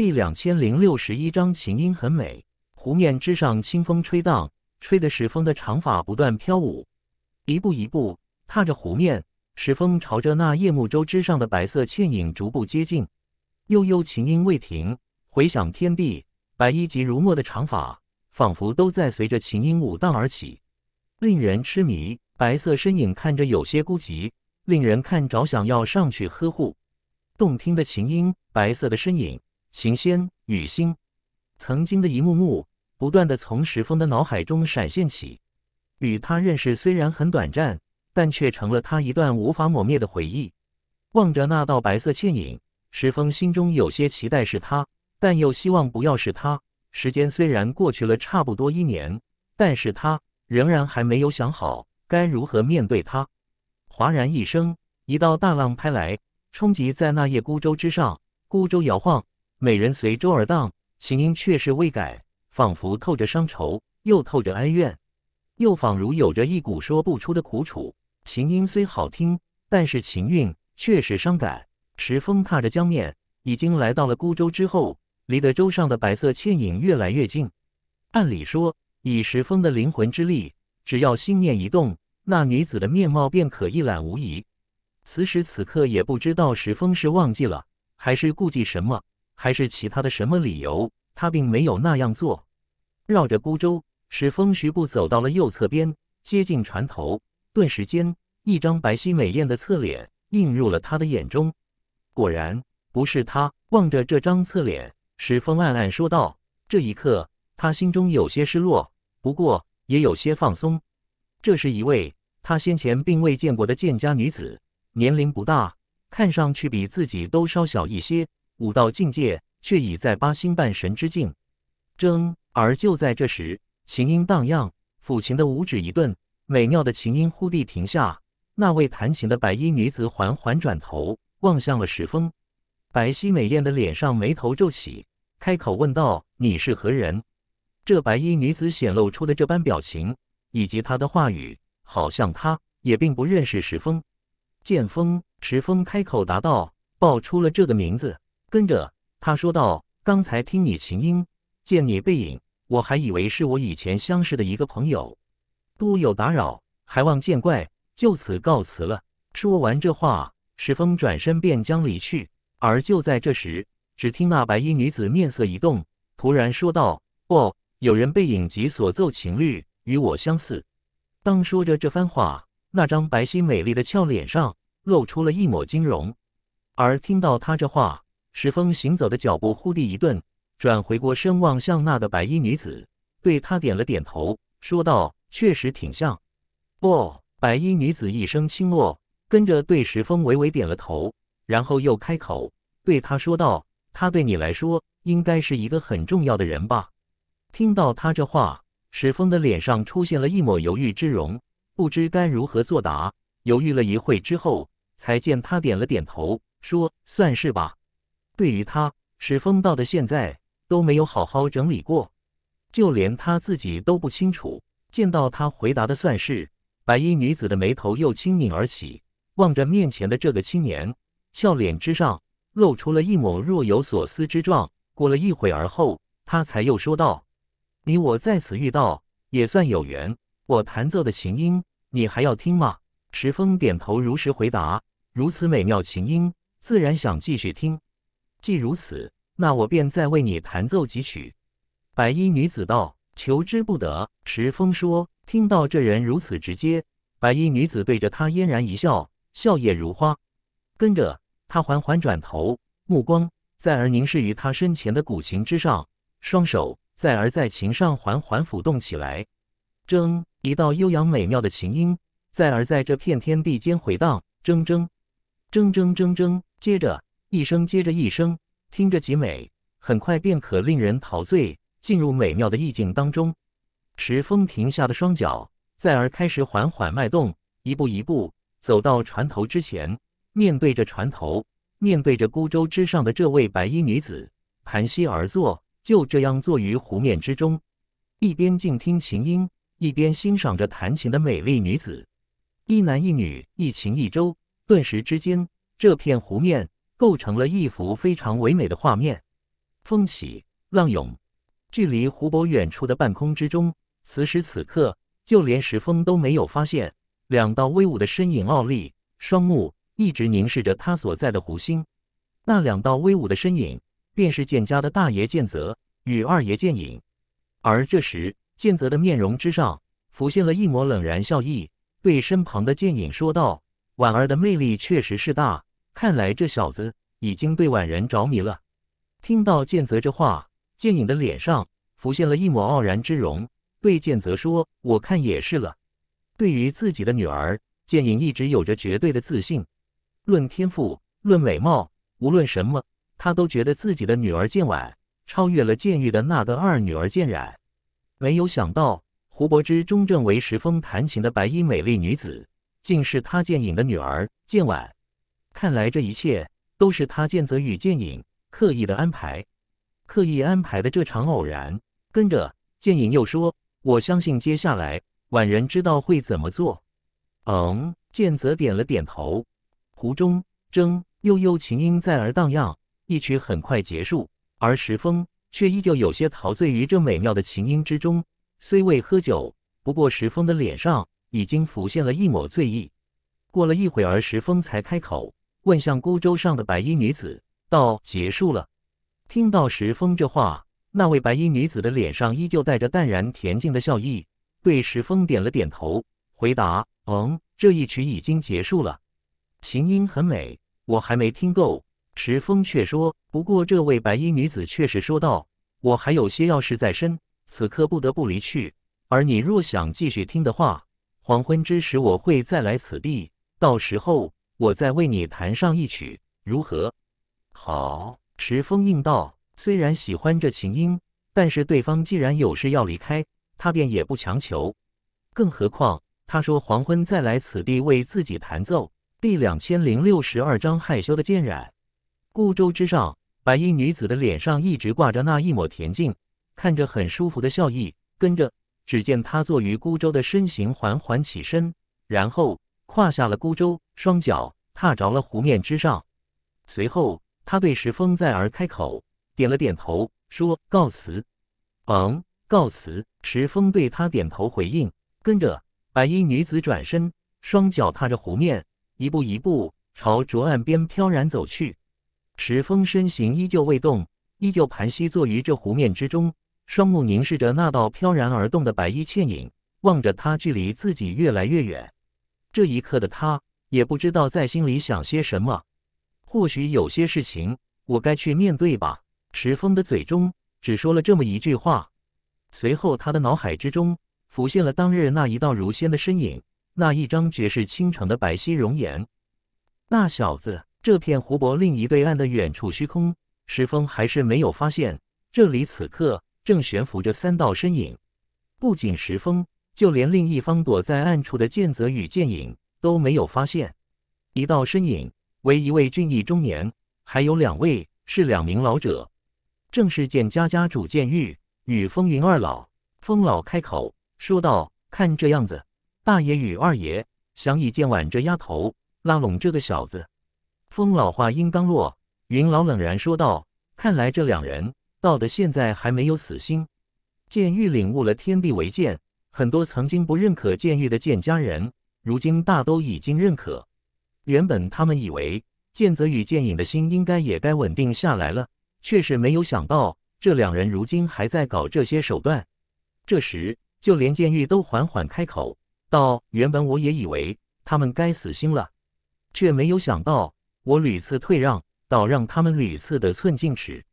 第两千零六十一章，琴音很美。湖面之上，清风吹荡，吹得石峰的长发不断飘舞。一步一步踏着湖面，石峰朝着那夜幕舟之上的白色倩影逐步接近。悠悠琴音未停，回响天地。白衣及如墨的长发，仿佛都在随着琴音舞荡而起，令人痴迷。白色身影看着有些孤寂，令人看着想要上去呵护。动听的琴音，白色的身影。晴仙雨心，曾经的一幕幕不断的从石峰的脑海中闪现起，与他认识虽然很短暂，但却成了他一段无法抹灭的回忆。望着那道白色倩影，石峰心中有些期待是他，但又希望不要是他。时间虽然过去了差不多一年，但是他仍然还没有想好该如何面对他。哗然一声，一道大浪拍来，冲击在那叶孤舟之上，孤舟摇晃。美人随舟而荡，琴音却是未改，仿佛透着伤愁，又透着哀怨，又仿如有着一股说不出的苦楚。琴音虽好听，但是琴韵却是伤感。石峰踏着江面，已经来到了孤舟之后，离得舟上的白色倩影越来越近。按理说，以石峰的灵魂之力，只要心念一动，那女子的面貌便可一览无遗。此时此刻，也不知道石峰是忘记了，还是顾忌什么。还是其他的什么理由，他并没有那样做。绕着孤舟，石峰徐步走到了右侧边，接近船头。顿时间，一张白皙美艳的侧脸映入了他的眼中。果然不是他。望着这张侧脸，石峰暗暗说道。这一刻，他心中有些失落，不过也有些放松。这是一位他先前并未见过的剑家女子，年龄不大，看上去比自己都稍小一些。武道境界却已在八星半神之境。争而就在这时，琴音荡漾，抚琴的五指一顿，美妙的琴音忽地停下。那位弹琴的白衣女子缓缓转头，望向了石峰。白皙美艳的脸上眉头皱起，开口问道：“你是何人？”这白衣女子显露出的这般表情，以及她的话语，好像她也并不认识石峰。剑锋，石峰开口答道，报出了这个名字。跟着他说道：“刚才听你琴音，见你背影，我还以为是我以前相识的一个朋友，多有打扰，还望见怪，就此告辞了。”说完这话，石峰转身便将离去。而就在这时，只听那白衣女子面色一动，突然说道：“哦，有人背影及所奏琴律与我相似。”当说着这番话，那张白皙美丽的俏脸上露出了一抹金容。而听到他这话，石峰行走的脚步忽地一顿，转回过身望向那个白衣女子，对她点了点头，说道：“确实挺像。”哦，白衣女子一声轻落，跟着对石峰微微点了头，然后又开口对他说道：“他对你来说，应该是一个很重要的人吧？”听到他这话，石峰的脸上出现了一抹犹豫之容，不知该如何作答。犹豫了一会之后，才见他点了点头，说：“算是吧。”对于他，石峰到的现在都没有好好整理过，就连他自己都不清楚。见到他回答的算是，白衣女子的眉头又轻拧而起，望着面前的这个青年，笑脸之上露出了一抹若有所思之状。过了一会儿后，他才又说道：“你我在此遇到，也算有缘。我弹奏的琴音，你还要听吗？”石峰点头如实回答：“如此美妙琴音，自然想继续听。”既如此，那我便再为你弹奏几曲。”白衣女子道。“求之不得。”石峰说。听到这人如此直接，白衣女子对着他嫣然一笑，笑靥如花。跟着，他缓缓转头，目光再而凝视于他身前的古琴之上，双手再而在琴上缓缓抚动起来。铮，一道悠扬美妙的琴音再而在这片天地间回荡。铮铮，铮铮铮铮，接着。一声接着一声，听着极美，很快便可令人陶醉，进入美妙的意境当中。池峰停下的双脚，再而开始缓缓迈动，一步一步走到船头之前，面对着船头，面对着孤舟之上的这位白衣女子，盘膝而坐，就这样坐于湖面之中，一边静听琴音，一边欣赏着弹琴的美丽女子。一男一女，一琴一舟，顿时之间，这片湖面。构成了一幅非常唯美的画面，风起浪涌，距离湖泊远处的半空之中，此时此刻，就连石峰都没有发现，两道威武的身影傲立，双目一直凝视着他所在的湖心。那两道威武的身影，便是剑家的大爷剑泽与二爷剑影。而这时，剑泽的面容之上浮现了一抹冷然笑意，对身旁的剑影说道：“婉儿的魅力确实是大。”看来这小子已经对婉人着迷了。听到剑泽这话，剑影的脸上浮现了一抹傲然之容，对剑泽说：“我看也是了。”对于自己的女儿，剑影一直有着绝对的自信。论天赋，论美貌，无论什么，他都觉得自己的女儿剑婉超越了剑玉的那个二女儿剑染。没有想到，胡伯之中正为石峰弹琴的白衣美丽女子，竟是他剑影的女儿剑婉。看来这一切都是他剑泽与剑影刻意的安排，刻意安排的这场偶然。跟着剑影又说：“我相信接下来宛人知道会怎么做。”嗯，剑泽点了点头。湖中，筝悠悠琴音在而荡漾，一曲很快结束，而石峰却依旧有些陶醉于这美妙的琴音之中。虽未喝酒，不过石峰的脸上已经浮现了一抹醉意。过了一会儿，石峰才开口。问向孤舟上的白衣女子：“道：“结束了。”听到石峰这话，那位白衣女子的脸上依旧带着淡然恬静的笑意，对石峰点了点头，回答：“嗯，这一曲已经结束了。琴音很美，我还没听够。”石峰却说：“不过，这位白衣女子却是说道，我还有些要事在身，此刻不得不离去。而你若想继续听的话，黄昏之时我会再来此地，到时候。”我再为你弹上一曲，如何？好，池风应道。虽然喜欢这琴音，但是对方既然有事要离开，他便也不强求。更何况他说黄昏再来此地为自己弹奏。第两千零六十二章害羞的剑染。孤舟之上，白衣女子的脸上一直挂着那一抹恬静，看着很舒服的笑意。跟着，只见她坐于孤舟的身形缓缓起身，然后跨下了孤舟。双脚踏着了湖面之上，随后他对石峰再而开口，点了点头说：“告辞。”“嗯，告辞。”石峰对他点头回应，跟着白衣女子转身，双脚踏着湖面，一步一步朝着岸边飘然走去。石峰身形依旧未动，依旧盘膝坐于这湖面之中，双目凝视着那道飘然而动的白衣倩影，望着她距离自己越来越远。这一刻的他。也不知道在心里想些什么，或许有些事情我该去面对吧。石峰的嘴中只说了这么一句话，随后他的脑海之中浮现了当日那一道如仙的身影，那一张绝世倾城的白皙容颜。那小子，这片湖泊另一对岸的远处虚空，石峰还是没有发现，这里此刻正悬浮着三道身影。不仅石峰，就连另一方躲在暗处的剑泽与剑影。都没有发现，一道身影为一位俊逸中年，还有两位是两名老者，正是剑家家主剑玉与风云二老。风老开口说道：“看这样子，大爷与二爷想以剑挽这丫头拉拢这个小子。”风老话音刚落，云老冷然说道：“看来这两人到的现在还没有死心。”剑玉领悟了天地为剑，很多曾经不认可剑玉的剑家人。如今大都已经认可。原本他们以为剑泽与剑影的心应该也该稳定下来了，却是没有想到这两人如今还在搞这些手段。这时，就连剑玉都缓缓开口道：“原本我也以为他们该死心了，却没有想到我屡次退让，倒让他们屡次得寸进尺。”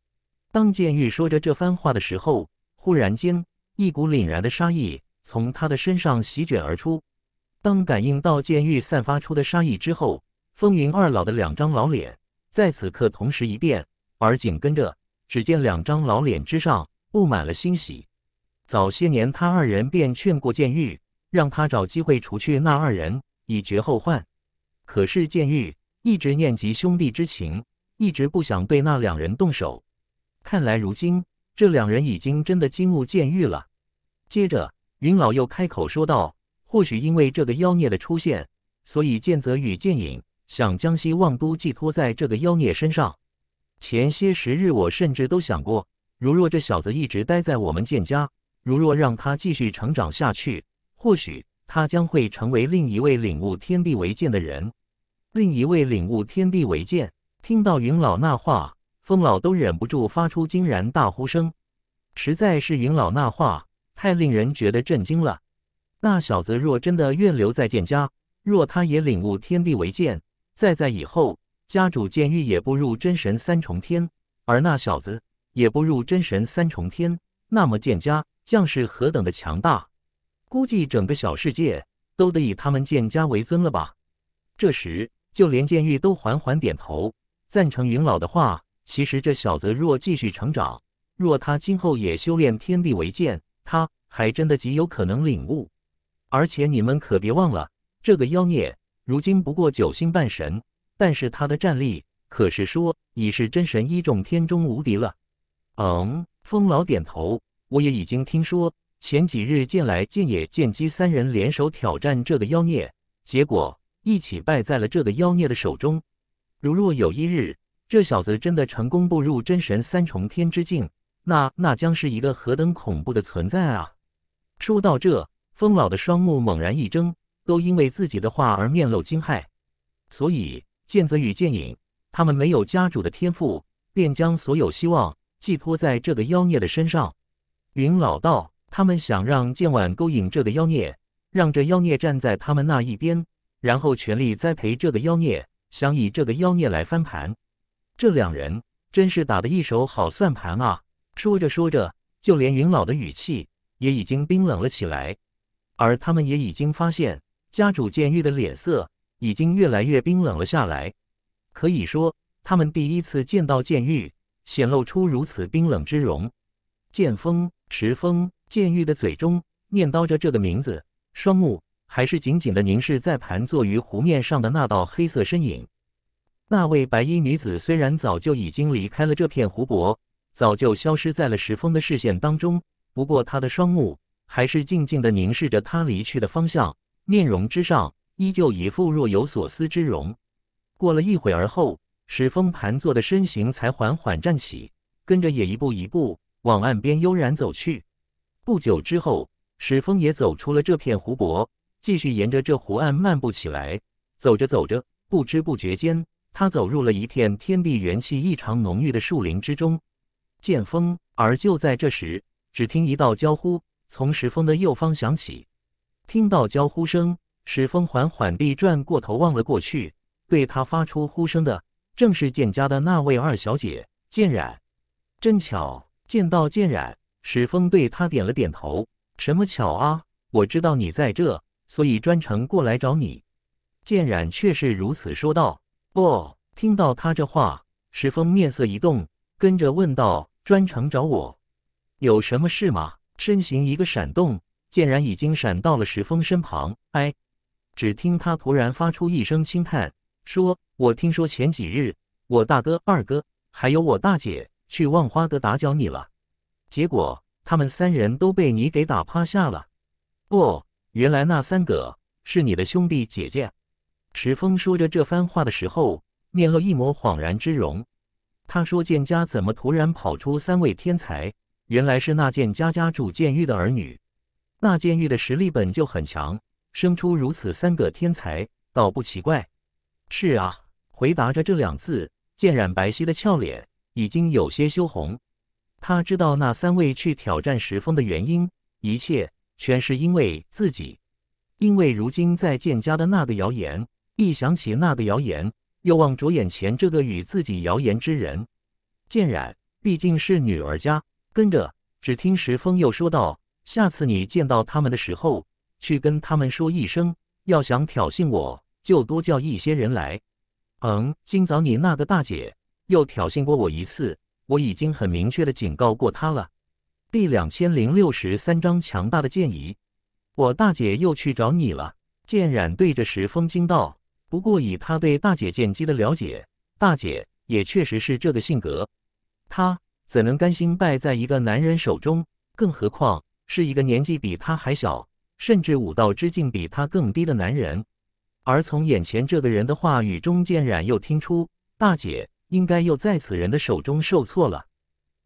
当剑玉说着这番话的时候，忽然间一股凛然的杀意从他的身上席卷而出。当感应到剑玉散发出的杀意之后，风云二老的两张老脸在此刻同时一变，而紧跟着，只见两张老脸之上布满了欣喜。早些年，他二人便劝过剑玉，让他找机会除去那二人，以绝后患。可是剑玉一直念及兄弟之情，一直不想对那两人动手。看来如今这两人已经真的惊怒剑玉了。接着，云老又开口说道。或许因为这个妖孽的出现，所以剑泽与剑影想将希望都寄托在这个妖孽身上。前些时日，我甚至都想过，如若这小子一直待在我们剑家，如若让他继续成长下去，或许他将会成为另一位领悟天地为剑的人。另一位领悟天地为剑，听到云老那话，风老都忍不住发出惊然大呼声。实在是云老那话太令人觉得震惊了。那小子若真的愿留在剑家，若他也领悟天地为剑，再在以后，家主剑域也步入真神三重天，而那小子也步入真神三重天，那么剑家将是何等的强大？估计整个小世界都得以他们剑家为尊了吧？这时，就连剑玉都缓缓点头，赞成云老的话。其实，这小子若继续成长，若他今后也修炼天地为剑，他还真的极有可能领悟。而且你们可别忘了，这个妖孽如今不过九星半神，但是他的战力可是说已是真神一重天中无敌了。嗯，风老点头，我也已经听说，前几日剑来、剑野、剑姬三人联手挑战这个妖孽，结果一起败在了这个妖孽的手中。如若有一日这小子真的成功步入真神三重天之境，那那将是一个何等恐怖的存在啊！说到这。风老的双目猛然一睁，都因为自己的话而面露惊骇。所以剑泽与剑影他们没有家主的天赋，便将所有希望寄托在这个妖孽的身上。云老道，他们想让剑婉勾引这个妖孽，让这妖孽站在他们那一边，然后全力栽培这个妖孽，想以这个妖孽来翻盘。这两人真是打的一手好算盘啊！说着说着，就连云老的语气也已经冰冷了起来。而他们也已经发现，家主剑玉的脸色已经越来越冰冷了下来。可以说，他们第一次见到剑玉显露出如此冰冷之容。剑锋、石风、剑玉的嘴中念叨着这个名字，双目还是紧紧地凝视在盘坐于湖面上的那道黑色身影。那位白衣女子虽然早就已经离开了这片湖泊，早就消失在了石峰的视线当中，不过她的双目。还是静静地凝视着他离去的方向，面容之上依旧一副若有所思之容。过了一会儿后，史峰盘坐的身形才缓缓站起，跟着也一步一步往岸边悠然走去。不久之后，史峰也走出了这片湖泊，继续沿着这湖岸漫步起来。走着走着，不知不觉间，他走入了一片天地元气异常浓郁的树林之中。剑风，而就在这时，只听一道娇呼。从石峰的右方响起，听到娇呼声，石峰缓缓地转过头望了过去。对他发出呼声的，正是剑家的那位二小姐剑染。正巧见到剑染，石峰对他点了点头。什么巧啊！我知道你在这，所以专程过来找你。剑染却是如此说道。哦，听到他这话，石峰面色一动，跟着问道：“专程找我，有什么事吗？”身形一个闪动，竟然已经闪到了石峰身旁。哎，只听他突然发出一声轻叹，说：“我听说前几日我大哥、二哥还有我大姐去望花阁打搅你了，结果他们三人都被你给打趴下了。哦，原来那三个是你的兄弟姐姐。”石峰说着这番话的时候，面露一抹恍然之容。他说：“剑家怎么突然跑出三位天才？”原来是那剑家家主剑玉的儿女。那剑玉的实力本就很强，生出如此三个天才，倒不奇怪。是啊，回答着这两字，剑染白皙的俏脸已经有些羞红。他知道那三位去挑战石峰的原因，一切全是因为自己，因为如今在剑家的那个谣言。一想起那个谣言，又望着眼前这个与自己谣言之人，剑染毕竟是女儿家。跟着，只听石峰又说道：“下次你见到他们的时候，去跟他们说一声，要想挑衅我就多叫一些人来。”嗯，今早你那个大姐又挑衅过我一次，我已经很明确的警告过她了。第两千零六十三章强大的剑仪，我大姐又去找你了。剑染对着石峰惊道：“不过以他对大姐剑姬的了解，大姐也确实是这个性格。”他。怎能甘心败在一个男人手中？更何况是一个年纪比他还小，甚至武道之境比他更低的男人？而从眼前这个人的话语中，建染又听出大姐应该又在此人的手中受挫了。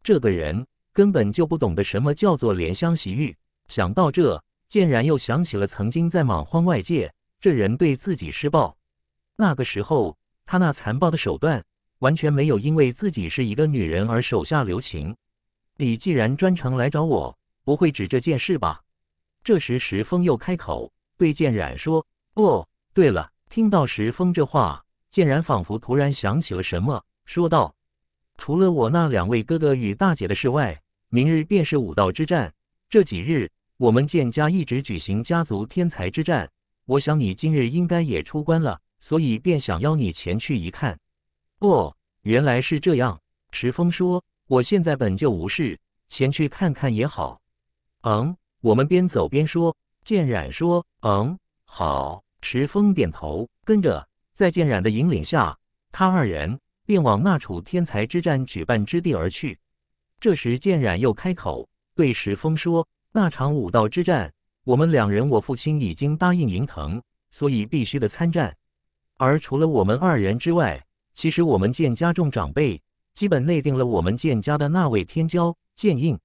这个人根本就不懂得什么叫做怜香惜玉。想到这，建染又想起了曾经在莽荒外界，这人对自己施暴，那个时候他那残暴的手段。完全没有因为自己是一个女人而手下留情。你既然专程来找我，不会只这件事吧？这时石峰又开口对剑染说：“哦，对了，听到石峰这话，剑染仿佛突然想起了什么，说道：除了我那两位哥哥与大姐的事外，明日便是武道之战。这几日我们剑家一直举行家族天才之战，我想你今日应该也出关了，所以便想邀你前去一看。”哦，原来是这样。池峰说：“我现在本就无事，前去看看也好。”嗯，我们边走边说。建染说：“嗯，好。”池峰点头，跟着在建染的引领下，他二人便往那处天才之战举办之地而去。这时，建染又开口对池峰说：“那场武道之战，我们两人，我父亲已经答应银藤，所以必须的参战。而除了我们二人之外，”其实我们剑家众长辈基本内定了我们剑家的那位天骄剑印。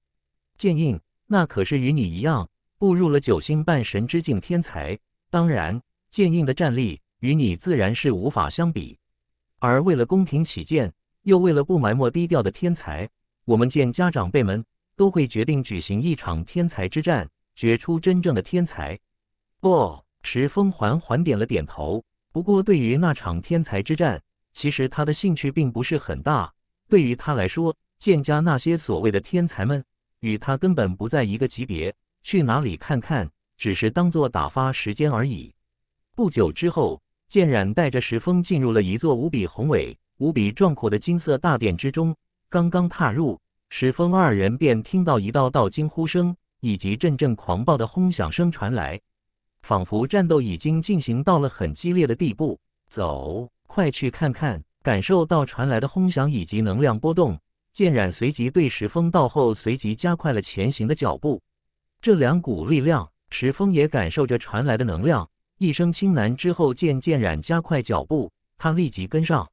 剑印那可是与你一样步入了九星半神之境天才。当然，剑印的战力与你自然是无法相比。而为了公平起见，又为了不埋没低调的天才，我们剑家长辈们都会决定举行一场天才之战，决出真正的天才。哦，池风缓缓点了点头。不过，对于那场天才之战，其实他的兴趣并不是很大，对于他来说，剑家那些所谓的天才们，与他根本不在一个级别。去哪里看看，只是当做打发时间而已。不久之后，剑染带着石峰进入了一座无比宏伟、无比壮阔的金色大殿之中。刚刚踏入，石峰二人便听到一道道惊呼声以及阵阵狂暴的轰响声传来，仿佛战斗已经进行到了很激烈的地步。走。快去看看，感受到传来的轰响以及能量波动，剑染随即对石峰道后，随即加快了前行的脚步。这两股力量，石峰也感受着传来的能量，一声轻喃之后，见剑染加快脚步，他立即跟上。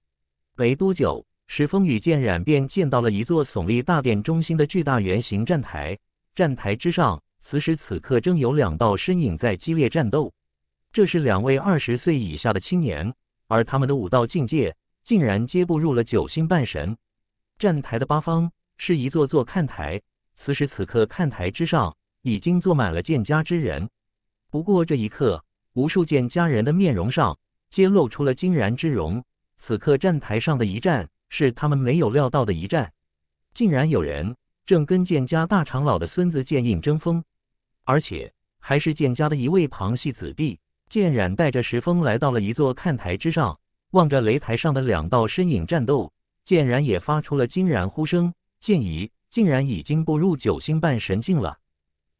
没多久，石峰与剑染便见到了一座耸立大殿中心的巨大圆形站台，站台之上，此时此刻正有两道身影在激烈战斗。这是两位二十岁以下的青年。而他们的武道境界竟然皆步入了九星半神。站台的八方是一座座看台，此时此刻，看台之上已经坐满了剑家之人。不过，这一刻，无数剑家人的面容上皆露出了惊然之容。此刻站台上的一战是他们没有料到的一战，竟然有人正跟剑家大长老的孙子剑印争锋，而且还是剑家的一位旁系子弟。剑染带着石峰来到了一座看台之上，望着擂台上的两道身影战斗，剑染也发出了惊然呼声：“剑仪竟然已经步入九星半神境了，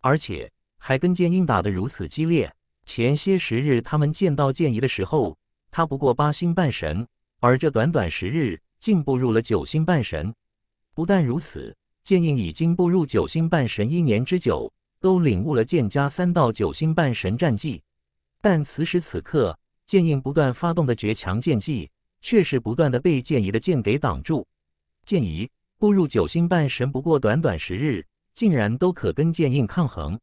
而且还跟剑英打得如此激烈。前些时日他们见到剑仪的时候，他不过八星半神，而这短短十日，竟步入了九星半神。不但如此，剑英已经步入九星半神一年之久，都领悟了剑家三道九星半神战技。”但此时此刻，剑印不断发动的绝强剑技，却是不断的被剑仪的剑给挡住。剑仪步入九星半神，不过短短十日，竟然都可跟剑印抗衡。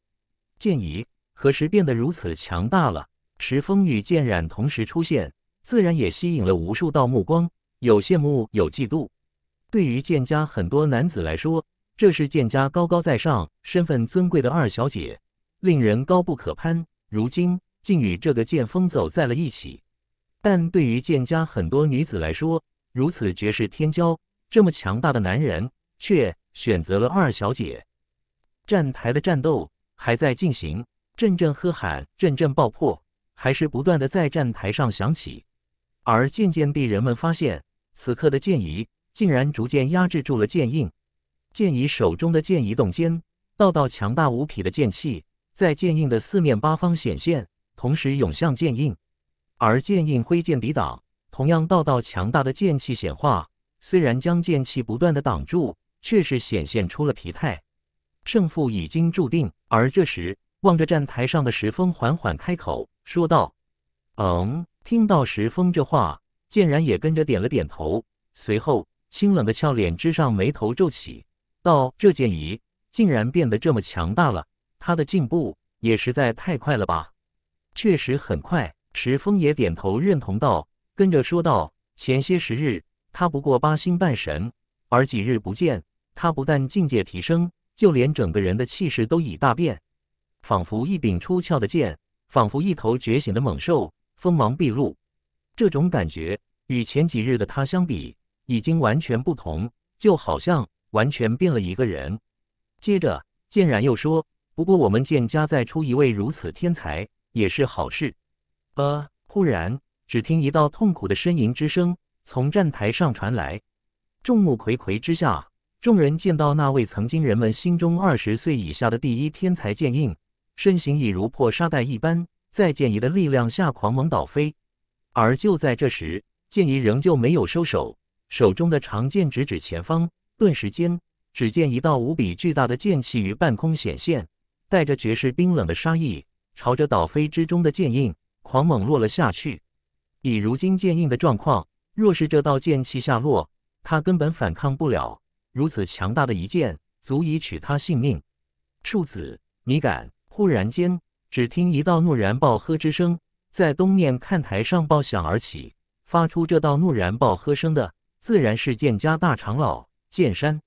剑仪何时变得如此强大了？池风与剑染同时出现，自然也吸引了无数道目光，有羡慕，有嫉妒。对于剑家很多男子来说，这是剑家高高在上、身份尊贵的二小姐，令人高不可攀。如今。竟与这个剑锋走在了一起，但对于剑家很多女子来说，如此绝世天骄，这么强大的男人，却选择了二小姐。站台的战斗还在进行，阵阵喝喊，阵阵爆破，还是不断的在站台上响起，而渐渐地，人们发现，此刻的剑仪竟然逐渐压制住了剑印。剑仪手中的剑移动间，道道强大无匹的剑气，在剑印的四面八方显现。同时涌向剑印，而剑印挥剑抵挡，同样道道强大的剑气显化。虽然将剑气不断的挡住，却是显现出了疲态。胜负已经注定。而这时，望着站台上的石峰，缓缓开口说道：“嗯。”听到石峰这话，剑然也跟着点了点头。随后，清冷的俏脸之上眉头皱起，道：“这剑仪竟然变得这么强大了，他的进步也实在太快了吧？”确实很快，石峰也点头认同道，跟着说道：“前些时日，他不过八星半神，而几日不见，他不但境界提升，就连整个人的气势都已大变，仿佛一柄出鞘的剑，仿佛一头觉醒的猛兽，锋芒毕露。这种感觉与前几日的他相比，已经完全不同，就好像完全变了一个人。”接着，剑然又说：“不过我们剑家再出一位如此天才。”也是好事。呃，忽然，只听一道痛苦的呻吟之声从站台上传来，众目睽睽之下，众人见到那位曾经人们心中二十岁以下的第一天才剑印，身形已如破沙袋一般，在剑仪的力量下狂猛倒飞。而就在这时，剑仪仍旧没有收手，手中的长剑直指前方，顿时间，只见一道无比巨大的剑气于半空显现，带着绝世冰冷的杀意。朝着倒飞之中的剑印狂猛落了下去。以如今剑印的状况，若是这道剑气下落，他根本反抗不了。如此强大的一剑，足以取他性命。庶子，你敢！忽然间，只听一道怒然爆喝之声在东面看台上爆响而起。发出这道怒然爆喝声的，自然是剑家大长老剑山。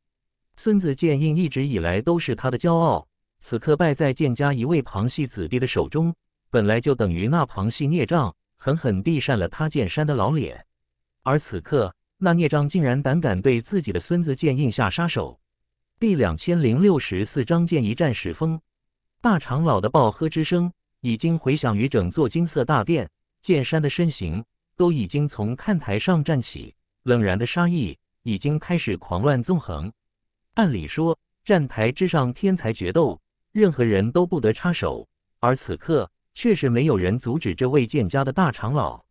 孙子剑印一直以来都是他的骄傲。此刻败在剑家一位旁系子弟的手中，本来就等于那旁系孽障狠狠地扇了他剑山的老脸。而此刻，那孽障竟然胆敢对自己的孙子剑印下杀手。第两千零六十四章剑一战始封。大长老的暴喝之声已经回响于整座金色大殿，剑山的身形都已经从看台上站起，冷然的杀意已经开始狂乱纵横。按理说，站台之上天才决斗。任何人都不得插手，而此刻却是没有人阻止这位剑家的大长老，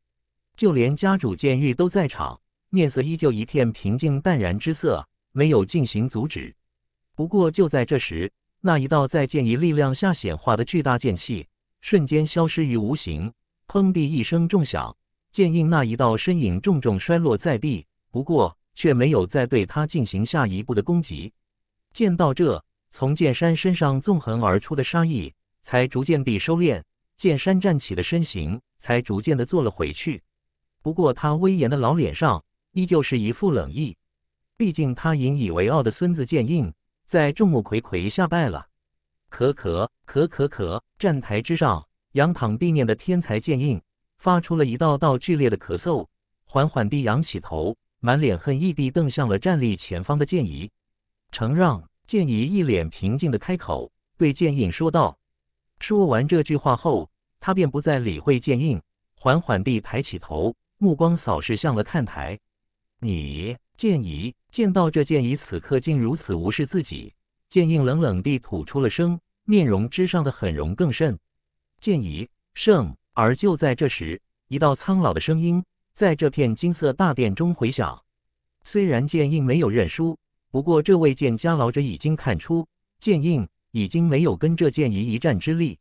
就连家主剑玉都在场，面色依旧一片平静淡然之色，没有进行阻止。不过就在这时，那一道在剑意力量下显化的巨大剑气，瞬间消失于无形，砰地一声重响，剑印那一道身影重重摔落在地。不过却没有再对他进行下一步的攻击。见到这。从剑山身上纵横而出的杀意，才逐渐地收敛。剑山站起的身形，才逐渐地坐了回去。不过，他威严的老脸上依旧是一副冷意。毕竟，他引以为傲的孙子剑印，在众目睽睽下败了。咳咳咳咳咳！站台之上，仰躺地面的天才剑印，发出了一道道剧烈的咳嗽，缓缓地仰起头，满脸恨意地瞪向了站立前方的剑仪。承让。剑仪一脸平静的开口，对剑印说道。说完这句话后，他便不再理会剑印，缓缓地抬起头，目光扫视向了看台。你，剑仪！见到这剑仪此刻竟如此无视自己，剑印冷冷地吐出了声，面容之上的狠容更甚。剑仪胜。而就在这时，一道苍老的声音在这片金色大殿中回响。虽然剑印没有认输。不过，这位剑家老者已经看出，剑印已经没有跟这剑仪一战之力。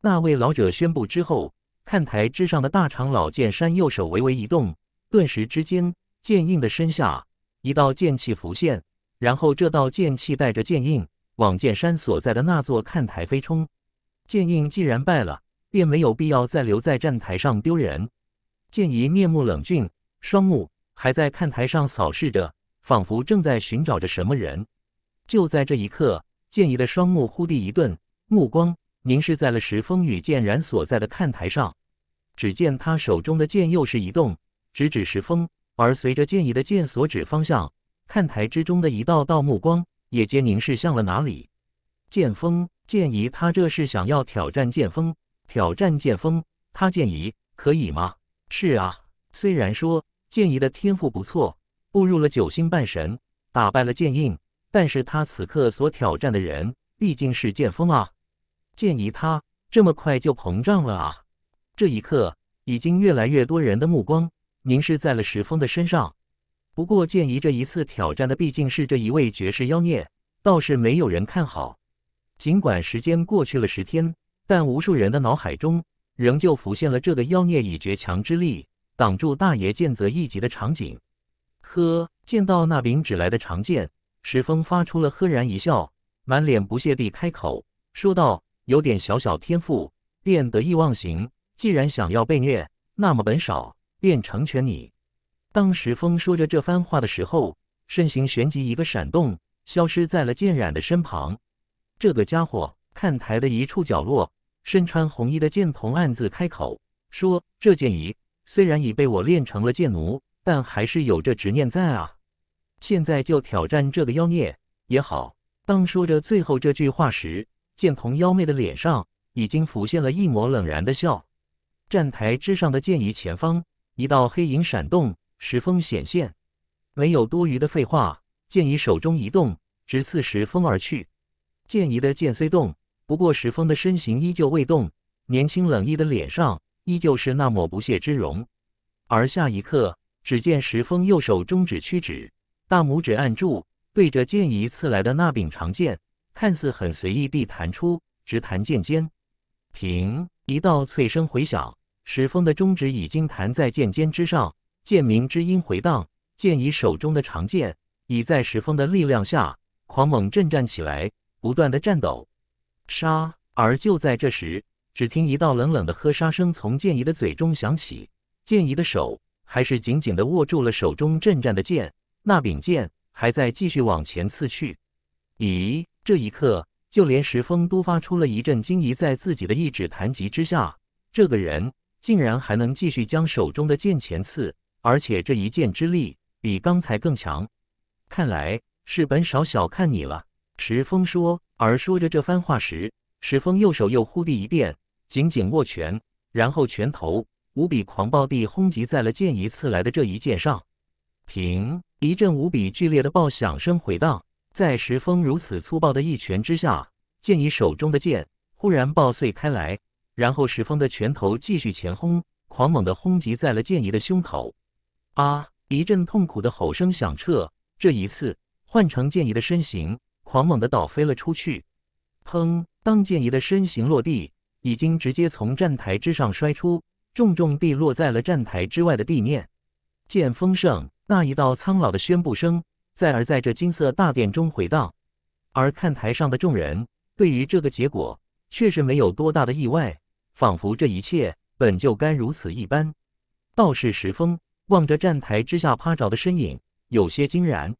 那位老者宣布之后，看台之上的大长老剑山右手微微一动，顿时之间，剑印的身下一道剑气浮现，然后这道剑气带着剑印往剑山所在的那座看台飞冲。剑印既然败了，便没有必要再留在站台上丢人。剑仪面目冷峻，双目还在看台上扫视着。仿佛正在寻找着什么人，就在这一刻，剑仪的双目忽地一顿，目光凝视在了石峰与剑然所在的看台上。只见他手中的剑又是移动，直指石峰。而随着剑仪的剑所指方向，看台之中的一道道目光也皆凝视向了哪里。剑峰，剑仪，他这是想要挑战剑峰？挑战剑峰？他剑仪可以吗？是啊，虽然说剑仪的天赋不错。步入了九星半神，打败了剑印，但是他此刻所挑战的人毕竟是剑锋啊！剑仪，他这么快就膨胀了啊！这一刻，已经越来越多人的目光凝视在了石峰的身上。不过，剑仪这一次挑战的毕竟是这一位绝世妖孽，倒是没有人看好。尽管时间过去了十天，但无数人的脑海中仍旧浮现了这个妖孽以绝强之力挡住大爷剑泽一击的场景。呵，见到那柄指来的长剑，石峰发出了赫然一笑，满脸不屑地开口说道：“有点小小天赋，便得意忘形。既然想要被虐，那么本少便成全你。”当石峰说着这番话的时候，身形旋即一个闪动，消失在了剑染的身旁。这个家伙，看台的一处角落，身穿红衣的剑童暗自开口说：“这剑仪虽然已被我练成了剑奴。”但还是有着执念在啊！现在就挑战这个妖孽也好。当说着最后这句话时，剑童妖妹的脸上已经浮现了一抹冷然的笑。站台之上的剑仪前方，一道黑影闪动，石峰显现。没有多余的废话，剑仪手中一动，直刺石峰而去。剑仪的剑虽动，不过石峰的身形依旧未动。年轻冷意的脸上依旧是那抹不屑之容。而下一刻。只见石峰右手中指屈指，大拇指按住，对着剑仪刺来的那柄长剑，看似很随意地弹出，直弹剑尖。停，一道脆声回响，石峰的中指已经弹在剑尖之上，剑鸣之音回荡。剑仪手中的长剑已在石峰的力量下狂猛震颤起来，不断的颤抖。杀！而就在这时，只听一道冷冷的喝杀声从剑仪的嘴中响起，剑仪的手。还是紧紧的握住了手中震颤的剑，那柄剑还在继续往前刺去。咦，这一刻就连石峰都发出了一阵惊疑，在自己的一指弹击之下，这个人竟然还能继续将手中的剑前刺，而且这一剑之力比刚才更强。看来是本少小看你了，石峰说。而说着这番话时，石峰右手又忽地一变，紧紧握拳，然后拳头。无比狂暴地轰击在了剑一刺来的这一剑上，停！一阵无比剧烈的爆响声回荡。在石峰如此粗暴的一拳之下，剑一手中的剑忽然爆碎开来。然后石峰的拳头继续前轰，狂猛地轰击在了剑一的胸口。啊！一阵痛苦的吼声响彻。这一次换成剑一的身形，狂猛地倒飞了出去。砰！当剑一的身形落地，已经直接从站台之上摔出。重重地落在了站台之外的地面。剑风盛那一道苍老的宣布声，再而在这金色大殿中回荡。而看台上的众人对于这个结果，确实没有多大的意外，仿佛这一切本就该如此一般。道士石峰望着站台之下趴着的身影，有些惊然。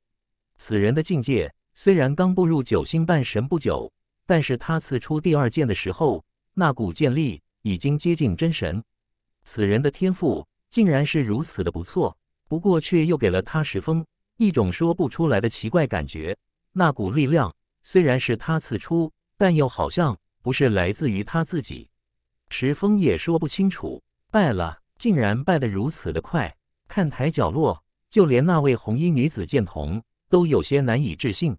此人的境界虽然刚步入九星半神不久，但是他刺出第二剑的时候，那股剑力已经接近真神。此人的天赋竟然是如此的不错，不过却又给了他石峰一种说不出来的奇怪感觉。那股力量虽然是他刺出，但又好像不是来自于他自己。石峰也说不清楚，败了，竟然败得如此的快。看台角落，就连那位红衣女子剑童都有些难以置信。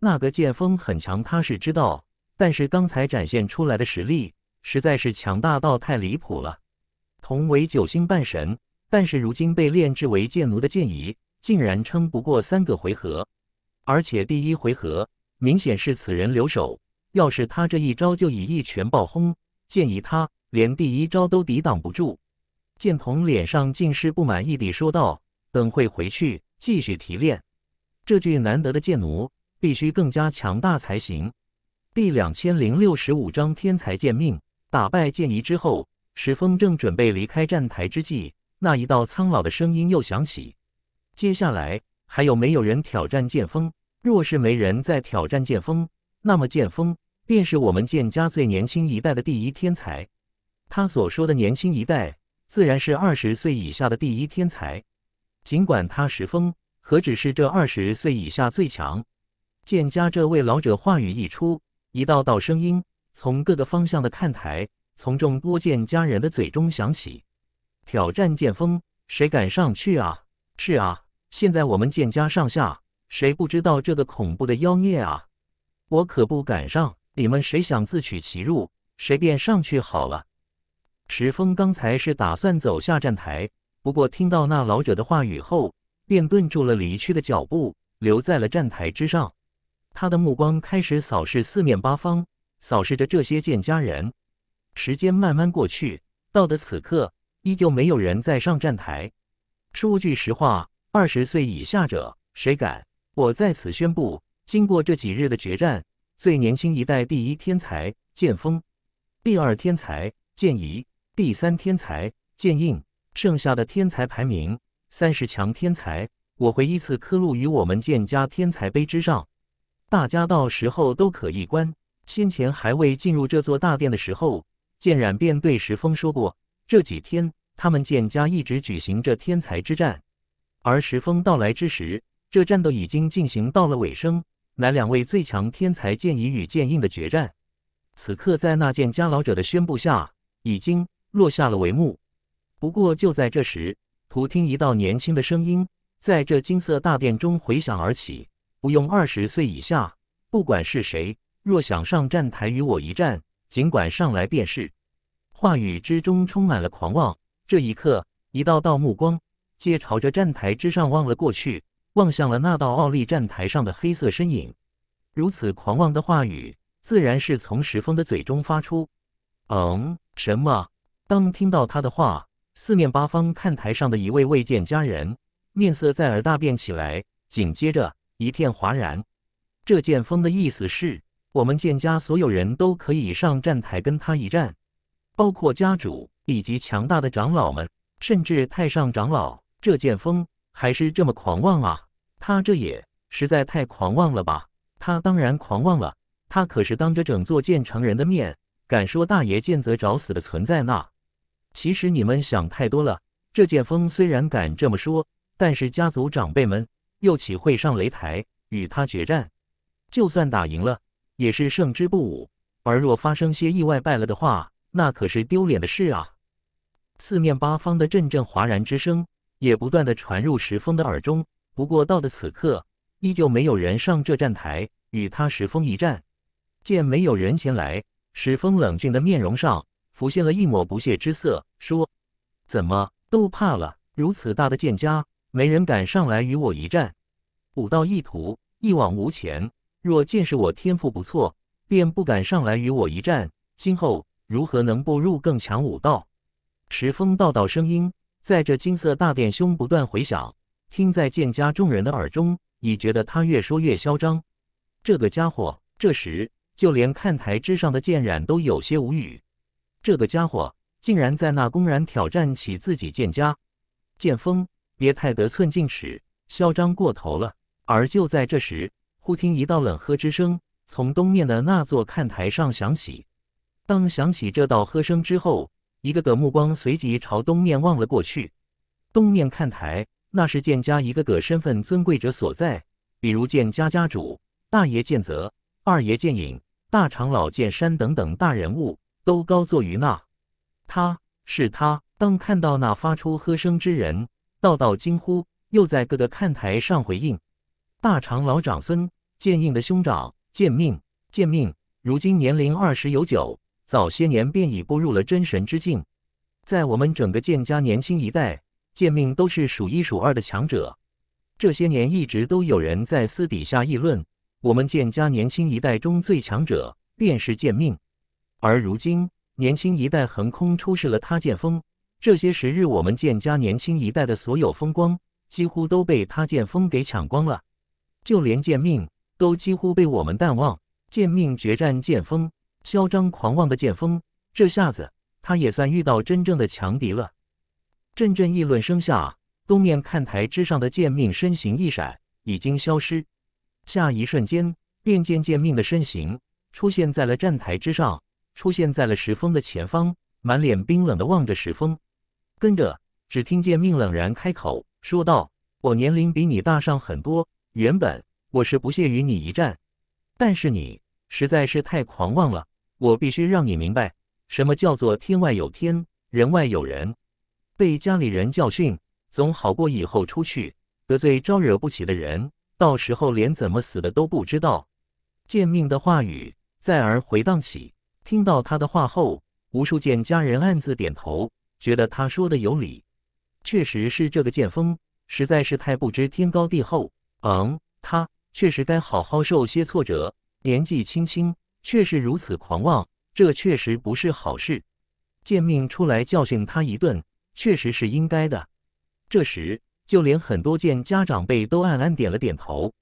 那个剑锋很强，他是知道，但是刚才展现出来的实力，实在是强大到太离谱了。同为九星半神，但是如今被炼制为剑奴的剑仪，竟然撑不过三个回合。而且第一回合明显是此人留手，要是他这一招就以一拳爆轰，剑仪他连第一招都抵挡不住。剑童脸上尽是不满意地说道：“等会回去继续提炼这具难得的剑奴，必须更加强大才行。”第两千零六十五章天才剑命打败剑仪之后。石峰正准备离开站台之际，那一道苍老的声音又响起：“接下来还有没有人挑战剑锋？若是没人再挑战剑锋，那么剑锋便是我们剑家最年轻一代的第一天才。”他所说的年轻一代，自然是二十岁以下的第一天才。尽管他石峰何止是这二十岁以下最强？剑家这位老者话语一出，一道道声音从各个方向的看台。从众多剑家人的嘴中响起：“挑战剑锋，谁敢上去啊？”“是啊，现在我们剑家上下谁不知道这个恐怖的妖孽啊？”“我可不敢上，你们谁想自取其辱，谁便上去好了。”池峰刚才是打算走下站台，不过听到那老者的话语后，便顿住了离去的脚步，留在了站台之上。他的目光开始扫视四面八方，扫视着这些剑家人。时间慢慢过去，到的此刻依旧没有人再上站台。说句实话，二十岁以下者谁敢？我在此宣布，经过这几日的决战，最年轻一代第一天才剑锋，第二天才剑仪，第三天才剑印，剩下的天才排名三十强天才，我会依次刻录于我们剑家天才碑之上，大家到时候都可一观。先前还未进入这座大殿的时候。剑染便对石峰说过，这几天他们剑家一直举行着天才之战，而石峰到来之时，这战斗已经进行到了尾声，乃两位最强天才剑意与剑印的决战。此刻，在那剑家老者的宣布下，已经落下了帷幕。不过，就在这时，突听一道年轻的声音在这金色大殿中回响而起：“不用二十岁以下，不管是谁，若想上战台与我一战。”尽管上来便是，话语之中充满了狂妄。这一刻，一道道目光皆朝着站台之上望了过去，望向了那道傲立站台上的黑色身影。如此狂妄的话语，自然是从石峰的嘴中发出。嗯？什么？当听到他的话，四面八方看台上的一位未见佳人面色在耳大变起来，紧接着一片哗然。这剑锋的意思是？我们剑家所有人都可以上站台跟他一战，包括家主以及强大的长老们，甚至太上长老。这剑锋还是这么狂妄啊！他这也实在太狂妄了吧！他当然狂妄了，他可是当着整座剑城人的面，敢说大爷剑则找死的存在呢。其实你们想太多了。这剑锋虽然敢这么说，但是家族长辈们又岂会上擂台与他决战？就算打赢了。也是胜之不武，而若发生些意外败了的话，那可是丢脸的事啊！四面八方的阵阵哗然之声，也不断的传入石峰的耳中。不过到的此刻，依旧没有人上这站台与他石峰一战。见没有人前来，石峰冷峻的面容上浮现了一抹不屑之色，说：“怎么都怕了？如此大的剑家，没人敢上来与我一战？武道一途，一往无前。”若见是我天赋不错，便不敢上来与我一战。今后如何能步入更强武道？池峰道道声音在这金色大殿胸不断回响，听在剑家众人的耳中，已觉得他越说越嚣张。这个家伙，这时就连看台之上的剑染都有些无语。这个家伙竟然在那公然挑战起自己剑家，剑锋，别太得寸进尺，嚣张过头了。而就在这时。忽听一道冷喝之声从东面的那座看台上响起。当响起这道喝声之后，一个个目光随即朝东面望了过去。东面看台那是剑家一个个身份尊贵者所在，比如剑家家主大爷剑泽、二爷剑影、大长老剑山等等大人物都高坐于那。他是他，当看到那发出喝声之人，道道惊呼，又在各个看台上回应。大长老长孙。剑印的兄长剑命，剑命如今年龄二十有九，早些年便已步入了真神之境。在我们整个剑家年轻一代，剑命都是数一数二的强者。这些年一直都有人在私底下议论，我们剑家年轻一代中最强者便是剑命。而如今年轻一代横空出世了，他剑锋。这些时日，我们剑家年轻一代的所有风光，几乎都被他剑锋给抢光了。就连剑命。都几乎被我们淡忘。剑命决战剑锋，嚣张狂妄的剑锋，这下子他也算遇到真正的强敌了。阵阵议论声下，东面看台之上的剑命身形一闪，已经消失。下一瞬间，便见剑命的身形出现在了站台之上，出现在了石峰的前方，满脸冰冷的望着石峰。跟着，只听见命冷然开口说道：“我年龄比你大上很多，原本。”我是不屑与你一战，但是你实在是太狂妄了，我必须让你明白，什么叫做天外有天，人外有人。被家里人教训，总好过以后出去得罪招惹不起的人，到时候连怎么死的都不知道。贱命的话语在而回荡起，听到他的话后，无数贱家人暗自点头，觉得他说的有理，确实是这个剑锋实在是太不知天高地厚。嗯，他。确实该好好受些挫折。年纪轻轻，却是如此狂妄，这确实不是好事。贱命出来教训他一顿，确实是应该的。这时，就连很多见家长辈都暗暗点了点头。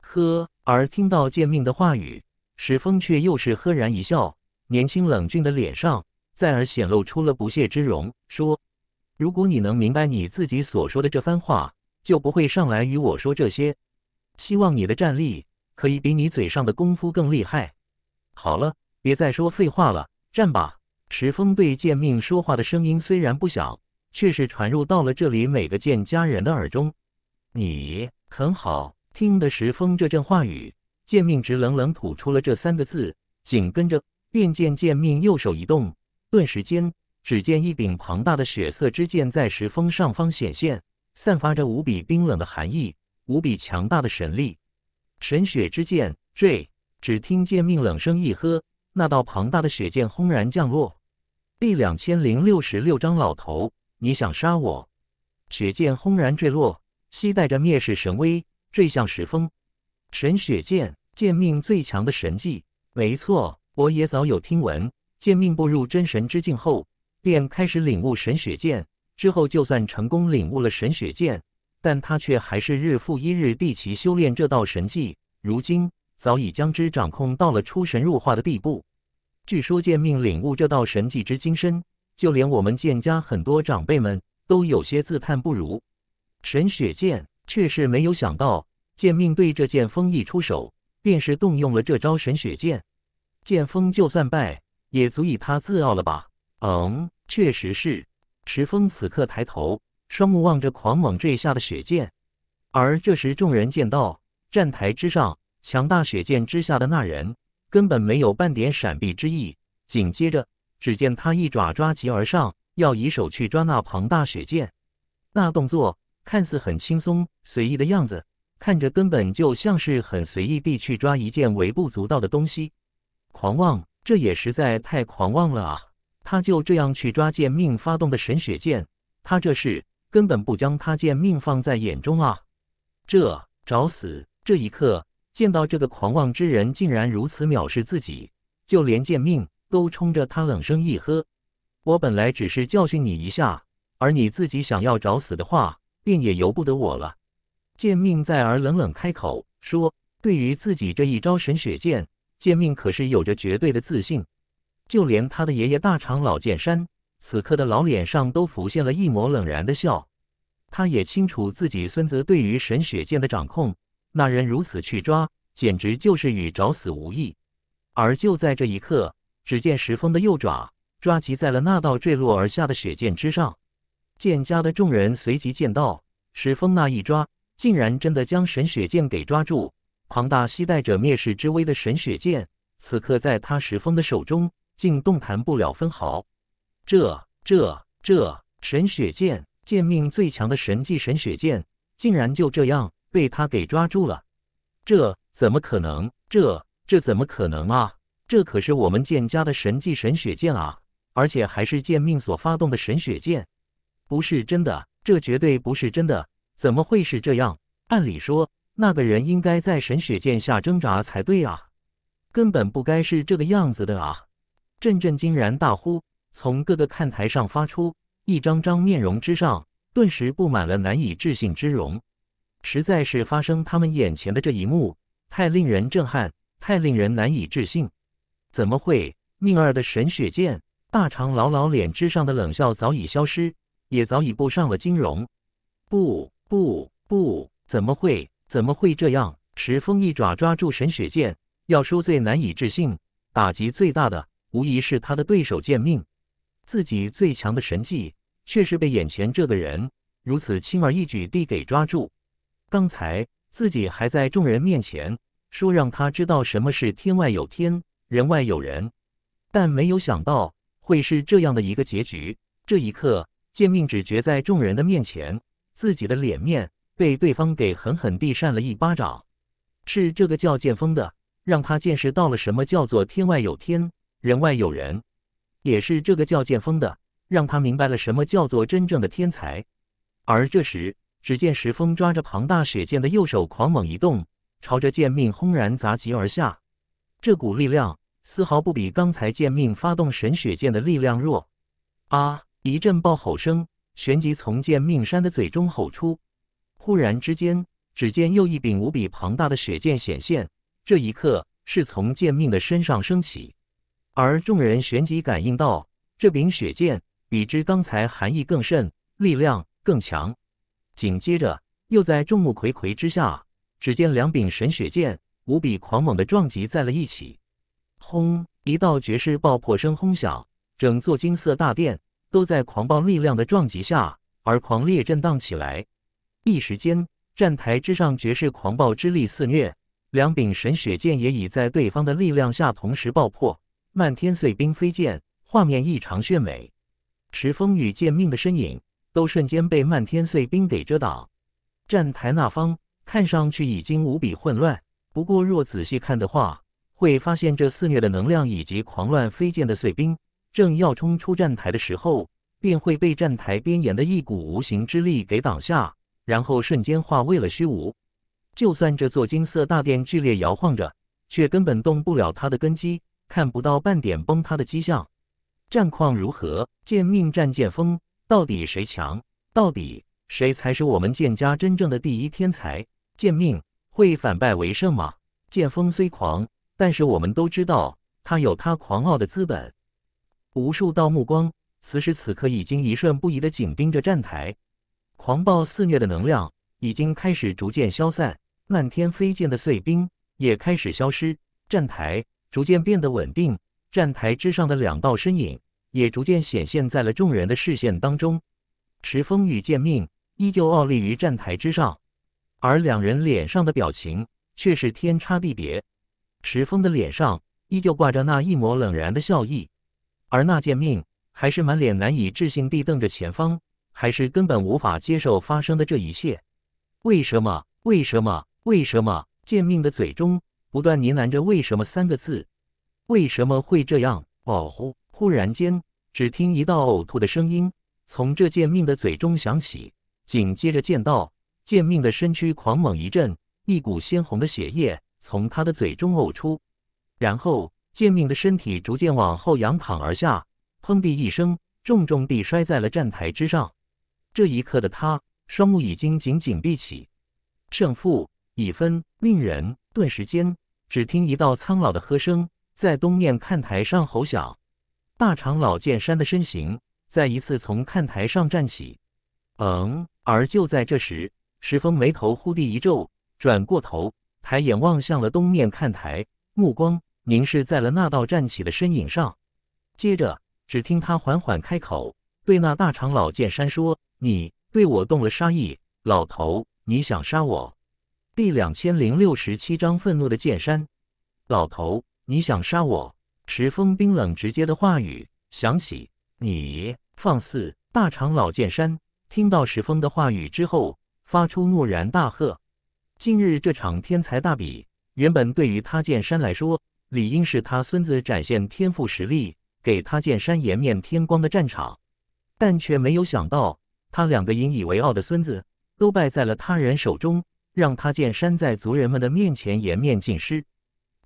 呵，而听到贱命的话语，石峰却又是赫然一笑，年轻冷峻的脸上，再而显露出了不屑之容，说：“如果你能明白你自己所说的这番话，就不会上来与我说这些。”希望你的战力可以比你嘴上的功夫更厉害。好了，别再说废话了，战吧！石峰对剑命说话的声音虽然不小，却是传入到了这里每个剑家人的耳中。你很好听的石峰这阵话语，剑命直冷冷吐出了这三个字，紧跟着便见剑命右手一动，顿时间只见一柄庞大的血色之剑在石峰上方显现，散发着无比冰冷的寒意。无比强大的神力，神雪之剑坠。只听见命冷声一喝，那道庞大的雪剑轰然降落。第两千零六十六章：老头，你想杀我？雪剑轰然坠落，携带着灭世神威坠向石峰。神雪剑，剑命最强的神技。没错，我也早有听闻。剑命步入真神之境后，便开始领悟神雪剑。之后，就算成功领悟了神雪剑。但他却还是日复一日地其修炼这道神技，如今早已将之掌控到了出神入化的地步。据说剑命领悟这道神技之精深，就连我们剑家很多长辈们都有些自叹不如。沈雪剑却是没有想到，剑命对这剑锋一出手，便是动用了这招沈雪剑。剑锋就算败，也足以他自傲了吧？嗯，确实是。池峰此刻抬头。双目望着狂猛坠下的雪剑，而这时众人见到站台之上强大雪剑之下的那人根本没有半点闪避之意。紧接着，只见他一爪抓急而上，要以手去抓那庞大雪剑。那动作看似很轻松随意的样子，看着根本就像是很随意地去抓一件微不足道的东西。狂妄，这也实在太狂妄了啊！他就这样去抓剑命发动的神雪剑，他这是？根本不将他贱命放在眼中啊！这找死！这一刻，见到这个狂妄之人竟然如此藐视自己，就连贱命都冲着他冷声一喝：“我本来只是教训你一下，而你自己想要找死的话，便也由不得我了。”贱命在而冷冷开口说：“对于自己这一招神血剑，贱命可是有着绝对的自信，就连他的爷爷大长老剑山。”此刻的老脸上都浮现了一抹冷然的笑，他也清楚自己孙子对于沈雪剑的掌控，那人如此去抓，简直就是与找死无异。而就在这一刻，只见石峰的右爪抓及在了那道坠落而下的雪剑之上，剑家的众人随即见到石峰那一抓，竟然真的将沈雪剑给抓住。庞大携带着灭世之威的沈雪剑，此刻在他石峰的手中，竟动弹不了分毫。这这这！神雪剑剑命最强的神技神雪剑，竟然就这样被他给抓住了！这怎么可能？这这怎么可能啊！这可是我们剑家的神技神雪剑啊！而且还是剑命所发动的神雪剑，不是真的，这绝对不是真的！怎么会是这样？按理说，那个人应该在神雪剑下挣扎才对啊，根本不该是这个样子的啊！震震惊然大呼。从各个看台上发出一张张面容之上，顿时布满了难以置信之容。实在是发生他们眼前的这一幕太令人震撼，太令人难以置信。怎么会？命儿的沈雪剑，大长老老脸之上的冷笑早已消失，也早已布上了金容。不不不，怎么会？怎么会这样？持峰一爪抓住沈雪剑，要说最难以置信、打击最大的，无疑是他的对手剑命。自己最强的神技，却是被眼前这个人如此轻而易举地给抓住。刚才自己还在众人面前说让他知道什么是天外有天，人外有人，但没有想到会是这样的一个结局。这一刻，剑命只觉在众人的面前，自己的脸面被对方给狠狠地扇了一巴掌。是这个叫剑锋的，让他见识到了什么叫做天外有天，人外有人。也是这个叫剑锋的，让他明白了什么叫做真正的天才。而这时，只见石峰抓着庞大雪剑的右手狂猛一动，朝着剑命轰然砸击而下。这股力量丝毫不比刚才剑命发动神雪剑的力量弱。啊！一阵暴吼声，旋即从剑命山的嘴中吼出。忽然之间，只见又一柄无比庞大的雪剑显现。这一刻，是从剑命的身上升起。而众人旋即感应到，这柄雪剑比之刚才含义更甚，力量更强。紧接着，又在众目睽睽之下，只见两柄神雪剑无比狂猛地撞击在了一起，轰！一道绝世爆破声轰响，整座金色大殿都在狂暴力量的撞击下而狂烈震荡起来。一时间，站台之上绝世狂暴之力肆虐，两柄神雪剑也已在对方的力量下同时爆破。漫天碎冰飞溅，画面异常炫美。池风与剑命的身影都瞬间被漫天碎冰给遮挡。站台那方看上去已经无比混乱，不过若仔细看的话，会发现这肆虐的能量以及狂乱飞溅的碎冰，正要冲出站台的时候，便会被站台边沿的一股无形之力给挡下，然后瞬间化为了虚无。就算这座金色大殿剧烈摇晃着，却根本动不了它的根基。看不到半点崩塌的迹象，战况如何？剑命战剑锋，到底谁强？到底谁才是我们剑家真正的第一天才？剑命会反败为胜吗？剑锋虽狂，但是我们都知道他有他狂傲的资本。无数道目光，此时此刻已经一瞬不移的紧盯着站台。狂暴肆虐的能量已经开始逐渐消散，漫天飞溅的碎冰也开始消失。站台。逐渐变得稳定，站台之上的两道身影也逐渐显现在了众人的视线当中。池峰与贱命依旧傲立于站台之上，而两人脸上的表情却是天差地别。池峰的脸上依旧挂着那一抹冷然的笑意，而那贱命还是满脸难以置信地瞪着前方，还是根本无法接受发生的这一切。为什么？为什么？为什么？贱命的嘴中。不断呢喃着“为什么”三个字，为什么会这样？哦忽然间，只听一道呕吐的声音从这贱命的嘴中响起，紧接着见到贱命的身躯狂猛一震，一股鲜红的血液从他的嘴中呕出，然后贱命的身体逐渐往后仰躺而下，砰地一声，重重地摔在了站台之上。这一刻的他，双目已经紧紧闭起，胜负已分，命人顿时间。只听一道苍老的喝声在东面看台上吼响，大长老剑山的身形再一次从看台上站起。嗯，而就在这时，石峰眉头忽地一皱，转过头，抬眼望向了东面看台，目光凝视在了那道站起的身影上。接着，只听他缓缓开口，对那大长老剑山说：“你对我动了杀意，老头，你想杀我？”第两千零六十七章愤怒的剑山老头，你想杀我？石峰冰冷直接的话语响起，你放肆！大长老剑山听到石峰的话语之后，发出怒然大喝。近日这场天才大比，原本对于他剑山来说，理应是他孙子展现天赋实力，给他剑山颜面天光的战场，但却没有想到，他两个引以为傲的孙子，都败在了他人手中。让他见山在族人们的面前颜面尽失，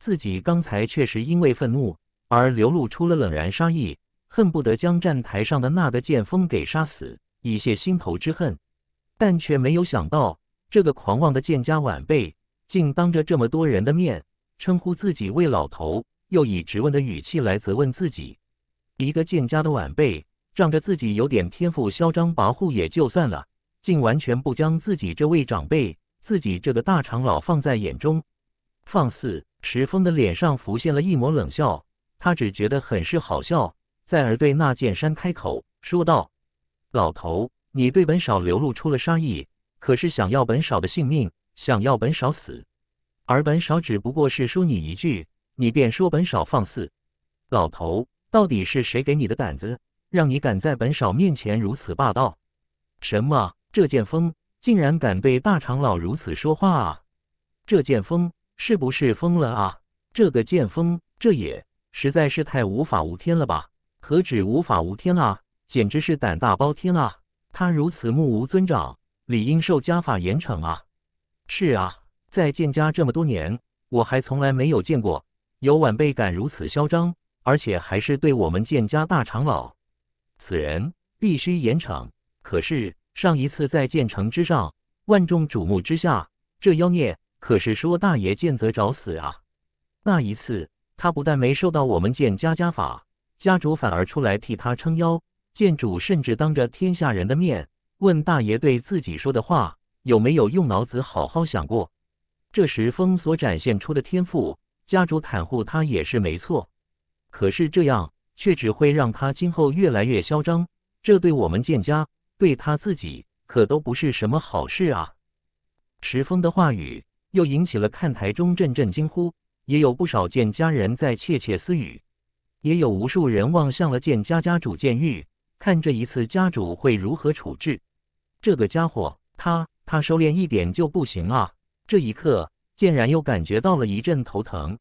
自己刚才确实因为愤怒而流露出了冷然杀意，恨不得将站台上的那个剑锋给杀死，以泄心头之恨。但却没有想到，这个狂妄的剑家晚辈，竟当着这么多人的面称呼自己为老头，又以质问的语气来责问自己。一个剑家的晚辈，仗着自己有点天赋，嚣张跋扈也就算了，竟完全不将自己这位长辈。自己这个大长老放在眼中，放肆！石峰的脸上浮现了一抹冷笑，他只觉得很是好笑，再而对那剑山开口说道：“老头，你对本少流露出了杀意，可是想要本少的性命，想要本少死？而本少只不过是说你一句，你便说本少放肆！老头，到底是谁给你的胆子，让你敢在本少面前如此霸道？什么？这剑锋？”竟然敢对大长老如此说话啊！这剑锋是不是疯了啊？这个剑锋这也实在是太无法无天了吧？何止无法无天啊，简直是胆大包天啊！他如此目无尊长，理应受家法严惩啊！是啊，在剑家这么多年，我还从来没有见过有晚辈敢如此嚣张，而且还是对我们剑家大长老。此人必须严惩。可是。上一次在建城之上，万众瞩目之下，这妖孽可是说大爷见则找死啊！那一次他不但没受到我们建家家法，家主反而出来替他撑腰，建主甚至当着天下人的面问大爷对自己说的话有没有用脑子好好想过。这时风所展现出的天赋，家主袒护他也是没错，可是这样却只会让他今后越来越嚣张，这对我们建家。对他自己可都不是什么好事啊！石峰的话语又引起了看台中阵阵惊呼，也有不少剑家人在窃窃私语，也有无数人望向了剑家家主剑玉，看这一次家主会如何处置这个家伙。他他收敛一点就不行啊！这一刻，竟然又感觉到了一阵头疼。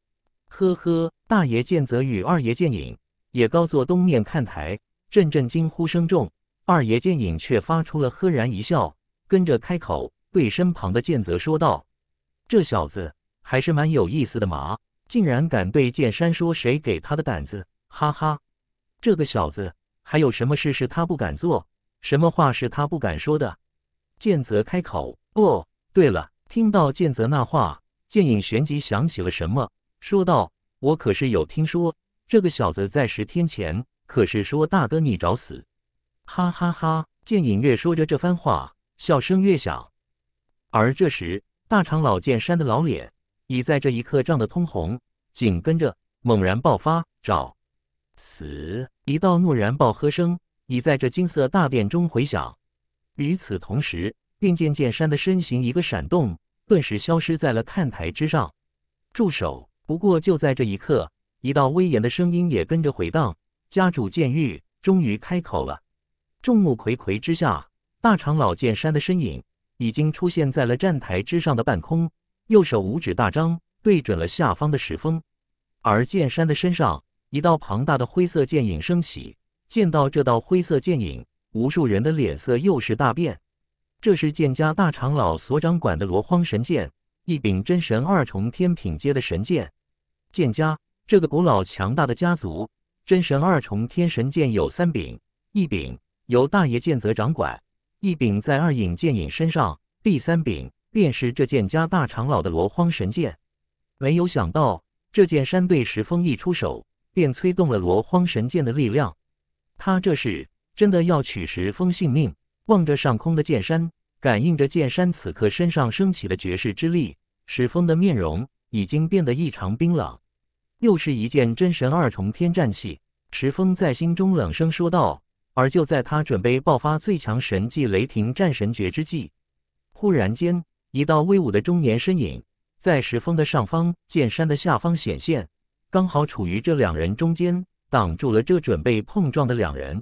呵呵，大爷剑泽与二爷剑影也高坐东面看台，阵阵惊呼声中。二爷剑影却发出了赫然一笑，跟着开口对身旁的剑泽说道：“这小子还是蛮有意思的嘛，竟然敢对剑山说谁给他的胆子？哈哈，这个小子还有什么事是他不敢做，什么话是他不敢说的？”剑泽开口：“哦，对了，听到剑泽那话，剑影旋即想起了什么，说道：我可是有听说，这个小子在十天前可是说大哥你找死。”哈哈哈！剑影月说着这番话，笑声越响。而这时，大长老剑山的老脸已在这一刻涨得通红，紧跟着猛然爆发，找死！一道怒然爆喝声已在这金色大殿中回响。与此同时，便见剑山的身形一个闪动，顿时消失在了看台之上。住手！不过就在这一刻，一道威严的声音也跟着回荡。家主剑玉终于开口了。众目睽睽之下，大长老剑山的身影已经出现在了站台之上的半空，右手五指大张，对准了下方的石峰。而剑山的身上，一道庞大的灰色剑影升起。见到这道灰色剑影，无数人的脸色又是大变。这是剑家大长老所掌管的罗荒神剑，一柄真神二重天品阶的神剑。剑家这个古老强大的家族，真神二重天神剑有三柄，一柄。由大爷剑泽掌管，一柄在二影剑影身上，第三柄便是这剑家大长老的罗荒神剑。没有想到，这剑山对石峰一出手，便催动了罗荒神剑的力量。他这是真的要取石峰性命？望着上空的剑山，感应着剑山此刻身上升起了绝世之力，石峰的面容已经变得异常冰冷。又是一件真神二重天战器，石峰在心中冷声说道。而就在他准备爆发最强神技“雷霆战神诀”之际，忽然间，一道威武的中年身影在石峰的上方、剑山的下方显现，刚好处于这两人中间，挡住了这准备碰撞的两人。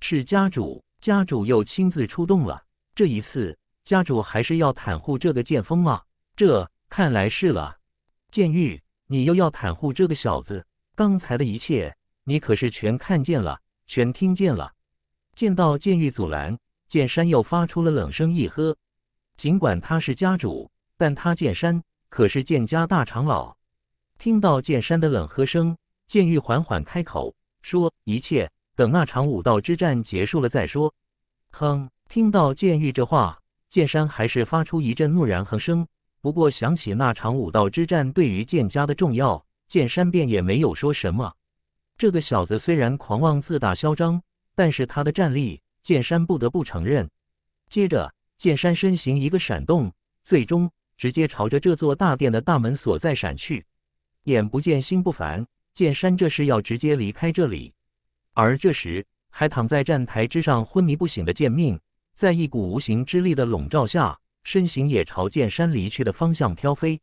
是家主，家主又亲自出动了。这一次，家主还是要袒护这个剑锋吗？这看来是了。剑玉，你又要袒护这个小子？刚才的一切，你可是全看见了。全听见了，见到剑玉阻拦，剑山又发出了冷声一喝。尽管他是家主，但他剑山可是剑家大长老。听到剑山的冷喝声，剑玉缓缓开口说：“一切等那场武道之战结束了再说。”哼，听到剑玉这话，剑山还是发出一阵怒然哼声。不过想起那场武道之战对于剑家的重要，剑山便也没有说什么。这个小子虽然狂妄自大、嚣张，但是他的战力，剑山不得不承认。接着，剑山身形一个闪动，最终直接朝着这座大殿的大门所在闪去。眼不见心不烦，剑山这是要直接离开这里。而这时，还躺在站台之上昏迷不醒的剑命，在一股无形之力的笼罩下，身形也朝剑山离去的方向飘飞。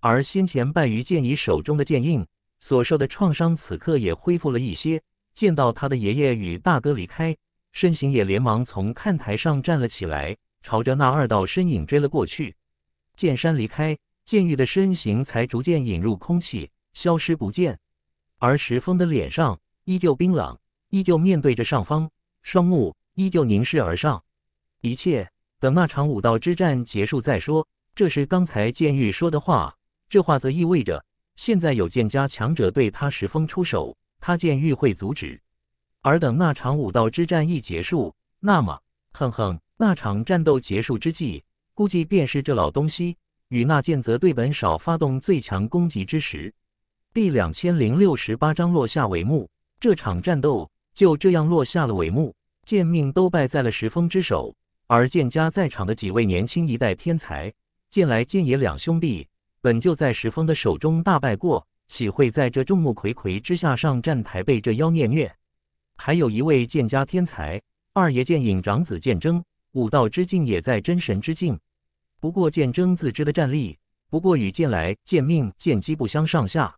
而先前败于剑仪手中的剑印。所受的创伤此刻也恢复了一些，见到他的爷爷与大哥离开，身形也连忙从看台上站了起来，朝着那二道身影追了过去。剑山离开，剑玉的身形才逐渐引入空气，消失不见。而石峰的脸上依旧冰冷，依旧面对着上方，双目依旧凝视而上。一切等那场武道之战结束再说。这是刚才剑玉说的话，这话则意味着。现在有剑家强者对他石峰出手，他见玉会阻止。而等那场武道之战一结束，那么哼哼，那场战斗结束之际，估计便是这老东西与那剑泽对本少发动最强攻击之时。第两千零六十八章落下帷幕，这场战斗就这样落下了帷幕，剑命都败在了石峰之手。而剑家在场的几位年轻一代天才，剑来、剑野两兄弟。本就在石峰的手中大败过，岂会在这众目睽睽之下上站台被这妖孽虐？还有一位剑家天才，二爷剑影长子剑征，武道之境也在真神之境。不过剑征自知的战力，不过与剑来、剑命、剑姬不相上下。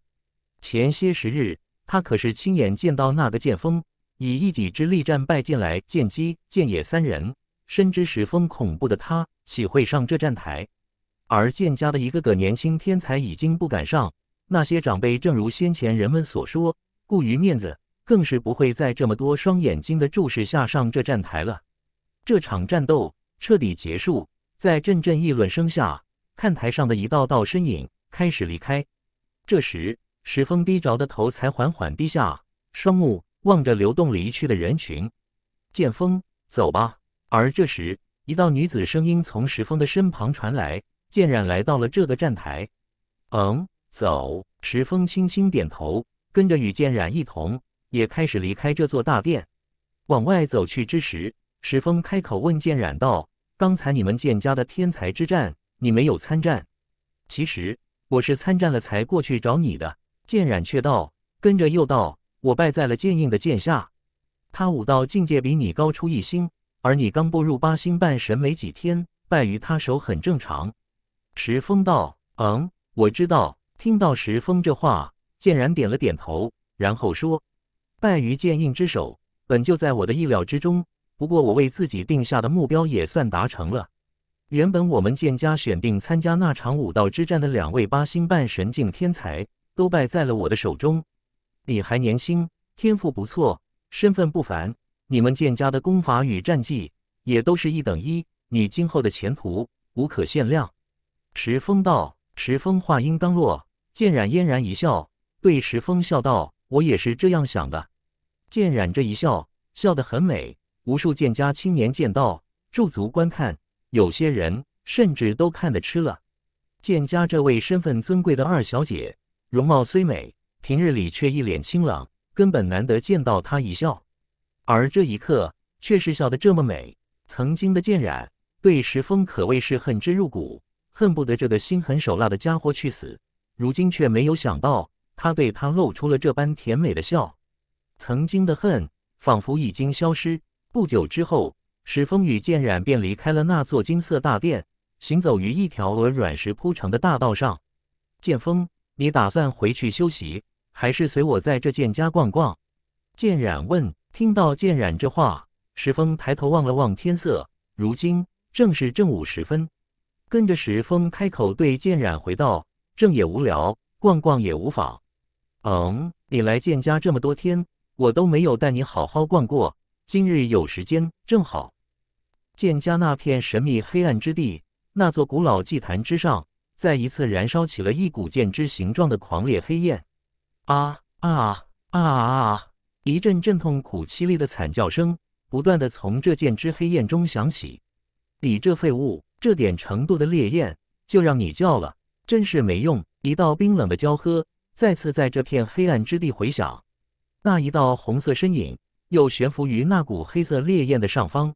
前些时日，他可是亲眼见到那个剑锋以一己之力战败剑来、剑姬、剑野三人，深知石峰恐怖的他，岂会上这站台？而剑家的一个个年轻天才已经不敢上，那些长辈正如先前人们所说，顾于面子，更是不会在这么多双眼睛的注视下上这站台了。这场战斗彻底结束，在阵阵议论声下，看台上的一道道身影开始离开。这时，石峰低着的头才缓缓低下，双目望着流动离去的人群。剑锋，走吧。而这时，一道女子声音从石峰的身旁传来。剑染来到了这个站台，嗯，走。石峰轻轻点头，跟着与剑染一同也开始离开这座大殿，往外走去之时，石峰开口问剑染道：“刚才你们剑家的天才之战，你没有参战？其实我是参战了，才过去找你的。”剑染却道，跟着又道：“我败在了剑印的剑下，他武道境界比你高出一星，而你刚步入八星半神没几天，败于他手很正常。”石峰道：“嗯，我知道。”听到石峰这话，竟然点了点头，然后说：“败于剑印之手，本就在我的意料之中。不过，我为自己定下的目标也算达成了。原本我们剑家选定参加那场武道之战的两位八星半神境天才，都败在了我的手中。你还年轻，天赋不错，身份不凡，你们剑家的功法与战绩也都是一等一。你今后的前途无可限量。”石峰道，石峰话音刚落，剑染嫣然一笑，对石峰笑道：“我也是这样想的。”剑染这一笑笑得很美，无数剑家青年见到驻足观看，有些人甚至都看得痴了。剑家这位身份尊贵的二小姐，容貌虽美，平日里却一脸清朗，根本难得见到她一笑，而这一刻却是笑得这么美。曾经的剑染对石峰可谓是恨之入骨。恨不得这个心狠手辣的家伙去死，如今却没有想到，他对他露出了这般甜美的笑。曾经的恨仿佛已经消失。不久之后，石峰与剑染便离开了那座金色大殿，行走于一条鹅卵石铺成的大道上。剑锋，你打算回去休息，还是随我在这剑家逛逛？剑染问。听到剑染这话，石峰抬头望了望天色，如今正是正午时分。跟着石峰开口对剑染回道：“正也无聊，逛逛也无妨。嗯，你来剑家这么多天，我都没有带你好好逛过。今日有时间，正好。”剑家那片神秘黑暗之地，那座古老祭坛之上，再一次燃烧起了一股剑之形状的狂烈黑焰。啊啊啊啊！一阵阵痛苦凄厉的惨叫声不断的从这剑之黑焰中响起。你这废物！这点程度的烈焰就让你叫了，真是没用！一道冰冷的交喝再次在这片黑暗之地回响，那一道红色身影又悬浮于那股黑色烈焰的上方。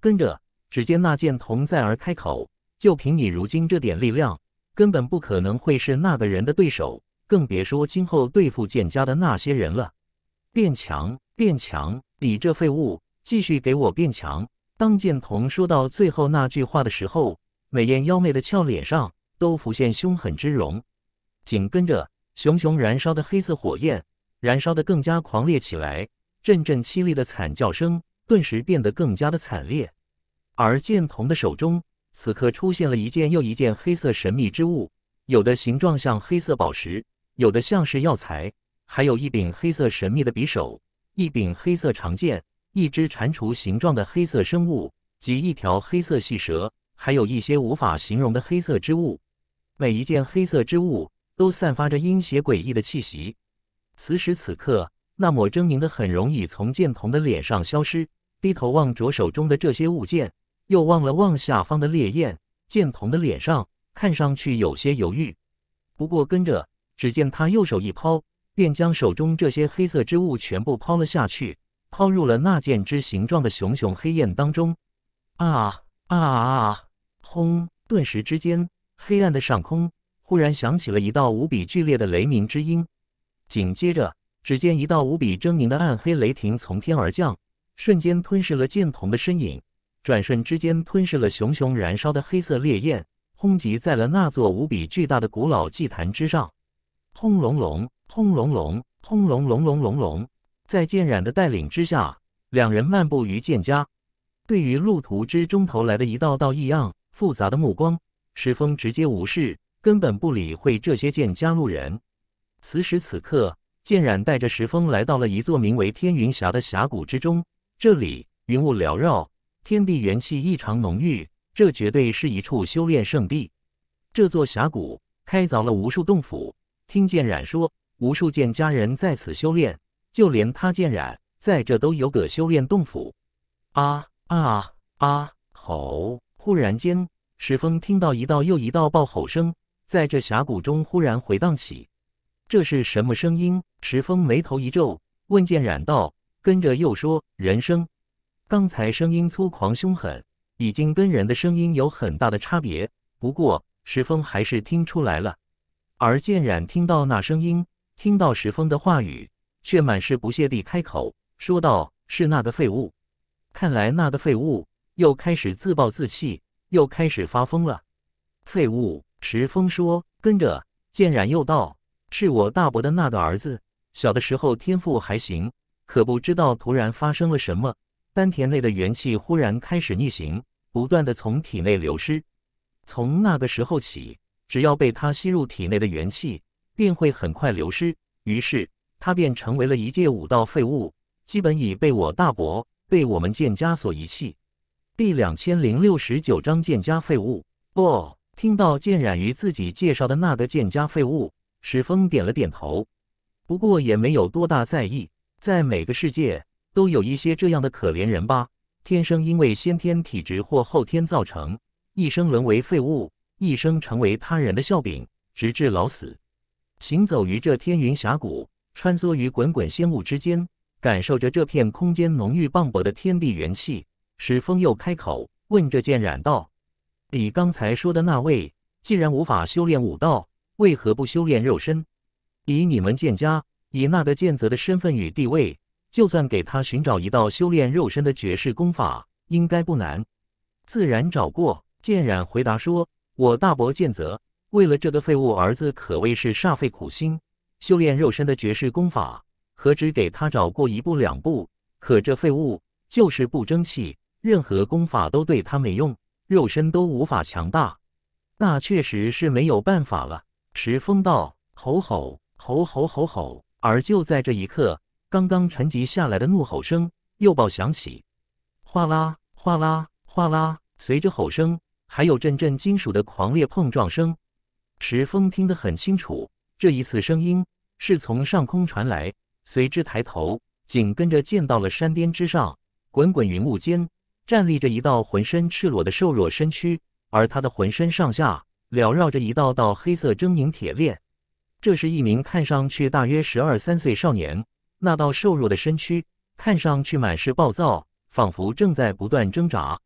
跟着，只见那剑童再而开口：“就凭你如今这点力量，根本不可能会是那个人的对手，更别说今后对付剑家的那些人了。变强，变强！你这废物，继续给我变强！”当剑童说到最后那句话的时候，美艳妖媚的俏脸上都浮现凶狠之容，紧跟着熊熊燃烧的黑色火焰燃烧得更加狂烈起来，阵阵凄厉的惨叫声顿时变得更加的惨烈。而剑童的手中此刻出现了一件又一件黑色神秘之物，有的形状像黑色宝石，有的像是药材，还有一柄黑色神秘的匕首，一柄黑色长剑。一只蟾蜍形状的黑色生物，及一条黑色细蛇，还有一些无法形容的黑色之物。每一件黑色之物都散发着阴邪诡异的气息。此时此刻，那抹狰狞的很容易从剑童的脸上消失。低头望着手中的这些物件，又望了望下方的烈焰，剑童的脸上看上去有些犹豫。不过，跟着只见他右手一抛，便将手中这些黑色之物全部抛了下去。抛入了那剑之形状的熊熊黑焰当中，啊啊啊！轰！顿时之间，黑暗的上空忽然响起了一道无比剧烈的雷鸣之音，紧接着，只见一道无比狰狞的暗黑雷霆从天而降，瞬间吞噬了剑童的身影，转瞬之间吞噬了熊熊燃烧的黑色烈焰，轰击在了那座无比巨大的古老祭坛之上。轰隆隆，轰隆隆，轰隆隆隆隆隆。在剑染的带领之下，两人漫步于剑家。对于路途之中投来的一道道异样复杂的目光，石峰直接无视，根本不理会这些剑家路人。此时此刻，剑染带着石峰来到了一座名为天云峡的峡谷之中。这里云雾缭绕，天地元气异常浓郁，这绝对是一处修炼圣地。这座峡谷开凿了无数洞府，听剑染说，无数剑家人在此修炼。就连他见染在这都有个修炼洞府，啊啊啊！吼！忽然间，石峰听到一道又一道爆吼声，在这峡谷中忽然回荡起。这是什么声音？石峰眉头一皱，问剑染道，跟着又说：“人声。刚才声音粗狂凶狠，已经跟人的声音有很大的差别。不过石峰还是听出来了。而剑染听到那声音，听到石峰的话语。”却满是不屑地开口说道：“是那个废物。”看来那个废物又开始自暴自弃，又开始发疯了。废物，池峰说。跟着渐染又道：“是我大伯的那个儿子。小的时候天赋还行，可不知道突然发生了什么，丹田内的元气忽然开始逆行，不断的从体内流失。从那个时候起，只要被他吸入体内的元气，便会很快流失。于是。”他便成为了一介武道废物，基本已被我大伯、被我们剑家所遗弃。第两千零六十九章剑家废物。不，听到剑染于自己介绍的那个剑家废物，史峰点了点头，不过也没有多大在意。在每个世界，都有一些这样的可怜人吧？天生因为先天体质或后天造成，一生沦为废物，一生成为他人的笑柄，直至老死。行走于这天云峡谷。穿梭于滚滚仙雾之间，感受着这片空间浓郁磅礴的天地元气。史风又开口问这剑染道：“你刚才说的那位，既然无法修炼武道，为何不修炼肉身？以你们剑家，以那个剑泽的身份与地位，就算给他寻找一道修炼肉身的绝世功法，应该不难。”自然找过。剑染回答说：“我大伯剑泽为了这个废物儿子，可谓是煞费苦心。”修炼肉身的绝世功法，何止给他找过一步两步？可这废物就是不争气，任何功法都对他没用，肉身都无法强大。那确实是没有办法了。石峰道：吼吼吼吼吼吼！而就在这一刻，刚刚沉寂下来的怒吼声又爆响起，哗啦哗啦哗啦！随着吼声，还有阵阵金属的狂烈碰撞声。石峰听得很清楚，这一次声音。是从上空传来，随之抬头，紧跟着见到了山巅之上，滚滚云雾间，站立着一道浑身赤裸的瘦弱身躯，而他的浑身上下缭绕着一道道黑色狰狞铁链。这是一名看上去大约十二三岁少年，那道瘦弱的身躯看上去满是暴躁，仿佛正在不断挣扎。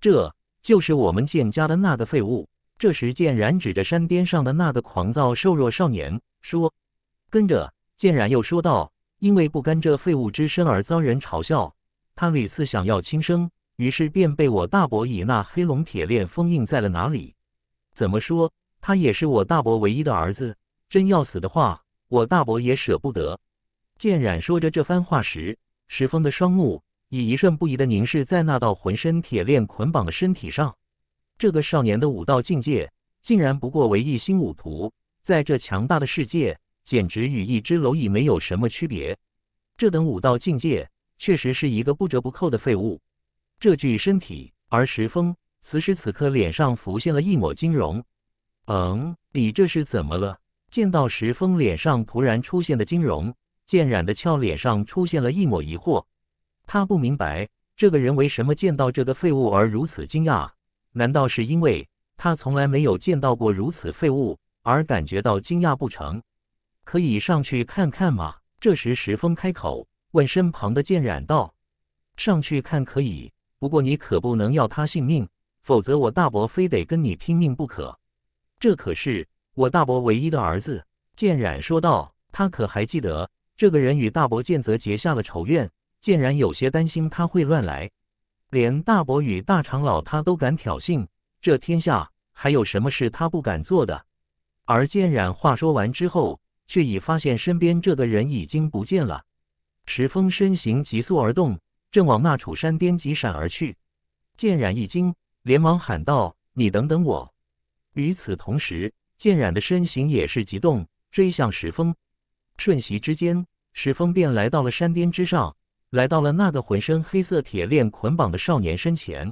这就是我们剑家的那个废物。这时，剑然指着山巅上的那个狂躁瘦弱少年说。跟着，建然又说道：“因为不甘这废物之身而遭人嘲笑，他屡次想要轻生，于是便被我大伯以那黑龙铁链封印在了哪里。怎么说，他也是我大伯唯一的儿子，真要死的话，我大伯也舍不得。”建然说着这番话时，石峰的双目以一瞬不移的凝视在那道浑身铁链捆绑的身体上。这个少年的武道境界，竟然不过为一星武徒，在这强大的世界。简直与一只蝼蚁没有什么区别，这等武道境界确实是一个不折不扣的废物。这具身体，而石峰此时此刻脸上浮现了一抹金容。嗯，你这是怎么了？见到石峰脸上突然出现的金容，剑染的俏脸上出现了一抹疑惑。他不明白这个人为什么见到这个废物而如此惊讶？难道是因为他从来没有见到过如此废物而感觉到惊讶不成？可以上去看看吗？这时石峰开口问身旁的剑染道：“上去看可以，不过你可不能要他性命，否则我大伯非得跟你拼命不可。这可是我大伯唯一的儿子。”剑染说道：“他可还记得，这个人与大伯剑泽结下了仇怨。”剑染有些担心他会乱来，连大伯与大长老他都敢挑衅，这天下还有什么事他不敢做的？而剑染话说完之后。却已发现身边这个人已经不见了。石峰身形急速而动，正往那处山巅疾闪而去。剑染一惊，连忙喊道：“你等等我！”与此同时，剑染的身形也是急动，追向石峰。瞬息之间，石峰便来到了山巅之上，来到了那个浑身黑色铁链捆绑的少年身前。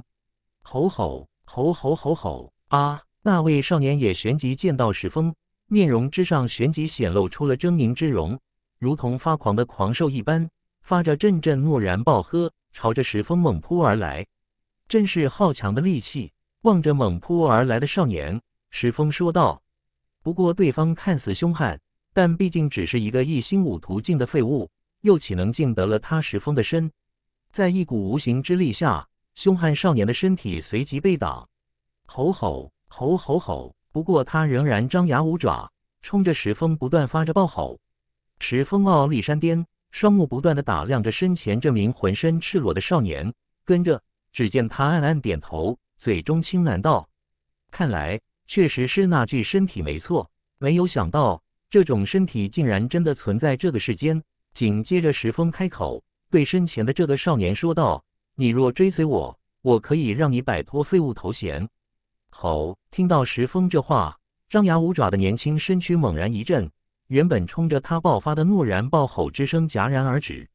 吼吼吼吼吼吼！啊！那位少年也旋即见到石峰。面容之上旋即显露出了狰狞之容，如同发狂的狂兽一般，发着阵阵诺然暴喝，朝着石峰猛扑而来。真是好强的戾气！望着猛扑而来的少年，石峰说道：“不过对方看似凶悍，但毕竟只是一个一心武途境的废物，又岂能竟得了他石峰的身？”在一股无形之力下，凶悍少年的身体随即被挡。吼吼吼吼吼！不过他仍然张牙舞爪，冲着石峰不断发着暴吼。石峰傲立山巅，双目不断地打量着身前这名浑身赤裸的少年。跟着，只见他暗暗点头，嘴中轻喃道：“看来确实是那具身体没错。没有想到，这种身体竟然真的存在这个世间。”紧接着，石峰开口对身前的这个少年说道：“你若追随我，我可以让你摆脱废物头衔。”吼！听到石峰这话，张牙舞爪的年轻身躯猛然一震，原本冲着他爆发的怒然暴吼之声戛然而止。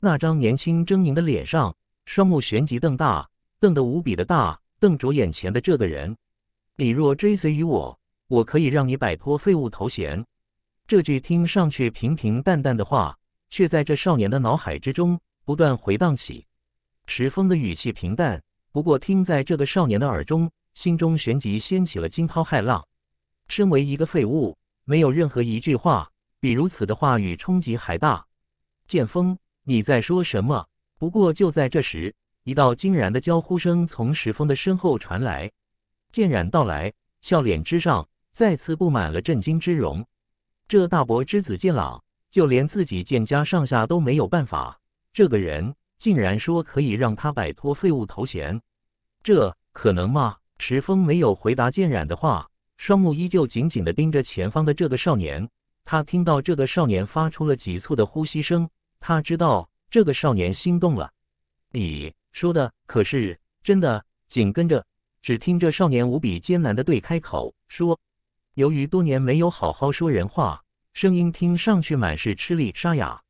那张年轻狰狞的脸上，双目旋即瞪大，瞪得无比的大，瞪着眼前的这个人。你若追随于我，我可以让你摆脱废物头衔。这句听上去平平淡淡的话，却在这少年的脑海之中不断回荡起。石峰的语气平淡，不过听在这个少年的耳中。心中旋即掀起了惊涛骇浪。身为一个废物，没有任何一句话比如此的话语冲击还大。剑锋，你在说什么？不过就在这时，一道惊然的娇呼声从石峰的身后传来。剑染到来，笑脸之上再次布满了震惊之容。这大伯之子剑朗，就连自己剑家上下都没有办法。这个人竟然说可以让他摆脱废物头衔，这可能吗？石峰没有回答建染的话，双目依旧紧紧地盯着前方的这个少年。他听到这个少年发出了急促的呼吸声，他知道这个少年心动了。你说的可是真的？紧跟着，只听这少年无比艰难地对开口说：“由于多年没有好好说人话，声音听上去满是吃力、沙哑。”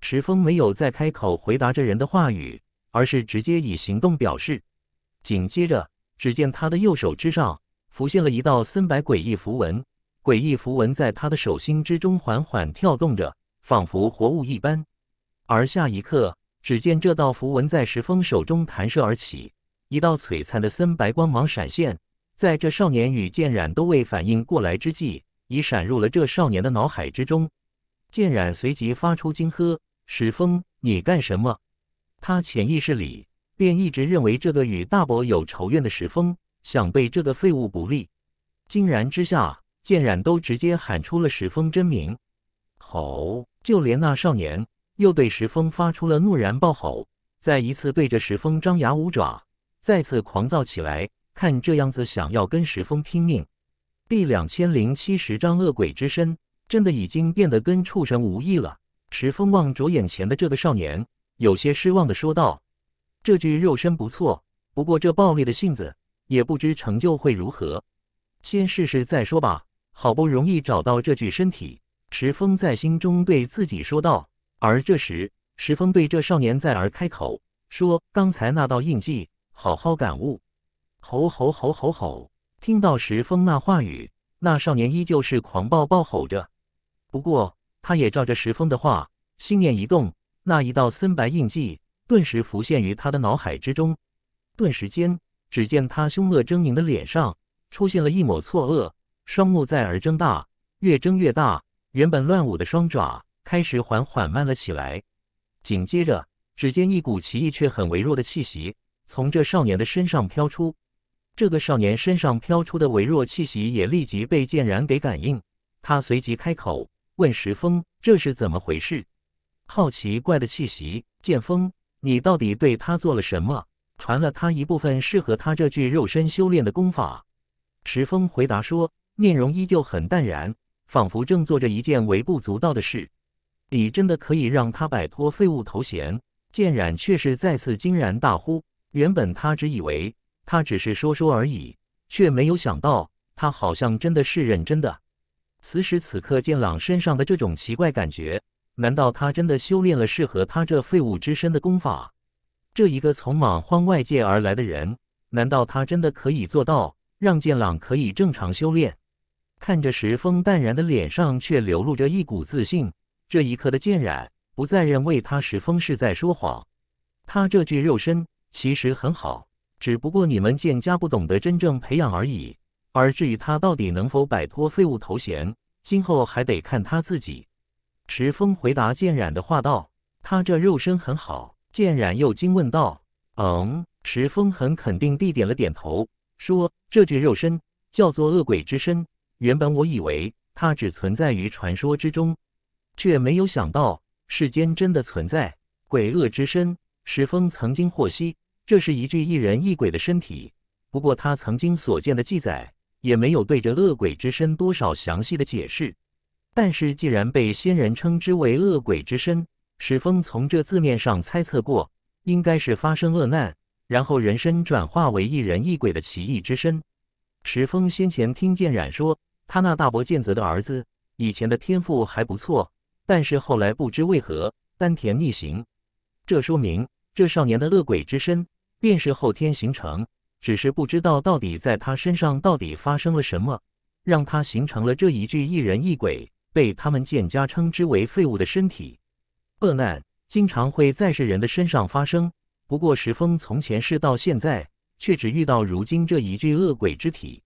石峰没有再开口回答这人的话语，而是直接以行动表示。紧接着。只见他的右手之上浮现了一道森白诡异符文，诡异符文在他的手心之中缓缓跳动着，仿佛活物一般。而下一刻，只见这道符文在石峰手中弹射而起，一道璀璨的森白光芒闪现。在这少年与剑染都未反应过来之际，已闪入了这少年的脑海之中。剑染随即发出惊喝：“石峰，你干什么？”他潜意识里。便一直认为这个与大伯有仇怨的石峰想对这个废物不利，惊然之下，剑染都直接喊出了石峰真名。吼！就连那少年又对石峰发出了怒然暴吼，再一次对着石峰张牙舞爪，再次狂躁起来。看这样子，想要跟石峰拼命。第两千零七十章恶鬼之身真的已经变得跟畜生无异了。石峰望着眼前的这个少年，有些失望的说道。这具肉身不错，不过这暴烈的性子，也不知成就会如何，先试试再说吧。好不容易找到这具身体，石峰在心中对自己说道。而这时，石峰对这少年在而开口说：“刚才那道印记，好好感悟。”吼吼吼吼吼！听到石峰那话语，那少年依旧是狂暴暴吼着。不过，他也照着石峰的话，心念一动，那一道森白印记。顿时浮现于他的脑海之中。顿时间，只见他凶恶狰狞的脸上出现了一抹错愕，双目在而睁大，越睁越大。原本乱舞的双爪开始缓缓慢了起来。紧接着，只见一股奇异却很微弱的气息从这少年的身上飘出。这个少年身上飘出的微弱气息也立即被剑然给感应。他随即开口问石峰：“这是怎么回事？”好奇怪的气息，剑锋。你到底对他做了什么？传了他一部分适合他这具肉身修炼的功法。石峰回答说，面容依旧很淡然，仿佛正做着一件微不足道的事。你真的可以让他摆脱废物头衔？剑染却是再次惊然大呼。原本他只以为他只是说说而已，却没有想到他好像真的是认真的。此时此刻，剑朗身上的这种奇怪感觉。难道他真的修炼了适合他这废物之身的功法？这一个从莽荒外界而来的人，难道他真的可以做到让剑朗可以正常修炼？看着石峰淡然的脸上，却流露着一股自信。这一刻的剑染不再认为他石峰是在说谎。他这具肉身其实很好，只不过你们剑家不懂得真正培养而已。而至于他到底能否摆脱废物头衔，今后还得看他自己。石峰回答建染的话道：“他这肉身很好。”建染又惊问道：“嗯？”石峰很肯定地点了点头，说：“这具肉身叫做恶鬼之身。原本我以为它只存在于传说之中，却没有想到世间真的存在鬼恶之身。”石峰曾经获悉，这是一具一人一鬼的身体。不过他曾经所见的记载，也没有对这恶鬼之身多少详细的解释。但是既然被仙人称之为恶鬼之身，石峰从这字面上猜测过，应该是发生恶难，然后人身转化为一人一鬼的奇异之身。石峰先前听见冉说，他那大伯剑泽的儿子以前的天赋还不错，但是后来不知为何丹田逆行，这说明这少年的恶鬼之身便是后天形成，只是不知道到底在他身上到底发生了什么，让他形成了这一具一人一鬼。被他们剑家称之为废物的身体，恶难经常会在世人的身上发生。不过石峰从前世到现在，却只遇到如今这一具恶鬼之体。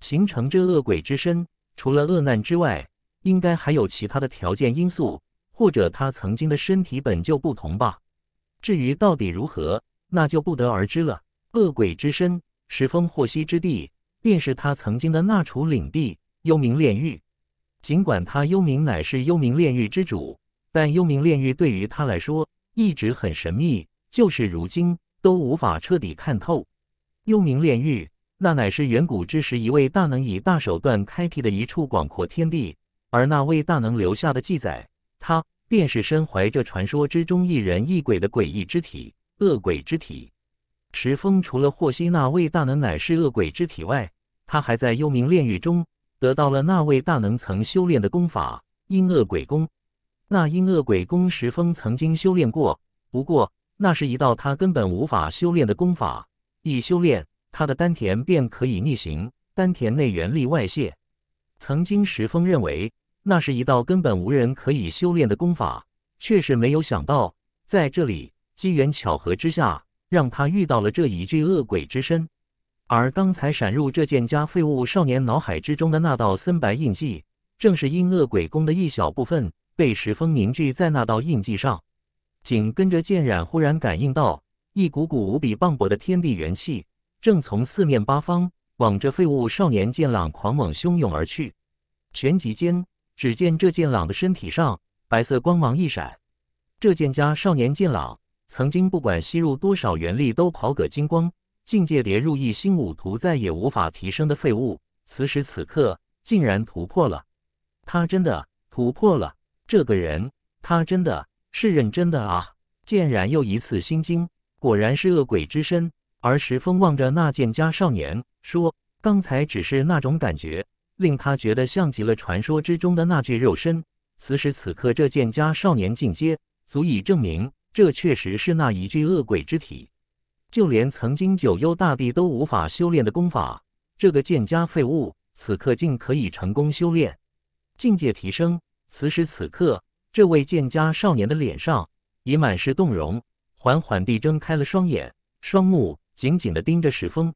形成这恶鬼之身，除了恶难之外，应该还有其他的条件因素，或者他曾经的身体本就不同吧。至于到底如何，那就不得而知了。恶鬼之身，石峰获悉之地，便是他曾经的那处领地——幽冥炼狱。尽管他幽冥乃是幽冥炼狱之主，但幽冥炼狱对于他来说一直很神秘，就是如今都无法彻底看透。幽冥炼狱那乃是远古之时一位大能以大手段开辟的一处广阔天地，而那位大能留下的记载，他便是身怀着传说之中一人一鬼的诡异之体、恶鬼之体。石峰除了获悉那位大能乃是恶鬼之体外，他还在幽冥炼狱中。得到了那位大能曾修炼的功法阴恶鬼功，那阴恶鬼功石峰曾经修炼过，不过那是一道他根本无法修炼的功法，一修炼他的丹田便可以逆行，丹田内元力外泄。曾经石峰认为那是一道根本无人可以修炼的功法，却是没有想到在这里机缘巧合之下，让他遇到了这一具恶鬼之身。而刚才闪入这剑家废物少年脑海之中的那道森白印记，正是阴恶鬼宫的一小部分，被石峰凝聚在那道印记上。紧跟着，剑染忽然感应到一股股无比磅礴的天地元气，正从四面八方往这废物少年剑朗狂猛汹涌而去。旋即间，只见这剑朗的身体上白色光芒一闪。这剑家少年剑朗，曾经不管吸入多少元力，都跑个精光。境界跌入一星五图，再也无法提升的废物，此时此刻竟然突破了！他真的突破了！这个人，他真的是认真的啊！剑染又一次心惊，果然是恶鬼之身。而石峰望着那剑家少年，说：“刚才只是那种感觉，令他觉得像极了传说之中的那具肉身。此时此刻，这剑家少年进阶，足以证明这确实是那一具恶鬼之体。”就连曾经九幽大帝都无法修炼的功法，这个剑家废物此刻竟可以成功修炼，境界提升。此时此刻，这位剑家少年的脸上已满是动容，缓缓地睁开了双眼，双目紧紧地盯着石峰。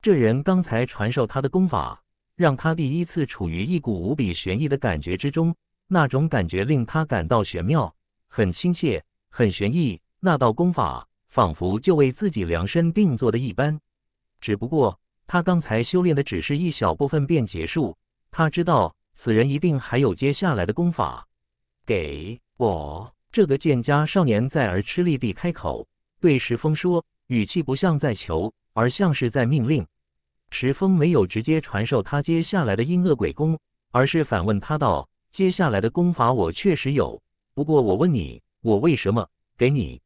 这人刚才传授他的功法，让他第一次处于一股无比玄异的感觉之中，那种感觉令他感到玄妙，很亲切，很玄异。那道功法。仿佛就为自己量身定做的一般，只不过他刚才修炼的只是一小部分便结束。他知道此人一定还有接下来的功法。给我这个剑家少年在而吃力地开口对石峰说，语气不像在求，而像是在命令。石峰没有直接传授他接下来的阴恶鬼功，而是反问他道：“接下来的功法我确实有，不过我问你，我为什么给你？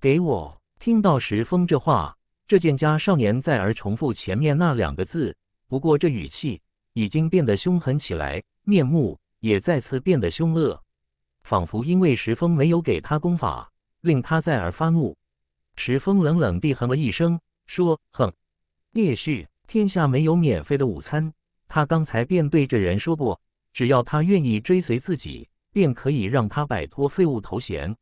给我？”听到石峰这话，这剑家少年再而重复前面那两个字，不过这语气已经变得凶狠起来，面目也再次变得凶恶，仿佛因为石峰没有给他功法，令他再而发怒。石峰冷冷地哼了一声，说：“哼，也是，天下没有免费的午餐。”他刚才便对这人说过，只要他愿意追随自己，便可以让他摆脱废物头衔，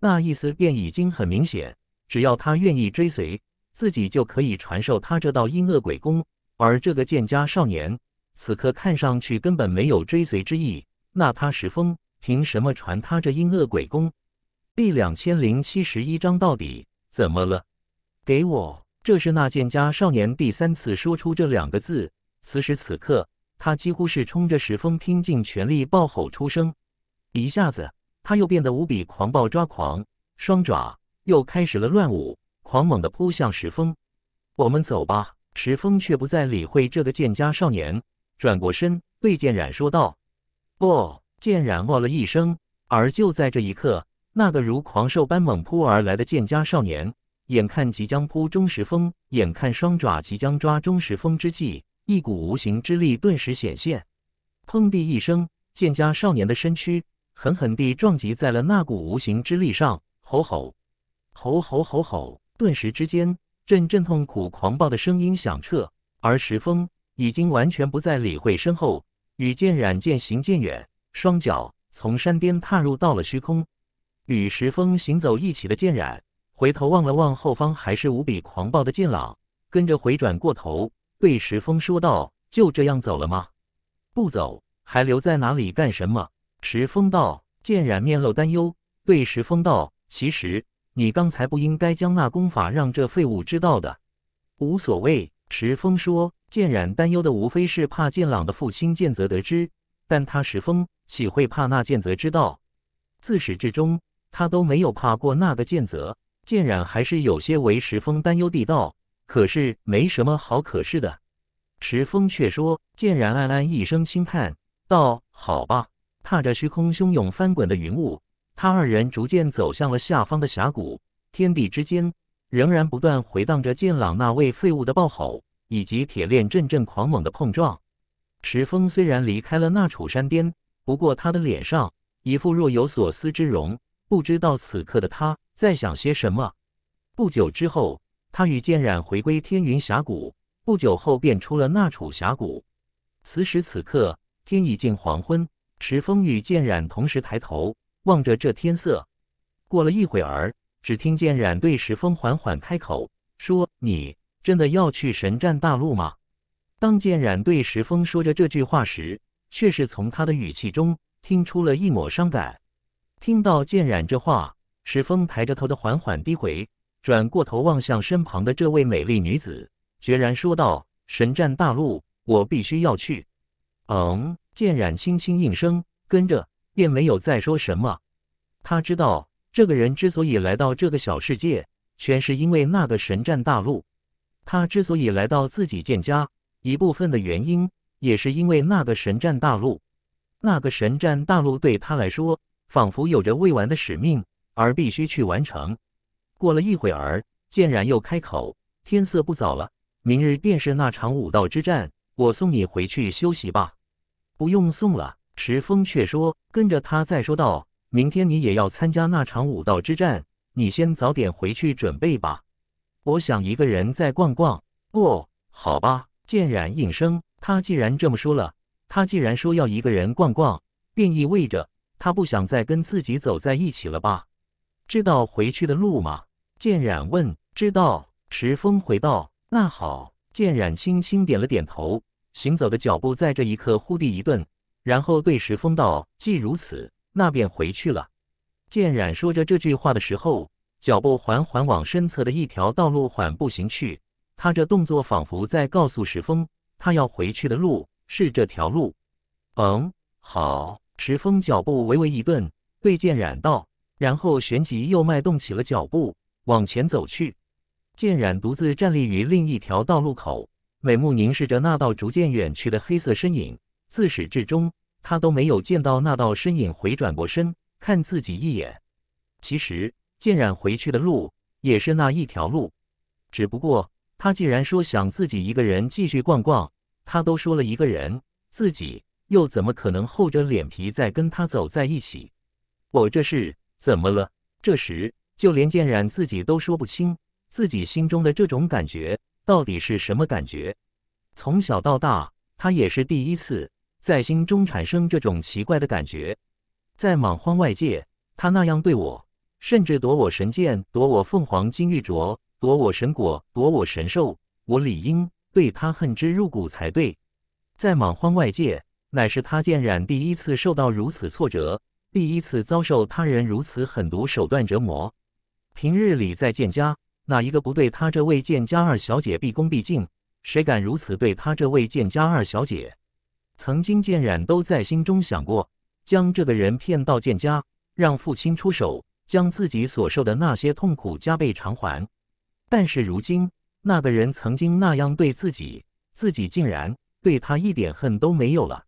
那意思便已经很明显。只要他愿意追随自己，就可以传授他这道阴恶鬼功。而这个剑家少年此刻看上去根本没有追随之意，那他石峰凭什么传他这阴恶鬼功？第两千零七十一章到底怎么了？给我！这是那剑家少年第三次说出这两个字。此时此刻，他几乎是冲着石峰拼尽全力暴吼出声。一下子，他又变得无比狂暴抓狂，双爪。又开始了乱舞，狂猛地扑向石峰。我们走吧。石峰却不再理会这个剑家少年，转过身对剑染说道：“不。”剑染哦了一声。而就在这一刻，那个如狂兽般猛扑而来的剑家少年，眼看即将扑中石峰，眼看双爪即将抓中石峰之际，一股无形之力顿时显现。砰地一声，剑家少年的身躯狠狠地撞击在了那股无形之力上。吼吼！吼吼吼吼！顿时之间，阵阵痛苦、狂暴的声音响彻。而石峰已经完全不再理会身后，与剑染渐行渐远，双脚从山巅踏入到了虚空。与石峰行走一起的剑染回头望了望后方，还是无比狂暴的剑朗，跟着回转过头对石峰说道：“就这样走了吗？不走，还留在哪里干什么？”石峰道。剑染面露担忧，对石峰道：“其实……”你刚才不应该将那功法让这废物知道的。无所谓，池峰说。剑染担忧的无非是怕剑朗的父亲剑泽得知，但他石峰岂会怕那剑泽知道？自始至终，他都没有怕过那个剑泽。剑染还是有些为石峰担忧地道。可是没什么好可是的。石峰却说。剑染暗暗一声轻叹，道：“好吧，踏着虚空汹涌翻滚的云雾。”他二人逐渐走向了下方的峡谷，天地之间仍然不断回荡着剑朗那位废物的暴吼，以及铁链阵阵狂猛的碰撞。池峰虽然离开了那处山巅，不过他的脸上一副若有所思之容，不知道此刻的他在想些什么。不久之后，他与剑染回归天云峡谷，不久后便出了那处峡谷。此时此刻，天已近黄昏，池峰与剑染同时抬头。望着这天色，过了一会儿，只听见冉对石峰缓缓开口说：“你真的要去神战大陆吗？”当见冉对石峰说着这句话时，却是从他的语气中听出了一抹伤感。听到见染这话，石峰抬着头的缓缓低回，转过头望向身旁的这位美丽女子，决然说道：“神战大陆，我必须要去。”嗯，见染轻轻应声，跟着。便没有再说什么。他知道这个人之所以来到这个小世界，全是因为那个神战大陆。他之所以来到自己剑家，一部分的原因也是因为那个神战大陆。那个神战大陆对他来说，仿佛有着未完的使命，而必须去完成。过了一会儿，剑然又开口：“天色不早了，明日便是那场武道之战，我送你回去休息吧。”“不用送了。”池风却说：“跟着他。”再说道：“明天你也要参加那场武道之战，你先早点回去准备吧。我想一个人再逛逛。”“哦，好吧。”剑染应声。他既然这么说了，他既然说要一个人逛逛，便意味着他不想再跟自己走在一起了吧？知道回去的路吗？剑染问。知道。池风回道：“那好。”剑染轻轻点了点头，行走的脚步在这一刻忽地一顿。然后对石峰道：“既如此，那便回去了。”剑染说着这句话的时候，脚步缓缓往身侧的一条道路缓步行去。他这动作仿佛在告诉石峰，他要回去的路是这条路。嗯，好。石峰脚步微微一顿，对剑染道，然后旋即又迈动起了脚步往前走去。剑染独自站立于另一条道路口，美目凝视着那道逐渐远去的黑色身影。自始至终，他都没有见到那道身影回转过身看自己一眼。其实，建染回去的路也是那一条路，只不过他既然说想自己一个人继续逛逛，他都说了一个人，自己又怎么可能厚着脸皮再跟他走在一起？我这是怎么了？这时，就连建染自己都说不清自己心中的这种感觉到底是什么感觉。从小到大，他也是第一次。在心中产生这种奇怪的感觉，在莽荒外界，他那样对我，甚至夺我神剑，夺我凤凰金玉镯，夺我神果，夺我神兽，我理应对他恨之入骨才对。在莽荒外界，乃是他剑染第一次受到如此挫折，第一次遭受他人如此狠毒手段折磨。平日里在剑家，哪一个不对他这位剑家二小姐毕恭毕敬？谁敢如此对他这位剑家二小姐？曾经，建染都在心中想过，将这个人骗到建家，让父亲出手，将自己所受的那些痛苦加倍偿还。但是如今，那个人曾经那样对自己，自己竟然对他一点恨都没有了，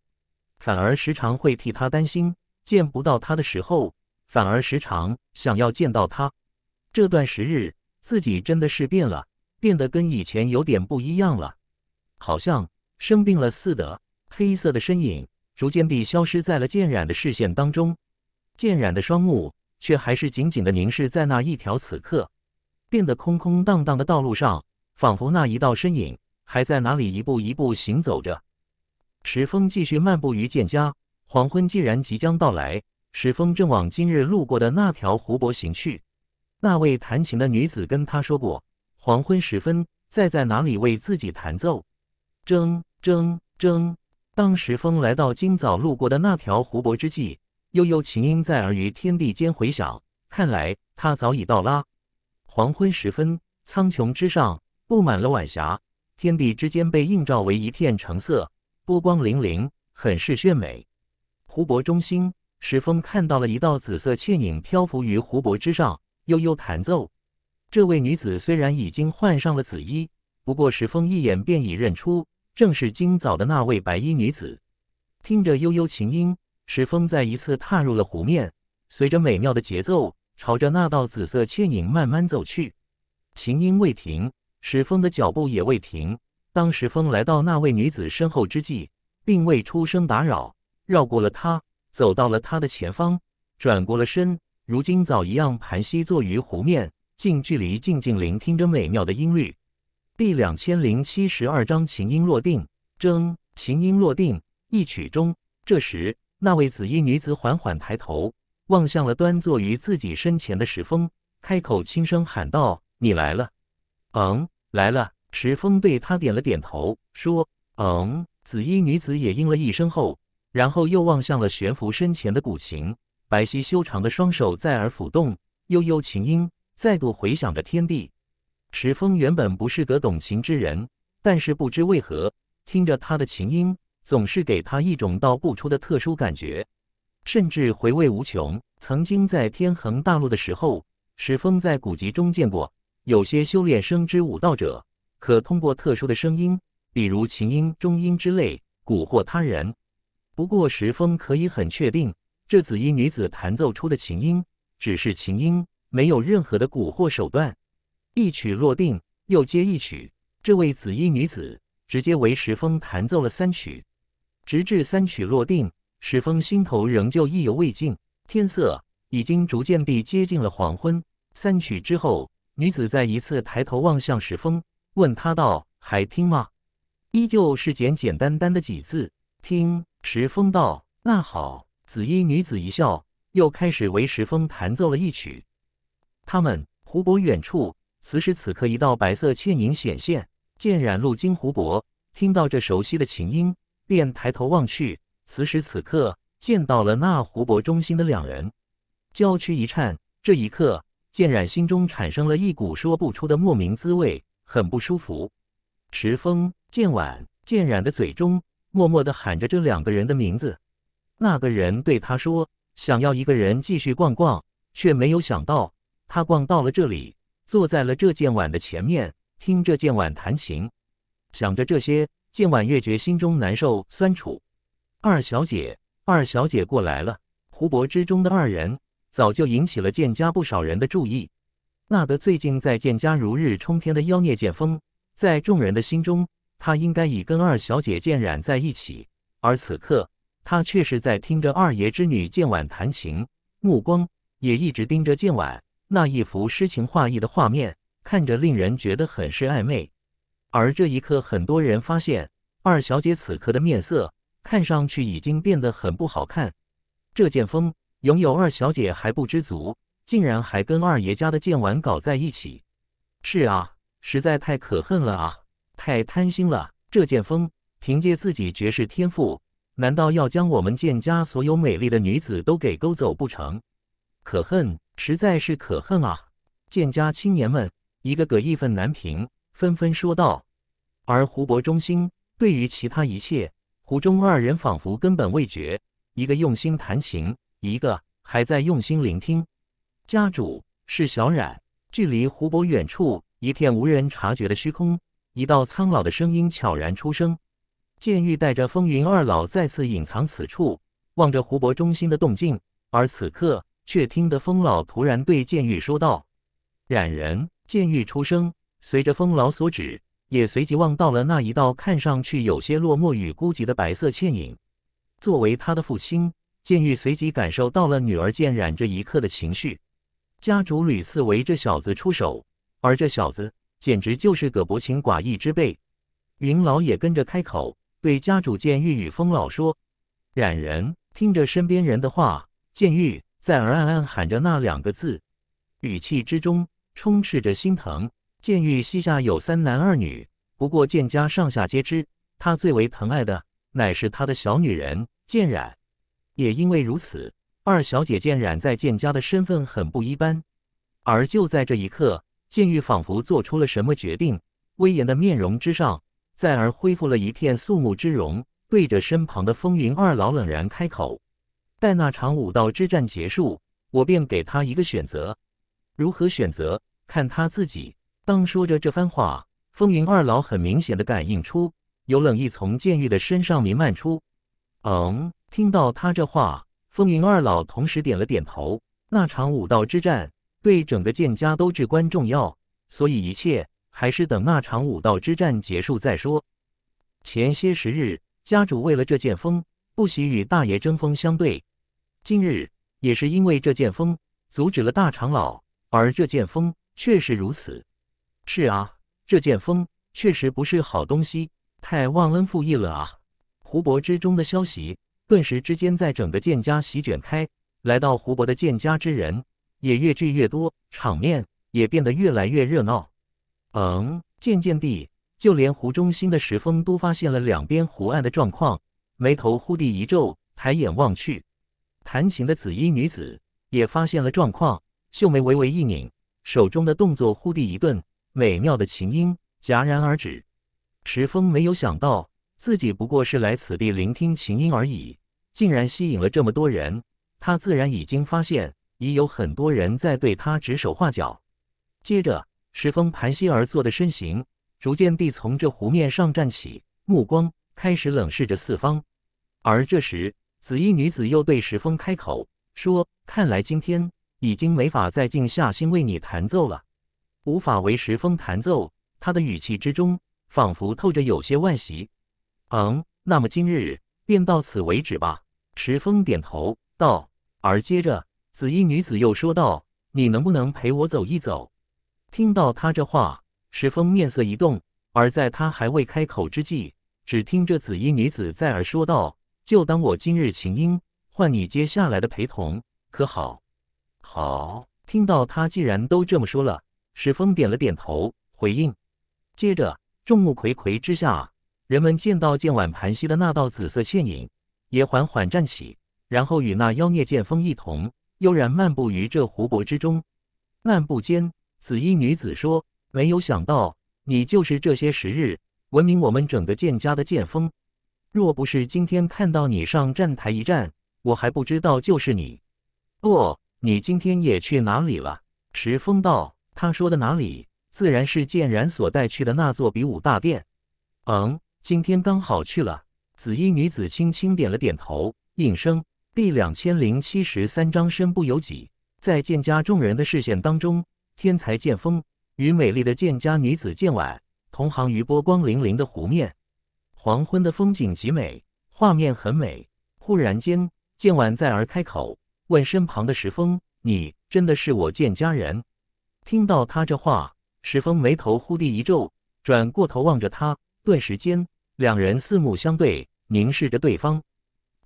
反而时常会替他担心。见不到他的时候，反而时常想要见到他。这段时日，自己真的是变了，变得跟以前有点不一样了，好像生病了似的。黑色的身影逐渐地消失在了剑染的视线当中，剑染的双目却还是紧紧地凝视在那一条此刻变得空空荡荡的道路上，仿佛那一道身影还在哪里一步一步行走着。石峰继续漫步于剑家，黄昏既然即将到来，石峰正往今日路过的那条湖泊行去。那位弹琴的女子跟他说过，黄昏时分再在哪里为自己弹奏。铮铮铮。当石峰来到今早路过的那条湖泊之际，悠悠琴音在耳，于天地间回响。看来他早已到啦。黄昏时分，苍穹之上布满了晚霞，天地之间被映照为一片橙色，波光粼粼，很是炫美。湖泊中心，石峰看到了一道紫色倩影漂浮于湖泊之上，悠悠弹奏。这位女子虽然已经换上了紫衣，不过石峰一眼便已认出。正是今早的那位白衣女子，听着悠悠琴音，石峰再一次踏入了湖面，随着美妙的节奏，朝着那道紫色倩影慢慢走去。琴音未停，石峰的脚步也未停。当石峰来到那位女子身后之际，并未出声打扰，绕过了她，走到了她的前方，转过了身，如今早一样盘膝坐于湖面，近距离静静聆听着美妙的音律。第两千零七十二章，琴音落定。筝琴音落定，一曲终。这时，那位紫衣女子缓缓抬头，望向了端坐于自己身前的石峰，开口轻声喊道：“你来了。”嗯，来了。石峰对他点了点头，说：“嗯。”紫衣女子也应了一声后，然后又望向了悬浮身前的古琴，白皙修长的双手在耳抚动，悠悠琴音再度回响着天地。石峰原本不是个懂琴之人，但是不知为何，听着他的琴音，总是给他一种道不出的特殊感觉，甚至回味无穷。曾经在天恒大陆的时候，石峰在古籍中见过，有些修炼生之武道者，可通过特殊的声音，比如琴音、中音之类，蛊惑他人。不过石峰可以很确定，这紫衣女子弹奏出的琴音只是琴音，没有任何的蛊惑手段。一曲落定，又接一曲。这位紫衣女子直接为石峰弹奏了三曲，直至三曲落定，石峰心头仍旧意犹未尽。天色已经逐渐地接近了黄昏。三曲之后，女子再一次抬头望向石峰，问他道：“还听吗？”依旧是简简单单的几字：“听。”石峰道：“那好。”紫衣女子一笑，又开始为石峰弹奏了一曲。他们湖泊远处。此时此刻，一道白色倩影显现。剑染路经湖泊，听到这熟悉的琴音，便抬头望去。此时此刻，见到了那湖泊中心的两人，娇躯一颤。这一刻，剑染心中产生了一股说不出的莫名滋味，很不舒服。池风、剑晚、剑染的嘴中默默的喊着这两个人的名字。那个人对他说：“想要一个人继续逛逛。”却没有想到，他逛到了这里。坐在了这剑碗的前面，听着剑婉弹琴，想着这些，剑婉越觉心中难受酸楚。二小姐，二小姐过来了。胡博之中的二人早就引起了剑家不少人的注意。那得最近在剑家如日冲天的妖孽剑锋，在众人的心中，他应该已跟二小姐剑染在一起，而此刻他却是在听着二爷之女剑婉弹琴，目光也一直盯着剑婉。那一幅诗情画意的画面，看着令人觉得很是暧昧。而这一刻，很多人发现二小姐此刻的面色看上去已经变得很不好看。这剑锋拥有二小姐还不知足，竟然还跟二爷家的剑丸搞在一起。是啊，实在太可恨了啊！太贪心了！这剑锋凭借自己绝世天赋，难道要将我们剑家所有美丽的女子都给勾走不成？可恨，实在是可恨啊！剑家青年们一个个义愤难平，纷纷说道。而胡伯中心对于其他一切，胡中二人仿佛根本未觉。一个用心弹琴，一个还在用心聆听。家主是小冉。距离胡伯远处一片无人察觉的虚空，一道苍老的声音悄然出声。剑玉带着风云二老再次隐藏此处，望着胡泊中心的动静。而此刻。却听得风老突然对剑玉说道：“冉人。”剑玉出声，随着风老所指，也随即望到了那一道看上去有些落寞与孤寂的白色倩影。作为他的父亲，剑玉随即感受到了女儿剑冉这一刻的情绪。家主屡次为这小子出手，而这小子简直就是个薄情寡义之辈。云老也跟着开口，对家主剑玉与风老说：“冉人。”听着身边人的话，剑玉。在而暗暗喊着那两个字，语气之中充斥着心疼。剑玉膝下有三男二女，不过剑家上下皆知，他最为疼爱的乃是他的小女人建染。也因为如此，二小姐建染在建家的身份很不一般。而就在这一刻，建玉仿佛做出了什么决定，威严的面容之上，再而恢复了一片肃穆之容，对着身旁的风云二老冷然开口。待那场武道之战结束，我便给他一个选择。如何选择，看他自己。当说着这番话，风云二老很明显的感应出有冷意从剑玉的身上弥漫出。嗯，听到他这话，风云二老同时点了点头。那场武道之战对整个剑家都至关重要，所以一切还是等那场武道之战结束再说。前些时日，家主为了这剑锋。不惜与大爷针锋相对。近日也是因为这剑锋阻止了大长老，而这剑锋确实如此。是啊，这剑锋确实不是好东西，太忘恩负义了啊！湖泊之中的消息顿时之间在整个剑家席卷开，来到湖泊的剑家之人也越聚越多，场面也变得越来越热闹。嗯，渐渐地，就连湖中心的石峰都发现了两边湖岸的状况。眉头忽地一皱，抬眼望去，弹琴的紫衣女子也发现了状况，秀眉微微一拧，手中的动作忽地一顿，美妙的琴音戛然而止。石峰没有想到，自己不过是来此地聆听琴音而已，竟然吸引了这么多人。他自然已经发现，已有很多人在对他指手画脚。接着，石峰盘膝而坐的身形逐渐地从这湖面上站起，目光。开始冷视着四方，而这时，紫衣女子又对石峰开口说：“看来今天已经没法再静下心为你弹奏了，无法为石峰弹奏。”她的语气之中，仿佛透着有些惋惜。“嗯，那么今日便到此为止吧。”石峰点头道。而接着，紫衣女子又说道：“你能不能陪我走一走？”听到她这话，石峰面色一动，而在他还未开口之际。只听这紫衣女子在耳说道：“就当我今日琴音换你接下来的陪同，可好？”“好。”听到他既然都这么说了，石峰点了点头回应。接着，众目睽睽之下，人们见到剑晚盘膝的那道紫色倩影，也缓缓站起，然后与那妖孽剑锋一同悠然漫步于这湖泊之中。漫步间，紫衣女子说：“没有想到，你就是这些时日。”闻名我们整个剑家的剑锋，若不是今天看到你上站台一站，我还不知道就是你。哦，你今天也去哪里了？石峰道，他说的哪里，自然是剑然所带去的那座比武大殿。嗯，今天刚好去了。紫衣女子轻轻点了点头，应声。第两千零七十三章身不由己。在剑家众人的视线当中，天才剑锋与美丽的剑家女子剑婉。同行于波光粼粼的湖面，黄昏的风景极美，画面很美。忽然间，见晚在而开口问身旁的石峰：“你真的是我见家人？”听到他这话，石峰眉头忽地一皱，转过头望着他。顿时间，两人四目相对，凝视着对方。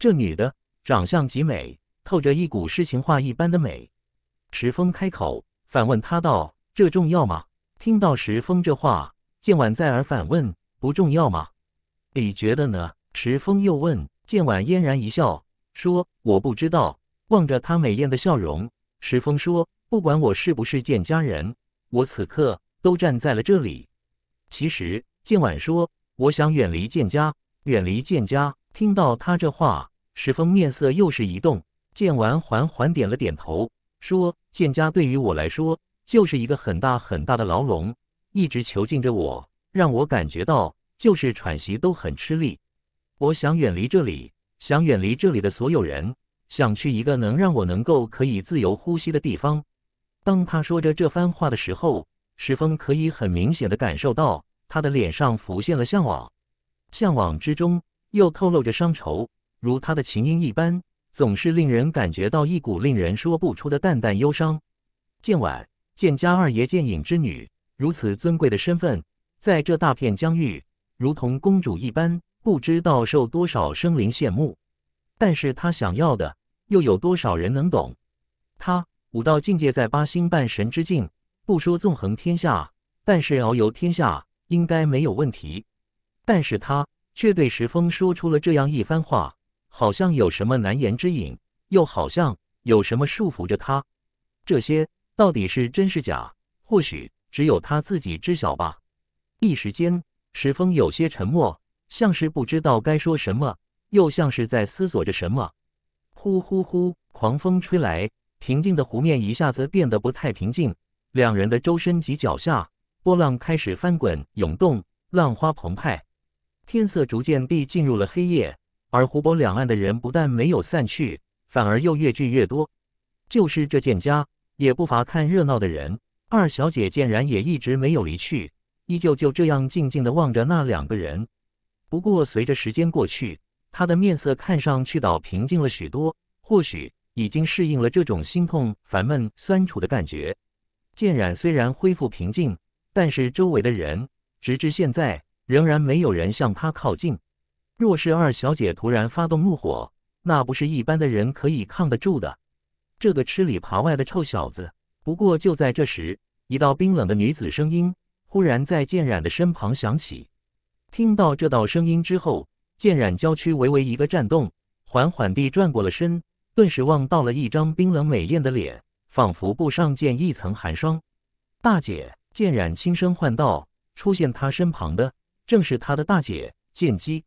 这女的长相极美，透着一股诗情画一般的美。石峰开口反问他道：“这重要吗？”听到石峰这话。见晚在而反问：“不重要吗？你觉得呢？”石峰又问。见晚嫣然一笑，说：“我不知道。”望着她美艳的笑容，石峰说：“不管我是不是见家人，我此刻都站在了这里。”其实，见晚说：“我想远离见家，远离见家。”听到他这话，石峰面色又是一动。见完缓缓点了点头，说：“见家对于我来说，就是一个很大很大的牢笼。”一直囚禁着我，让我感觉到就是喘息都很吃力。我想远离这里，想远离这里的所有人，想去一个能让我能够可以自由呼吸的地方。当他说着这番话的时候，石峰可以很明显的感受到他的脸上浮现了向往，向往之中又透露着伤愁，如他的琴音一般，总是令人感觉到一股令人说不出的淡淡忧伤。见晚，见家二爷见影之女。如此尊贵的身份，在这大片疆域，如同公主一般，不知道受多少生灵羡慕。但是他想要的，又有多少人能懂？他武道境界在八星半神之境，不说纵横天下，但是遨游天下应该没有问题。但是他却对石峰说出了这样一番话，好像有什么难言之隐，又好像有什么束缚着他。这些到底是真是假？或许。只有他自己知晓吧。一时间，石峰有些沉默，像是不知道该说什么，又像是在思索着什么。呼呼呼，狂风吹来，平静的湖面一下子变得不太平静，两人的周身及脚下，波浪开始翻滚涌动，浪花澎湃。天色逐渐地进入了黑夜，而湖泊两岸的人不但没有散去，反而又越聚越多。就是这件家，也不乏看热闹的人。二小姐见然也一直没有离去，依旧就这样静静的望着那两个人。不过随着时间过去，她的面色看上去倒平静了许多，或许已经适应了这种心痛、烦闷、酸楚的感觉。见染虽然恢复平静，但是周围的人，直至现在仍然没有人向她靠近。若是二小姐突然发动怒火，那不是一般的人可以抗得住的。这个吃里扒外的臭小子。不过，就在这时，一道冰冷的女子声音忽然在剑染的身旁响起。听到这道声音之后，剑染娇躯微微一个颤动，缓缓地转过了身，顿时望到了一张冰冷美艳的脸，仿佛布上溅一层寒霜。大姐，剑染轻声唤道。出现他身旁的，正是他的大姐剑姬。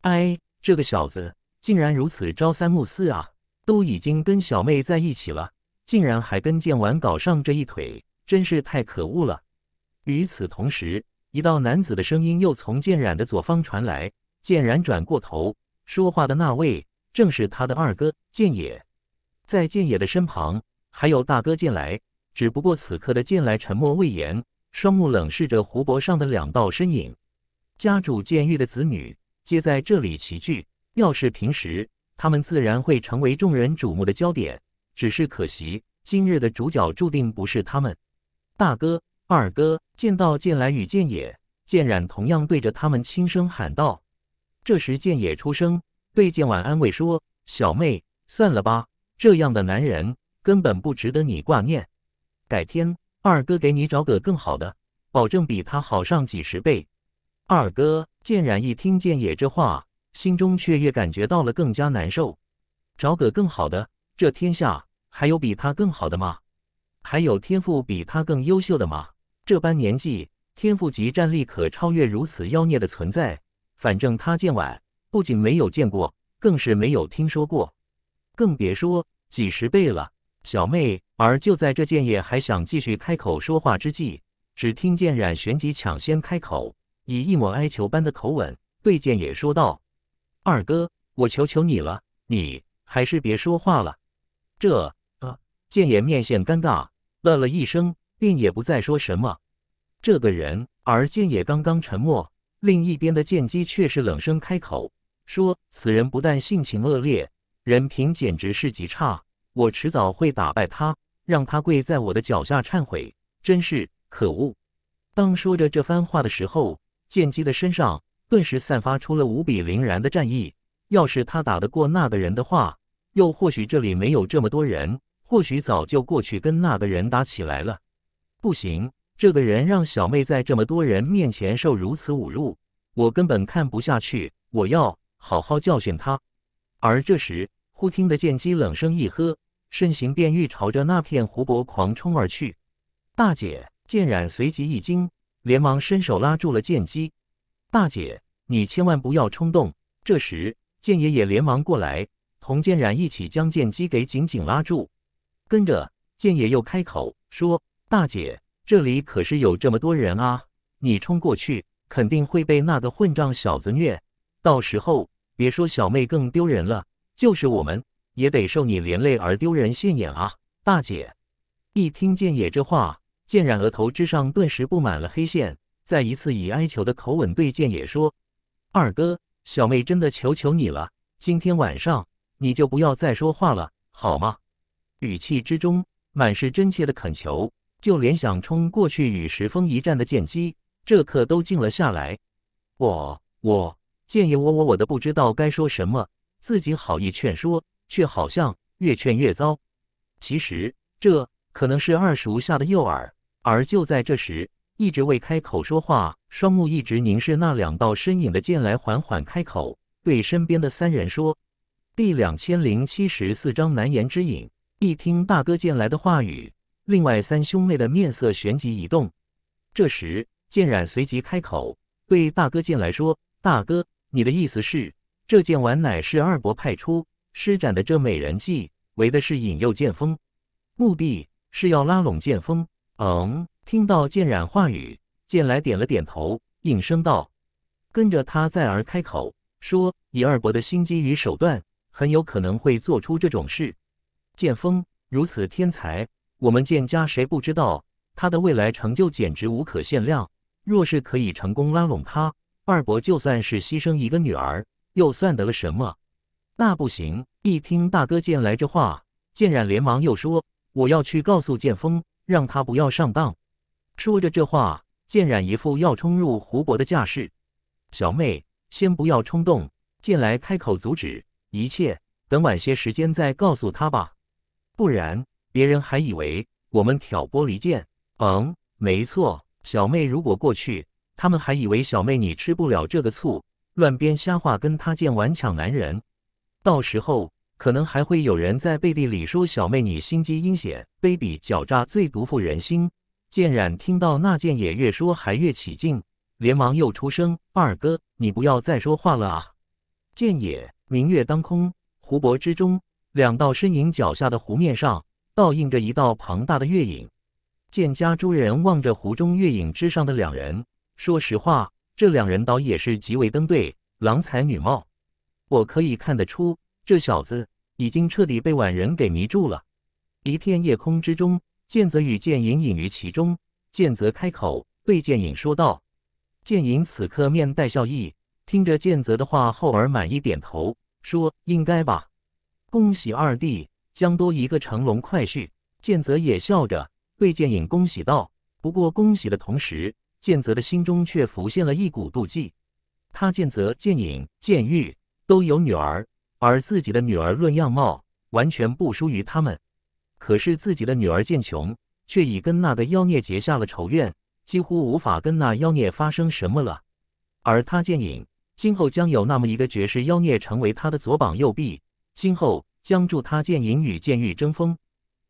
哎，这个小子竟然如此朝三暮四啊！都已经跟小妹在一起了。竟然还跟剑丸搞上这一腿，真是太可恶了。与此同时，一道男子的声音又从剑染的左方传来。剑染转过头，说话的那位正是他的二哥剑野。在剑野的身旁，还有大哥剑来。只不过此刻的剑来沉默未言，双目冷视着湖泊上的两道身影。家主剑玉的子女皆在这里齐聚，要是平时，他们自然会成为众人瞩目的焦点。只是可惜，今日的主角注定不是他们。大哥、二哥见到剑来与剑也，剑染同样对着他们轻声喊道。这时，剑也出声对剑婉安慰说：“小妹，散了吧，这样的男人根本不值得你挂念。改天，二哥给你找个更好的，保证比他好上几十倍。”二哥剑染一听剑也这话，心中却越感觉到了更加难受。找个更好的，这天下。还有比他更好的吗？还有天赋比他更优秀的吗？这般年纪，天赋级战力可超越如此妖孽的存在。反正他见晚，不仅没有见过，更是没有听说过，更别说几十倍了。小妹，而就在这剑夜还想继续开口说话之际，只听见冉玄吉抢先开口，以一抹哀求般的口吻对剑野说道：“二哥，我求求你了，你还是别说话了，这……”剑也面线尴尬，乐了一声，便也不再说什么。这个人，而剑也刚刚沉默，另一边的剑姬却是冷声开口说：“此人不但性情恶劣，人品简直是极差。我迟早会打败他，让他跪在我的脚下忏悔。真是可恶！”当说着这番话的时候，剑姬的身上顿时散发出了无比凌然的战意。要是他打得过那个人的话，又或许这里没有这么多人。或许早就过去跟那个人打起来了，不行，这个人让小妹在这么多人面前受如此侮辱，我根本看不下去，我要好好教训他。而这时，忽听得剑姬冷声一喝，身形便欲朝着那片湖泊狂冲而去。大姐，剑染随即一惊，连忙伸手拉住了剑姬。大姐，你千万不要冲动。这时，剑爷爷连忙过来，同剑染一起将剑姬给紧紧拉住。跟着建野又开口说：“大姐，这里可是有这么多人啊，你冲过去肯定会被那个混账小子虐，到时候别说小妹更丢人了，就是我们也得受你连累而丢人现眼啊！”大姐，一听建野这话，建染额头之上顿时布满了黑线，再一次以哀求的口吻对建野说：“二哥，小妹真的求求你了，今天晚上你就不要再说话了，好吗？”语气之中满是真切的恳求，就连想冲过去与石峰一战的剑姬，这刻都静了下来。我我剑爷我我我的不知道该说什么，自己好意劝说，却好像越劝越糟。其实这可能是二叔下的诱饵。而就在这时，一直未开口说话、双目一直凝视那两道身影的剑来缓缓开口，对身边的三人说：“第两千零七十四章难言之隐。”一听大哥剑来的话语，另外三兄妹的面色旋即一动。这时，剑染随即开口对大哥剑来说：“大哥，你的意思是，这剑丸乃是二伯派出施展的这美人计，为的是引诱剑锋，目的是要拉拢剑锋？”嗯，听到剑染话语，剑来点了点头，应声道：“跟着他再而开口说，以二伯的心机与手段，很有可能会做出这种事。”剑锋如此天才，我们剑家谁不知道？他的未来成就简直无可限量。若是可以成功拉拢他，二伯就算是牺牲一个女儿，又算得了什么？那不行！一听大哥剑来这话，剑染连忙又说：“我要去告诉剑锋，让他不要上当。”说着这话，剑染一副要冲入胡伯的架势。小妹，先不要冲动！剑来开口阻止：“一切等晚些时间再告诉他吧。”不然别人还以为我们挑拨离间。嗯，没错，小妹，如果过去，他们还以为小妹你吃不了这个醋，乱编瞎话跟他见完抢男人。到时候可能还会有人在背地里说小妹你心机阴险、卑鄙、狡诈、最毒妇人心。建染听到那剑也越说还越起劲，连忙又出声：“二哥，你不要再说话了啊！”剑也，明月当空，湖泊之中。两道身影脚下的湖面上倒映着一道庞大的月影。见家诸人望着湖中月影之上的两人，说实话，这两人倒也是极为登对，郎才女貌。我可以看得出，这小子已经彻底被婉人给迷住了。一片夜空之中，剑泽与剑影隐于其中。剑泽开口对剑影说道：“剑影，此刻面带笑意，听着剑泽的话后而满意点头，说：‘应该吧。’”恭喜二弟，将多一个乘龙快婿。剑泽也笑着对剑影恭喜道。不过，恭喜的同时，剑泽的心中却浮现了一股妒忌。他剑泽、剑影、剑玉都有女儿，而自己的女儿论样貌，完全不输于他们。可是，自己的女儿剑琼却已跟那个妖孽结下了仇怨，几乎无法跟那妖孽发生什么了。而他剑影今后将有那么一个绝世妖孽成为他的左膀右臂。今后将助他剑影与剑欲争锋。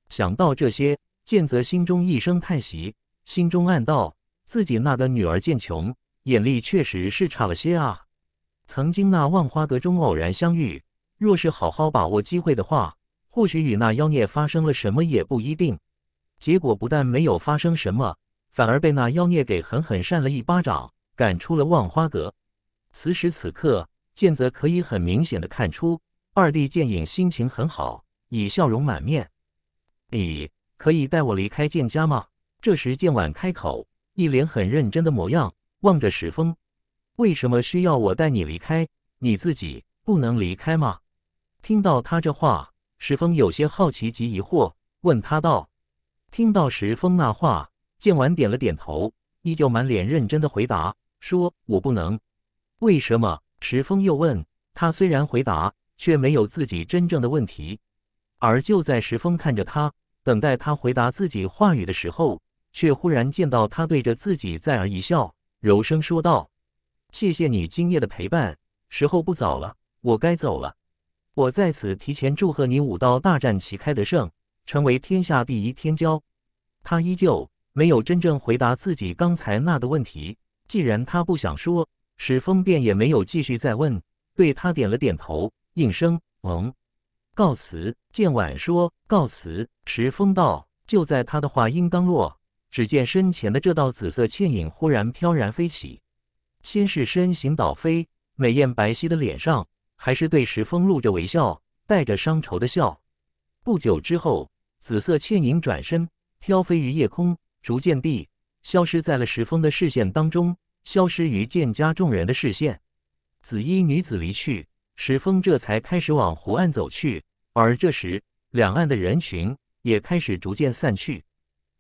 想到这些，剑泽心中一声叹息，心中暗道：自己那个女儿剑琼眼力确实是差了些啊。曾经那万花阁中偶然相遇，若是好好把握机会的话，或许与那妖孽发生了什么也不一定。结果不但没有发生什么，反而被那妖孽给狠狠扇了一巴掌，赶出了万花阁。此时此刻，剑泽可以很明显的看出。二弟剑影心情很好，已笑容满面。你可以带我离开剑家吗？这时剑婉开口，一脸很认真的模样，望着石峰：“为什么需要我带你离开？你自己不能离开吗？”听到他这话，石峰有些好奇及疑惑，问他道：“听到石峰那话，剑婉点了点头，依旧满脸认真的回答说：‘我不能。’为什么？”石峰又问他，虽然回答。却没有自己真正的问题，而就在石峰看着他，等待他回答自己话语的时候，却忽然见到他对着自己在而一笑，柔声说道：“谢谢你今夜的陪伴，时候不早了，我该走了。我在此提前祝贺你武道大战旗开得胜，成为天下第一天骄。”他依旧没有真正回答自己刚才那的问题，既然他不想说，石峰便也没有继续再问，对他点了点头。应声，嗯，告辞。见晚说：“告辞。”石峰道：“就在他的话音刚落，只见身前的这道紫色倩影忽然飘然飞起，先是身形倒飞，美艳白皙的脸上还是对石峰露着微笑，带着伤愁的笑。不久之后，紫色倩影转身飘飞于夜空，逐渐地消失在了石峰的视线当中，消失于剑家众人的视线。紫衣女子离去。”石峰这才开始往湖岸走去，而这时两岸的人群也开始逐渐散去。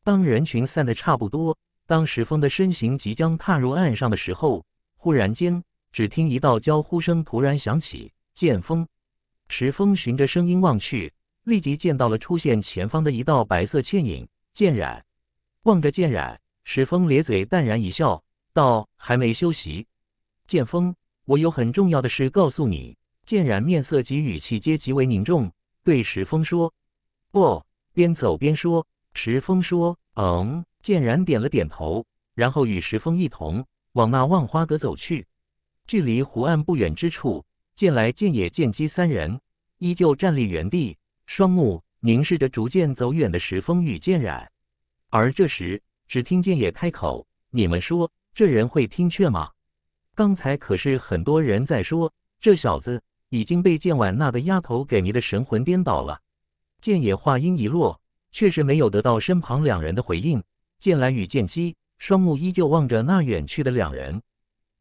当人群散得差不多，当石峰的身形即将踏入岸上的时候，忽然间，只听一道娇呼声突然响起：“剑锋！”石峰循着声音望去，立即见到了出现前方的一道白色倩影——剑染。望着剑染，石峰咧嘴淡然一笑，道：“还没休息，剑锋，我有很重要的事告诉你。”见然面色及语气皆极为凝重，对石峰说：“不。”边走边说。石峰说：“嗯。”建然点了点头，然后与石峰一同往那万花阁走去。距离湖岸不远之处，见来剑也剑姬三人依旧站立原地，双目凝视着逐渐走远的石峰与剑染。而这时，只听见也开口：“你们说，这人会听劝吗？刚才可是很多人在说这小子。”已经被剑婉娜的丫头给迷得神魂颠倒了。剑野话音一落，却是没有得到身旁两人的回应。剑来与剑姬双目依旧望着那远去的两人，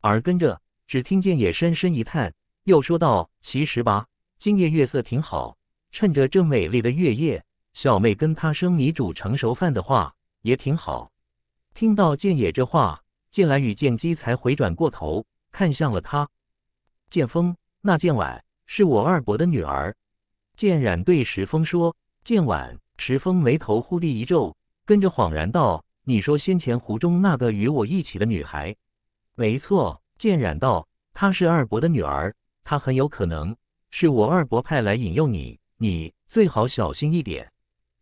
而跟着只听见野深深一叹，又说道：“其实吧，今夜月色挺好，趁着这美丽的月夜，小妹跟他生米煮成熟饭的话，也挺好。”听到剑野这话，剑来与剑姬才回转过头看向了他。剑锋。那剑婉是我二伯的女儿，剑染对石峰说：“剑婉。”石峰眉头忽地一皱，跟着恍然道：“你说先前湖中那个与我一起的女孩？”“没错。”剑染道，“她是二伯的女儿，她很有可能是我二伯派来引诱你。你最好小心一点，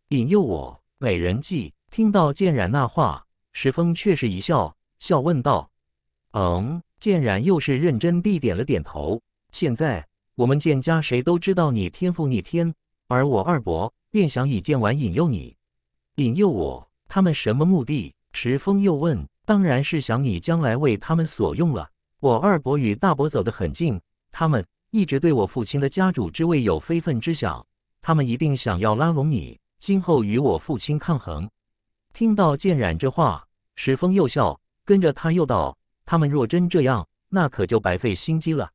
引诱我，美人计。”听到剑染那话，石峰却是一笑，笑问道：“嗯？”剑染又是认真地点了点头。现在我们剑家谁都知道你天赋逆天，而我二伯便想以剑丸引诱你，引诱我，他们什么目的？池峰又问，当然是想你将来为他们所用了。我二伯与大伯走得很近，他们一直对我父亲的家主之位有非分之想，他们一定想要拉拢你，今后与我父亲抗衡。听到剑染这话，石峰又笑，跟着他又道：他们若真这样，那可就白费心机了。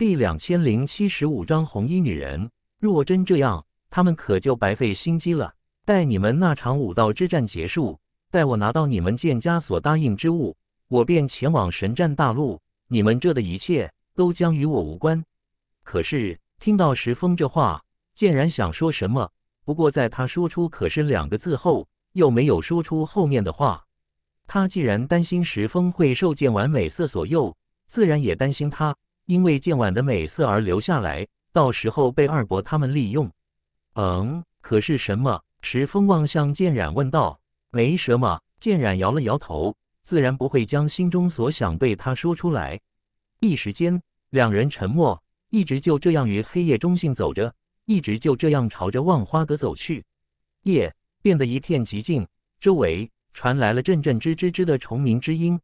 第两千零七十五章，红衣女人若真这样，他们可就白费心机了。待你们那场武道之战结束，待我拿到你们剑家所答应之物，我便前往神战大陆。你们这的一切都将与我无关。可是听到石峰这话，竟然想说什么，不过在他说出“可是”两个字后，又没有说出后面的话。他既然担心石峰会受剑完美色所诱，自然也担心他。因为剑婉的美色而留下来，到时候被二伯他们利用。嗯，可是什么？池风望向剑染问道。没什么。剑染摇了摇头，自然不会将心中所想被他说出来。一时间，两人沉默，一直就这样于黑夜中行走着，一直就这样朝着望花阁走去。夜变得一片寂静，周围传来了阵阵吱吱吱的虫鸣之音。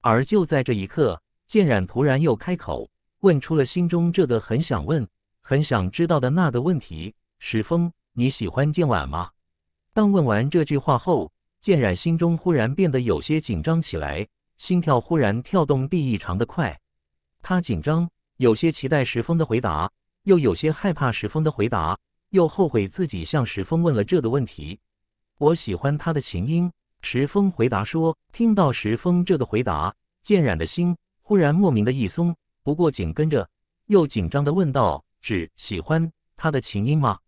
而就在这一刻，剑染突然又开口。问出了心中这个很想问、很想知道的那个问题：石峰，你喜欢剑婉吗？当问完这句话后，剑染心中忽然变得有些紧张起来，心跳忽然跳动地异常的快。他紧张，有些期待石峰的回答，又有些害怕石峰的回答，又后悔自己向石峰问了这个问题。我喜欢他的琴音。石峰回答说。听到石峰这个回答，剑染的心忽然莫名的一松。不过，紧跟着又紧张的问道：“只喜欢他的琴音吗？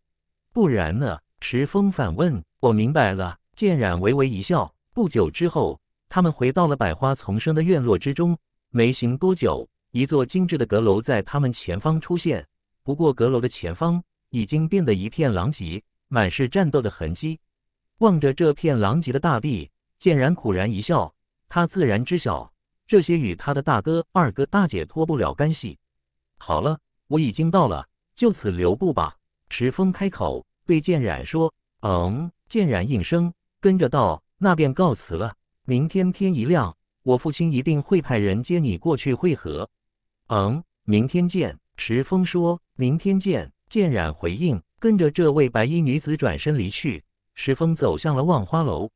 不然呢？”池风反问。我明白了。剑染微微一笑。不久之后，他们回到了百花丛生的院落之中。没行多久，一座精致的阁楼在他们前方出现。不过，阁楼的前方已经变得一片狼藉，满是战斗的痕迹。望着这片狼藉的大地，剑染苦然一笑。他自然知晓。这些与他的大哥、二哥、大姐脱不了干系。好了，我已经到了，就此留步吧。池峰开口对建染说：“嗯。”建染应声，跟着道：“那便告辞了。明天天一亮，我父亲一定会派人接你过去会合。”“嗯，明天见。”池峰说。“明天见。”建染回应，跟着这位白衣女子转身离去。石峰走向了望花楼。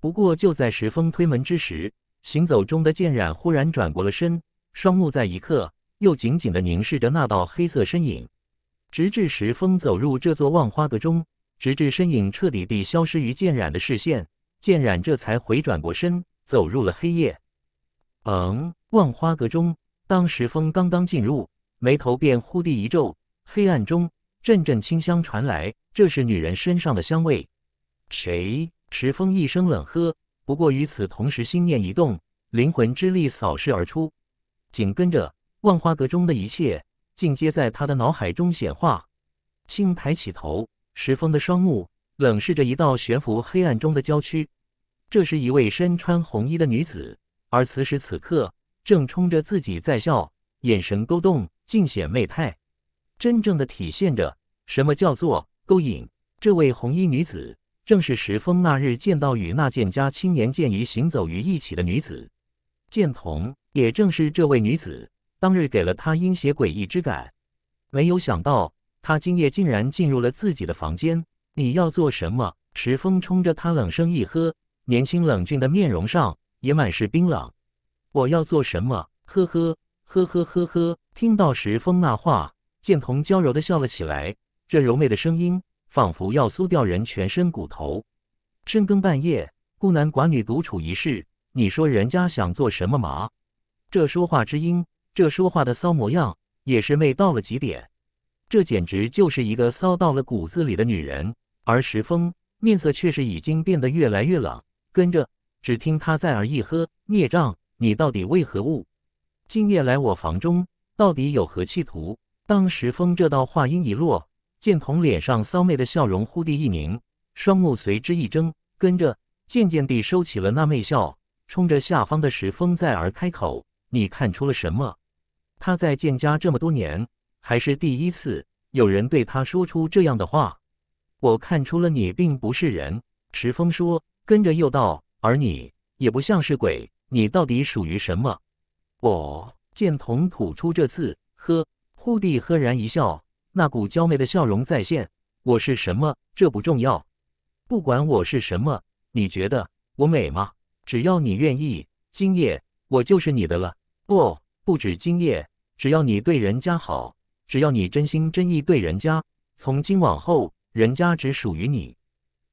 不过就在石峰推门之时，行走中的剑染忽然转过了身，双目在一刻又紧紧地凝视着那道黑色身影，直至石峰走入这座望花阁中，直至身影彻底地消失于剑染的视线，剑染这才回转过身，走入了黑夜。嗯，望花阁中，当石峰刚刚进入，眉头便忽地一皱。黑暗中，阵阵清香传来，这是女人身上的香味。谁？石峰一声冷喝。不过与此同时，心念一动，灵魂之力扫视而出，紧跟着万花阁中的一切，尽皆在他的脑海中显化。轻抬起头，石峰的双目冷视着一道悬浮黑暗中的郊区。这是一位身穿红衣的女子，而此时此刻，正冲着自己在笑，眼神勾动，尽显媚态，真正的体现着什么叫做勾引。这位红衣女子。正是石峰那日见到与那剑家青年剑仪行走于一起的女子剑童，也正是这位女子当日给了他阴邪诡异之感。没有想到他今夜竟然进入了自己的房间。你要做什么？石峰冲着他冷声一喝，年轻冷峻的面容上也满是冰冷。我要做什么？呵呵呵呵呵呵。听到石峰那话，剑童娇柔的笑了起来，这柔媚的声音。仿佛要酥掉人全身骨头。深更半夜，孤男寡女独处一室，你说人家想做什么嘛？这说话之音，这说话的骚模样，也是媚到了极点。这简直就是一个骚到了骨子里的女人。而石峰面色却是已经变得越来越冷。跟着，只听他在耳一喝：“孽障，你到底为何物？今夜来我房中，到底有何企图？”当石峰这道话音一落，剑童脸上骚媚的笑容忽地一凝，双目随之一睁，跟着渐渐地收起了那媚笑，冲着下方的石峰再而开口：“你看出了什么？”他在剑家这么多年，还是第一次有人对他说出这样的话。我看出了你并不是人，石峰说，跟着又道：“而你也不像是鬼，你到底属于什么？”我剑童吐出这字，呵，忽地赫然一笑。那股娇媚的笑容再现。我是什么？这不重要。不管我是什么，你觉得我美吗？只要你愿意，今夜我就是你的了。不，不止今夜。只要你对人家好，只要你真心真意对人家，从今往后，人家只属于你。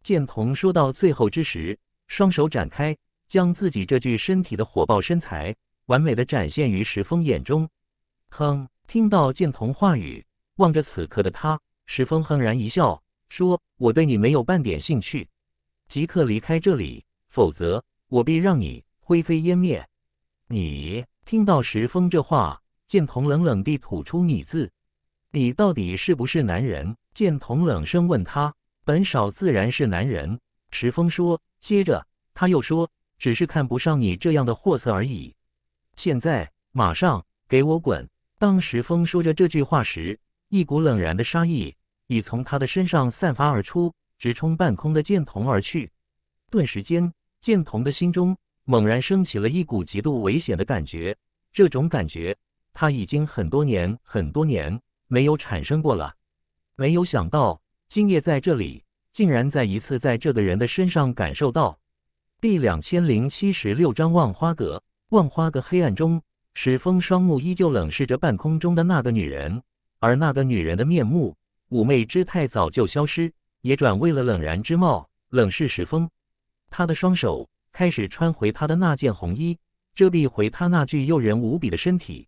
剑童说到最后之时，双手展开，将自己这具身体的火爆身材完美的展现于石峰眼中。哼，听到剑童话语。望着此刻的他，石峰哼然一笑，说：“我对你没有半点兴趣，即刻离开这里，否则我必让你灰飞烟灭。”你听到石峰这话，剑童冷冷地吐出“你”字：“你到底是不是男人？”剑童冷声问他：“本少自然是男人。”石峰说，接着他又说：“只是看不上你这样的货色而已。”现在，马上给我滚！当石峰说着这句话时，一股冷然的杀意已从他的身上散发而出，直冲半空的剑童而去。顿时间，剑童的心中猛然升起了一股极度危险的感觉。这种感觉他已经很多年、很多年没有产生过了。没有想到，今夜在这里，竟然再一次在这个人的身上感受到。第两千零七十六章望花阁。望花阁黑暗中，史峰双目依旧冷视着半空中的那个女人。而那个女人的面目妩媚之态早就消失，也转为了冷然之貌。冷视石峰，他的双手开始穿回他的那件红衣，遮蔽回他那具诱人无比的身体。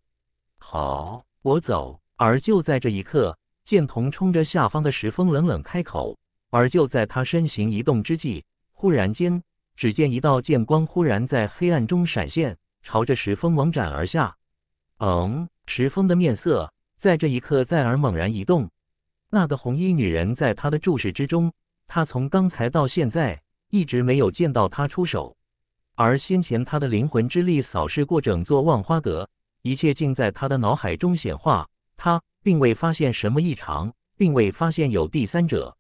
好，我走。而就在这一刻，剑童冲着下方的石峰冷冷开口。而就在他身形移动之际，忽然间，只见一道剑光忽然在黑暗中闪现，朝着石峰猛斩而下。嗯，石峰的面色。在这一刻，再尔猛然一动，那个红衣女人在他的注视之中。他从刚才到现在一直没有见到他出手，而先前他的灵魂之力扫视过整座万花阁，一切尽在他的脑海中显化。他并未发现什么异常，并未发现有第三者，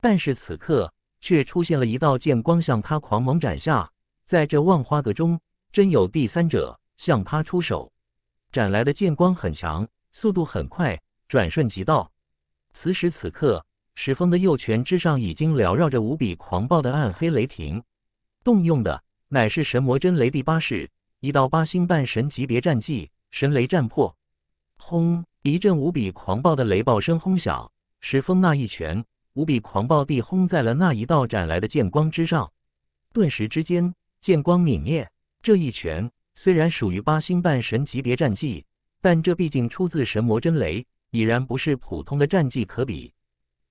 但是此刻却出现了一道剑光向他狂猛斩下。在这万花阁中，真有第三者向他出手，斩来的剑光很强。速度很快，转瞬即到。此时此刻，石峰的右拳之上已经缭绕着无比狂暴的暗黑雷霆，动用的乃是神魔真雷第八式，一道八星半神级别战技——神雷战破。轰！一阵无比狂暴的雷暴声轰响，石峰那一拳无比狂暴地轰在了那一道斩来的剑光之上，顿时之间，剑光泯灭。这一拳虽然属于八星半神级别战技。但这毕竟出自神魔真雷，已然不是普通的战技可比。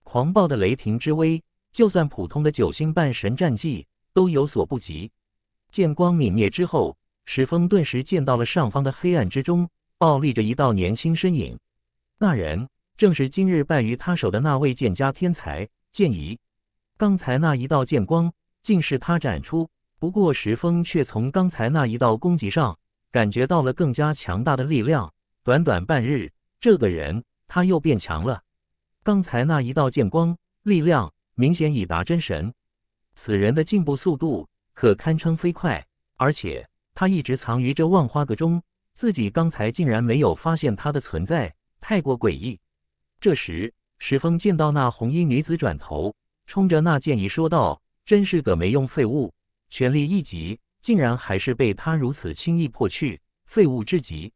狂暴的雷霆之威，就算普通的九星半神战技都有所不及。剑光泯灭之后，石峰顿时见到了上方的黑暗之中，暴立着一道年轻身影。那人正是今日败于他手的那位剑家天才剑仪。刚才那一道剑光，竟是他展出。不过石峰却从刚才那一道攻击上，感觉到了更加强大的力量。短短半日，这个人他又变强了。刚才那一道剑光，力量明显已达真神。此人的进步速度可堪称飞快，而且他一直藏于这万花阁中，自己刚才竟然没有发现他的存在，太过诡异。这时，石峰见到那红衣女子，转头冲着那剑仪说道：“真是个没用废物，全力一击，竟然还是被他如此轻易破去，废物至极。”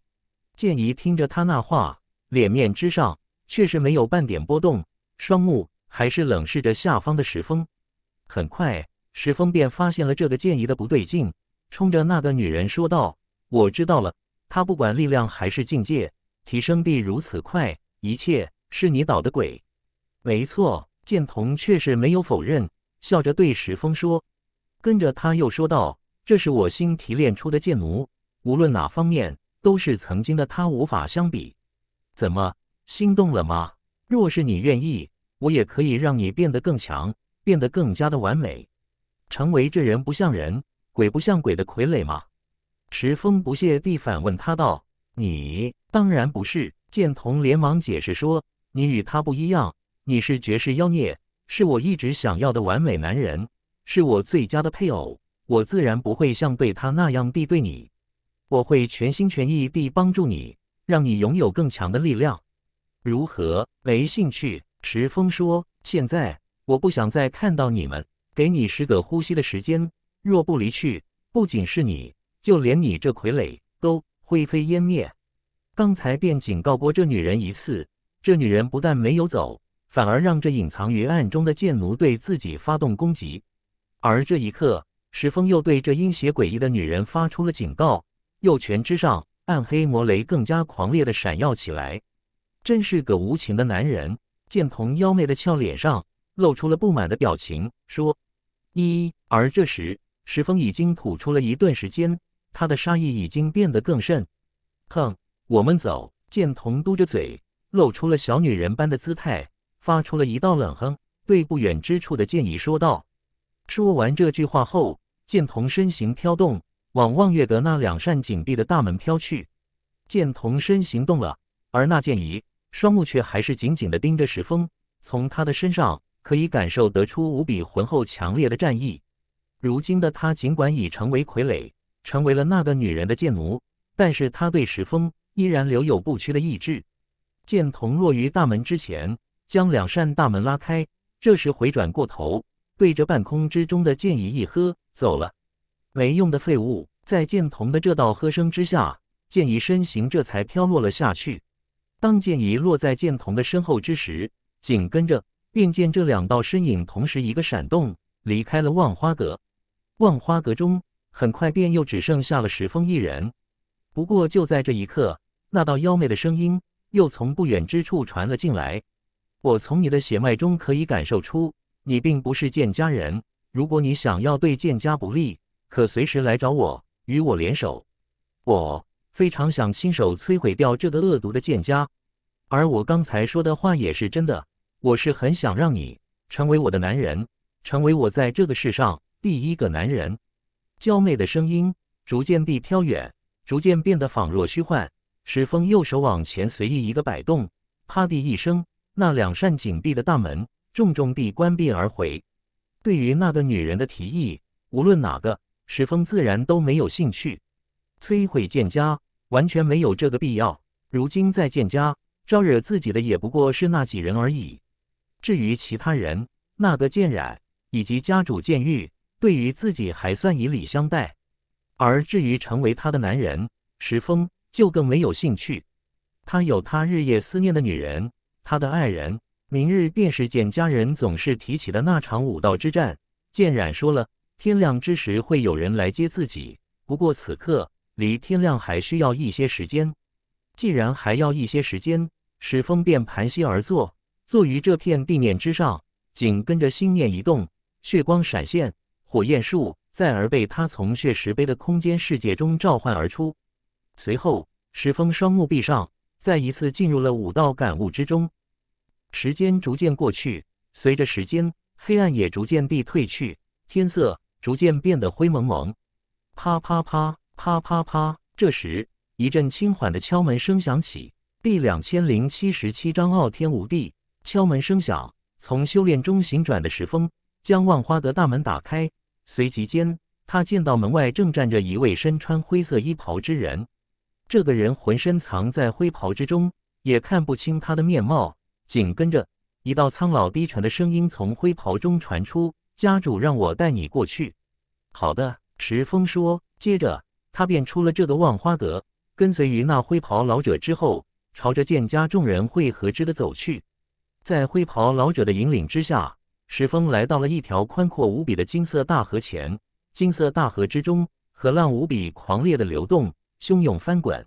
剑姨听着他那话，脸面之上却是没有半点波动，双目还是冷视着下方的石峰。很快，石峰便发现了这个剑仪的不对劲，冲着那个女人说道：“我知道了，他不管力量还是境界提升地如此快，一切是你捣的鬼。”没错，剑童确实没有否认，笑着对石峰说，跟着他又说道：“这是我新提炼出的剑奴，无论哪方面。”都是曾经的他无法相比，怎么心动了吗？若是你愿意，我也可以让你变得更强，变得更加的完美，成为这人不像人、鬼不像鬼的傀儡吗？池风不屑地反问他道：“你当然不是。”剑童连忙解释说：“你与他不一样，你是绝世妖孽，是我一直想要的完美男人，是我最佳的配偶，我自然不会像对他那样的对你。”我会全心全意地帮助你，让你拥有更强的力量。如何？没兴趣？石峰说：“现在我不想再看到你们。给你十个呼吸的时间，若不离去，不仅是你，就连你这傀儡都灰飞烟灭。”刚才便警告过这女人一次，这女人不但没有走，反而让这隐藏于暗中的贱奴对自己发动攻击。而这一刻，石峰又对这阴邪诡异的女人发出了警告。右拳之上，暗黑魔雷更加狂烈的闪耀起来。真是个无情的男人！剑童妖媚的俏脸上露出了不满的表情，说：“一。”而这时，石峰已经吐出了一段时间，他的杀意已经变得更甚。哼，我们走！剑童嘟着嘴，露出了小女人般的姿态，发出了一道冷哼，对不远之处的剑乙说道。说完这句话后，剑童身形飘动。往望月阁那两扇紧闭的大门飘去，剑童身行动了，而那剑仪双目却还是紧紧的盯着石峰。从他的身上可以感受得出无比浑厚强烈的战意。如今的他尽管已成为傀儡，成为了那个女人的剑奴，但是他对石峰依然留有不屈的意志。剑童落于大门之前，将两扇大门拉开。这时回转过头，对着半空之中的剑仪一喝：“走了。”没用的废物！在剑童的这道喝声之下，剑仪身形这才飘落了下去。当剑仪落在剑童的身后之时，紧跟着便见这两道身影同时一个闪动，离开了望花阁。望花阁中很快便又只剩下了石峰一人。不过就在这一刻，那道妖媚的声音又从不远之处传了进来：“我从你的血脉中可以感受出，你并不是剑家人。如果你想要对剑家不利，”可随时来找我，与我联手。我非常想亲手摧毁掉这个恶毒的剑家。而我刚才说的话也是真的，我是很想让你成为我的男人，成为我在这个世上第一个男人。娇媚的声音逐渐地飘远，逐渐变得仿若虚幻。石峰右手往前随意一个摆动，啪地一声，那两扇紧闭的大门重重地关闭而回。对于那个女人的提议，无论哪个。石峰自然都没有兴趣，摧毁剑家完全没有这个必要。如今在剑家招惹自己的也不过是那几人而已。至于其他人，那个剑染以及家主剑玉，对于自己还算以礼相待。而至于成为他的男人，石峰就更没有兴趣。他有他日夜思念的女人，他的爱人。明日便是剑家人总是提起的那场武道之战。剑染说了。天亮之时会有人来接自己，不过此刻离天亮还需要一些时间。既然还要一些时间，石峰便盘膝而坐，坐于这片地面之上。紧跟着心念一动，血光闪现，火焰树再而被他从血石碑的空间世界中召唤而出。随后，石峰双目闭上，再一次进入了五道感悟之中。时间逐渐过去，随着时间，黑暗也逐渐地褪去，天色。逐渐变得灰蒙蒙。啪啪啪啪啪啪！这时，一阵轻缓的敲门声响起。第两千零七十七章傲天无地。敲门声响，从修炼中醒转的石峰将万花阁大门打开。随即间，他见到门外正站着一位身穿灰色衣袍之人。这个人浑身藏在灰袍之中，也看不清他的面貌。紧跟着，一道苍老低沉的声音从灰袍中传出。家主让我带你过去。好的，池峰说。接着，他便出了这个万花阁，跟随于那灰袍老者之后，朝着剑家众人会合之的走去。在灰袍老者的引领之下，石峰来到了一条宽阔无比的金色大河前。金色大河之中，河浪无比狂烈的流动，汹涌翻滚。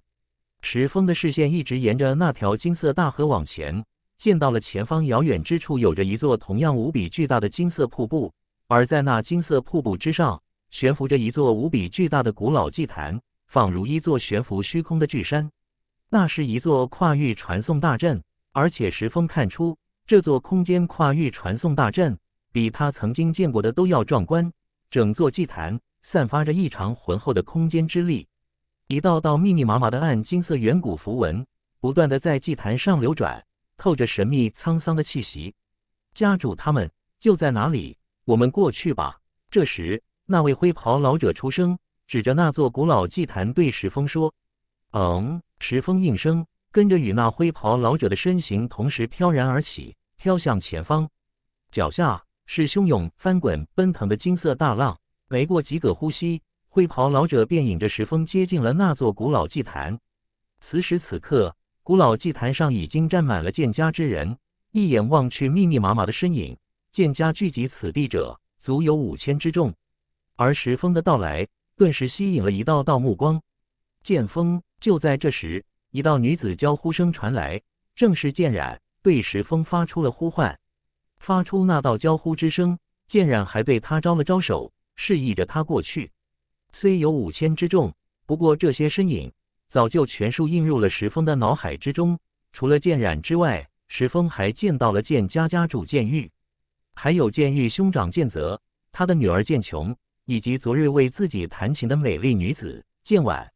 石峰的视线一直沿着那条金色大河往前。见到了前方遥远之处，有着一座同样无比巨大的金色瀑布，而在那金色瀑布之上，悬浮着一座无比巨大的古老祭坛，仿如一座悬浮虚空的巨山。那是一座跨域传送大阵，而且石峰看出，这座空间跨域传送大阵比他曾经见过的都要壮观。整座祭坛散发着异常浑厚的空间之力，一道道密密麻麻的暗金色远古符文不断的在祭坛上流转。透着神秘沧桑的气息，家主他们就在哪里？我们过去吧。这时，那位灰袍老者出声，指着那座古老祭坛，对石峰说：“嗯。”石峰应声，跟着与那灰袍老者的身形同时飘然而起，飘向前方。脚下是汹涌翻滚奔腾的金色大浪。没过几个呼吸，灰袍老者便引着石峰接近了那座古老祭坛。此时此刻。古老祭坛上已经站满了剑家之人，一眼望去，密密麻麻的身影。剑家聚集此地者，足有五千之众。而石峰的到来，顿时吸引了一道道目光。剑锋，就在这时，一道女子娇呼声传来，正是剑染对石峰发出了呼唤。发出那道娇呼之声，剑染还对他招了招手，示意着他过去。虽有五千之众，不过这些身影。早就全数映入了石峰的脑海之中。除了剑染之外，石峰还见到了剑家家主剑玉，还有剑玉兄长剑泽，他的女儿剑琼，以及昨日为自己弹琴的美丽女子剑婉。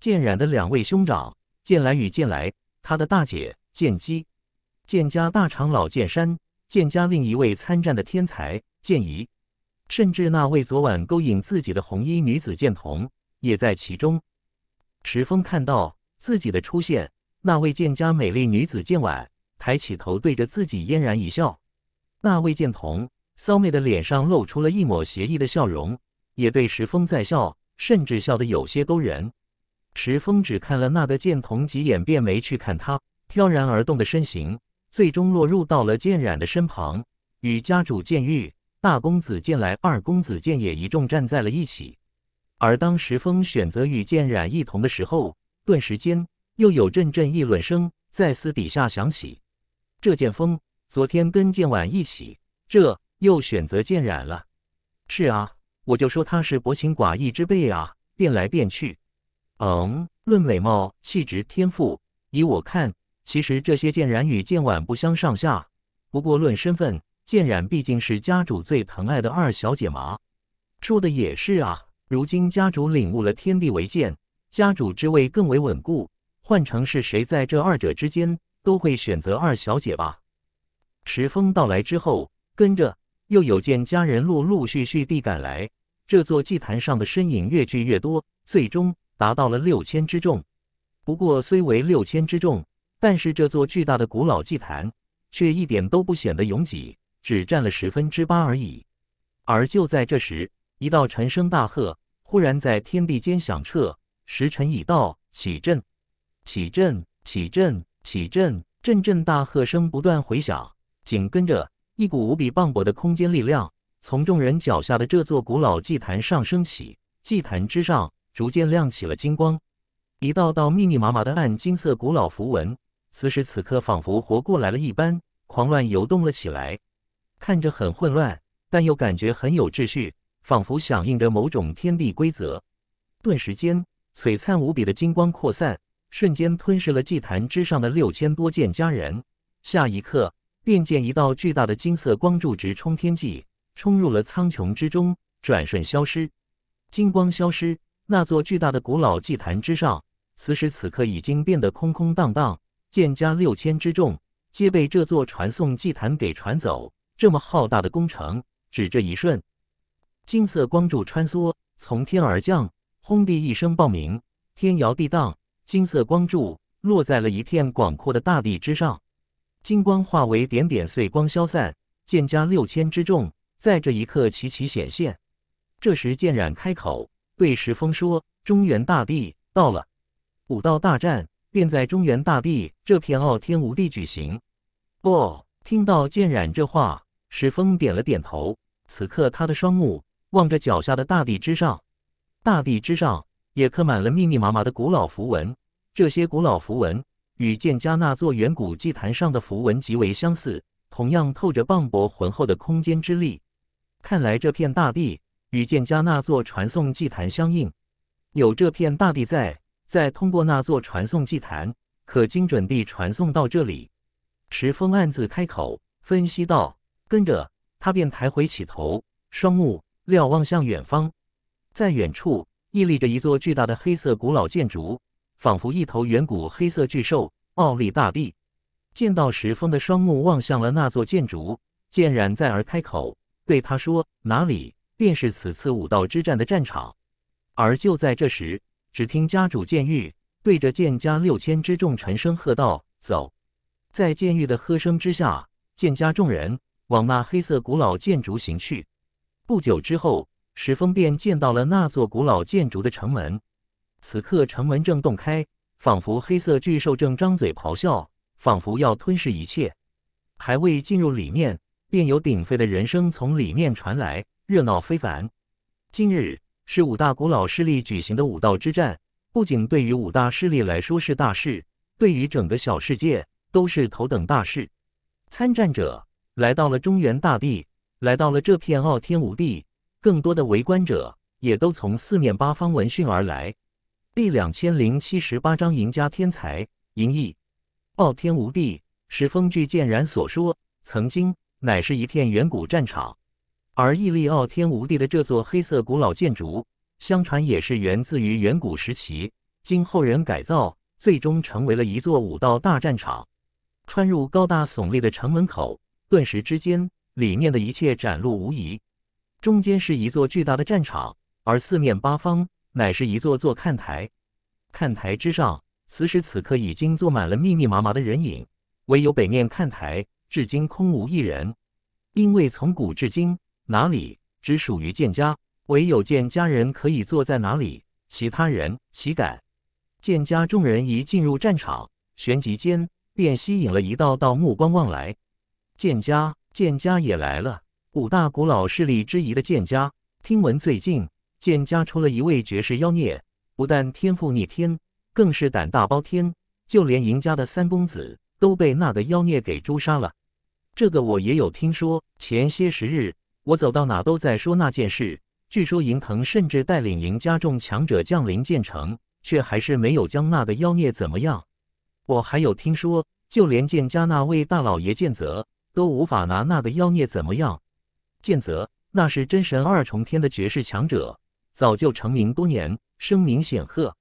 剑染的两位兄长剑来与剑来，他的大姐剑姬，剑家大长老剑山，剑家另一位参战的天才剑仪，甚至那位昨晚勾引自己的红衣女子剑童也在其中。池峰看到自己的出现，那位剑家美丽女子剑婉抬起头，对着自己嫣然一笑。那位剑童骚妹的脸上露出了一抹邪异的笑容，也对石峰在笑，甚至笑得有些勾人。石峰只看了那的剑童几眼，便没去看他飘然而动的身形，最终落入到了剑染的身旁，与家主剑玉、大公子剑来、二公子剑也一众站在了一起。而当石峰选择与剑染一同的时候，顿时间又有阵阵议论声在私底下响起。这剑峰昨天跟剑婉一起，这又选择剑染了。是啊，我就说他是薄情寡义之辈啊，变来变去。嗯，论美貌、气质、天赋，依我看，其实这些剑染与剑婉不相上下。不过论身份，剑染毕竟是家主最疼爱的二小姐嘛。说的也是啊。如今家主领悟了天地为鉴，家主之位更为稳固。换成是谁在这二者之间，都会选择二小姐吧。时风到来之后，跟着又有见家人陆陆续续地赶来，这座祭坛上的身影越聚越多，最终达到了六千之众。不过虽为六千之众，但是这座巨大的古老祭坛却一点都不显得拥挤，只占了十分之八而已。而就在这时，一道沉声大喝，忽然在天地间响彻。时辰已到，启阵！启阵！启阵！启阵！阵阵大喝声不断回响，紧跟着一股无比磅礴的空间力量从众人脚下的这座古老祭坛上升起。祭坛之上逐渐亮起了金光，一道道密密麻麻的暗金色古老符文，此时此刻仿佛活过来了一般，狂乱游动了起来。看着很混乱，但又感觉很有秩序。仿佛响应着某种天地规则，顿时间，璀璨无比的金光扩散，瞬间吞噬了祭坛之上的六千多剑家人。下一刻，便见一道巨大的金色光柱直冲天际，冲入了苍穹之中，转瞬消失。金光消失，那座巨大的古老祭坛之上，此时此刻已经变得空空荡荡。剑家六千之众，皆被这座传送祭坛给传走。这么浩大的工程，只这一瞬。金色光柱穿梭，从天而降，轰地一声爆鸣，天摇地荡。金色光柱落在了一片广阔的大地之上，金光化为点点碎光消散。剑家六千之众在这一刻齐齐显现。这时，剑染开口对石峰说：“中原大地到了，武道大战便在中原大地这片傲天无地举行。”哦，听到剑染这话，石峰点了点头。此刻，他的双目。望着脚下的大地之上，大地之上也刻满了密密麻麻的古老符文。这些古老符文与剑家那座远古祭坛上的符文极为相似，同样透着磅礴浑厚的空间之力。看来这片大地与剑家那座传送祭坛相应，有这片大地在，再通过那座传送祭坛，可精准地传送到这里。池峰暗自开口分析道，跟着他便抬回起头，双目。瞭望向远方，在远处屹立着一座巨大的黑色古老建筑，仿佛一头远古黑色巨兽傲立大地。见到石峰的双目望向了那座建筑，剑然在而开口对他说：“哪里便是此次武道之战的战场。”而就在这时，只听家主剑玉对着剑家六千之众沉声喝道：“走！”在剑玉的喝声之下，剑家众人往那黑色古老建筑行去。不久之后，石峰便见到了那座古老建筑的城门。此刻，城门正洞开，仿佛黑色巨兽正张嘴咆哮，仿佛要吞噬一切。还未进入里面，便有鼎沸的人声从里面传来，热闹非凡。今日是五大古老势力举行的武道之战，不仅对于五大势力来说是大事，对于整个小世界都是头等大事。参战者来到了中原大地。来到了这片傲天无地，更多的围观者也都从四面八方闻讯而来。第两千零七十八章，赢家天才，银翼。傲天无地，石峰巨剑然所说，曾经乃是一片远古战场，而屹立傲天无地的这座黑色古老建筑，相传也是源自于远古时期，经后人改造，最终成为了一座武道大战场。穿入高大耸立的城门口，顿时之间。里面的一切展露无遗，中间是一座巨大的战场，而四面八方乃是一座座看台。看台之上，此时此刻已经坐满了密密麻麻的人影，唯有北面看台至今空无一人，因为从古至今，哪里只属于剑家，唯有剑家人可以坐在哪里，其他人岂敢？剑家众人一进入战场，旋即间便吸引了一道道目光望来，剑家。剑家也来了，五大古老势力之一的剑家。听闻最近剑家出了一位绝世妖孽，不但天赋逆天，更是胆大包天，就连赢家的三公子都被那个妖孽给诛杀了。这个我也有听说。前些时日，我走到哪都在说那件事。据说银藤甚至带领赢家中强者降临剑城，却还是没有将那个妖孽怎么样。我还有听说，就连剑家那位大老爷剑泽。都无法拿那个妖孽怎么样？剑泽，那是真神二重天的绝世强者，早就成名多年，声名显赫。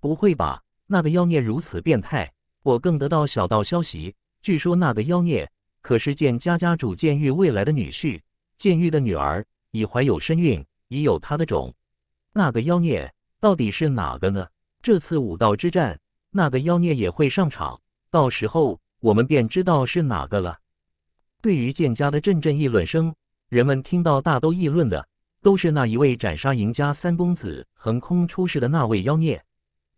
不会吧？那个妖孽如此变态！我更得到小道消息，据说那个妖孽可是剑家家主剑玉未来的女婿，剑玉的女儿已怀有身孕，已有他的种。那个妖孽到底是哪个呢？这次武道之战，那个妖孽也会上场，到时候我们便知道是哪个了。对于剑家的阵阵议论声，人们听到大都议论的都是那一位斩杀赢家三公子横空出世的那位妖孽。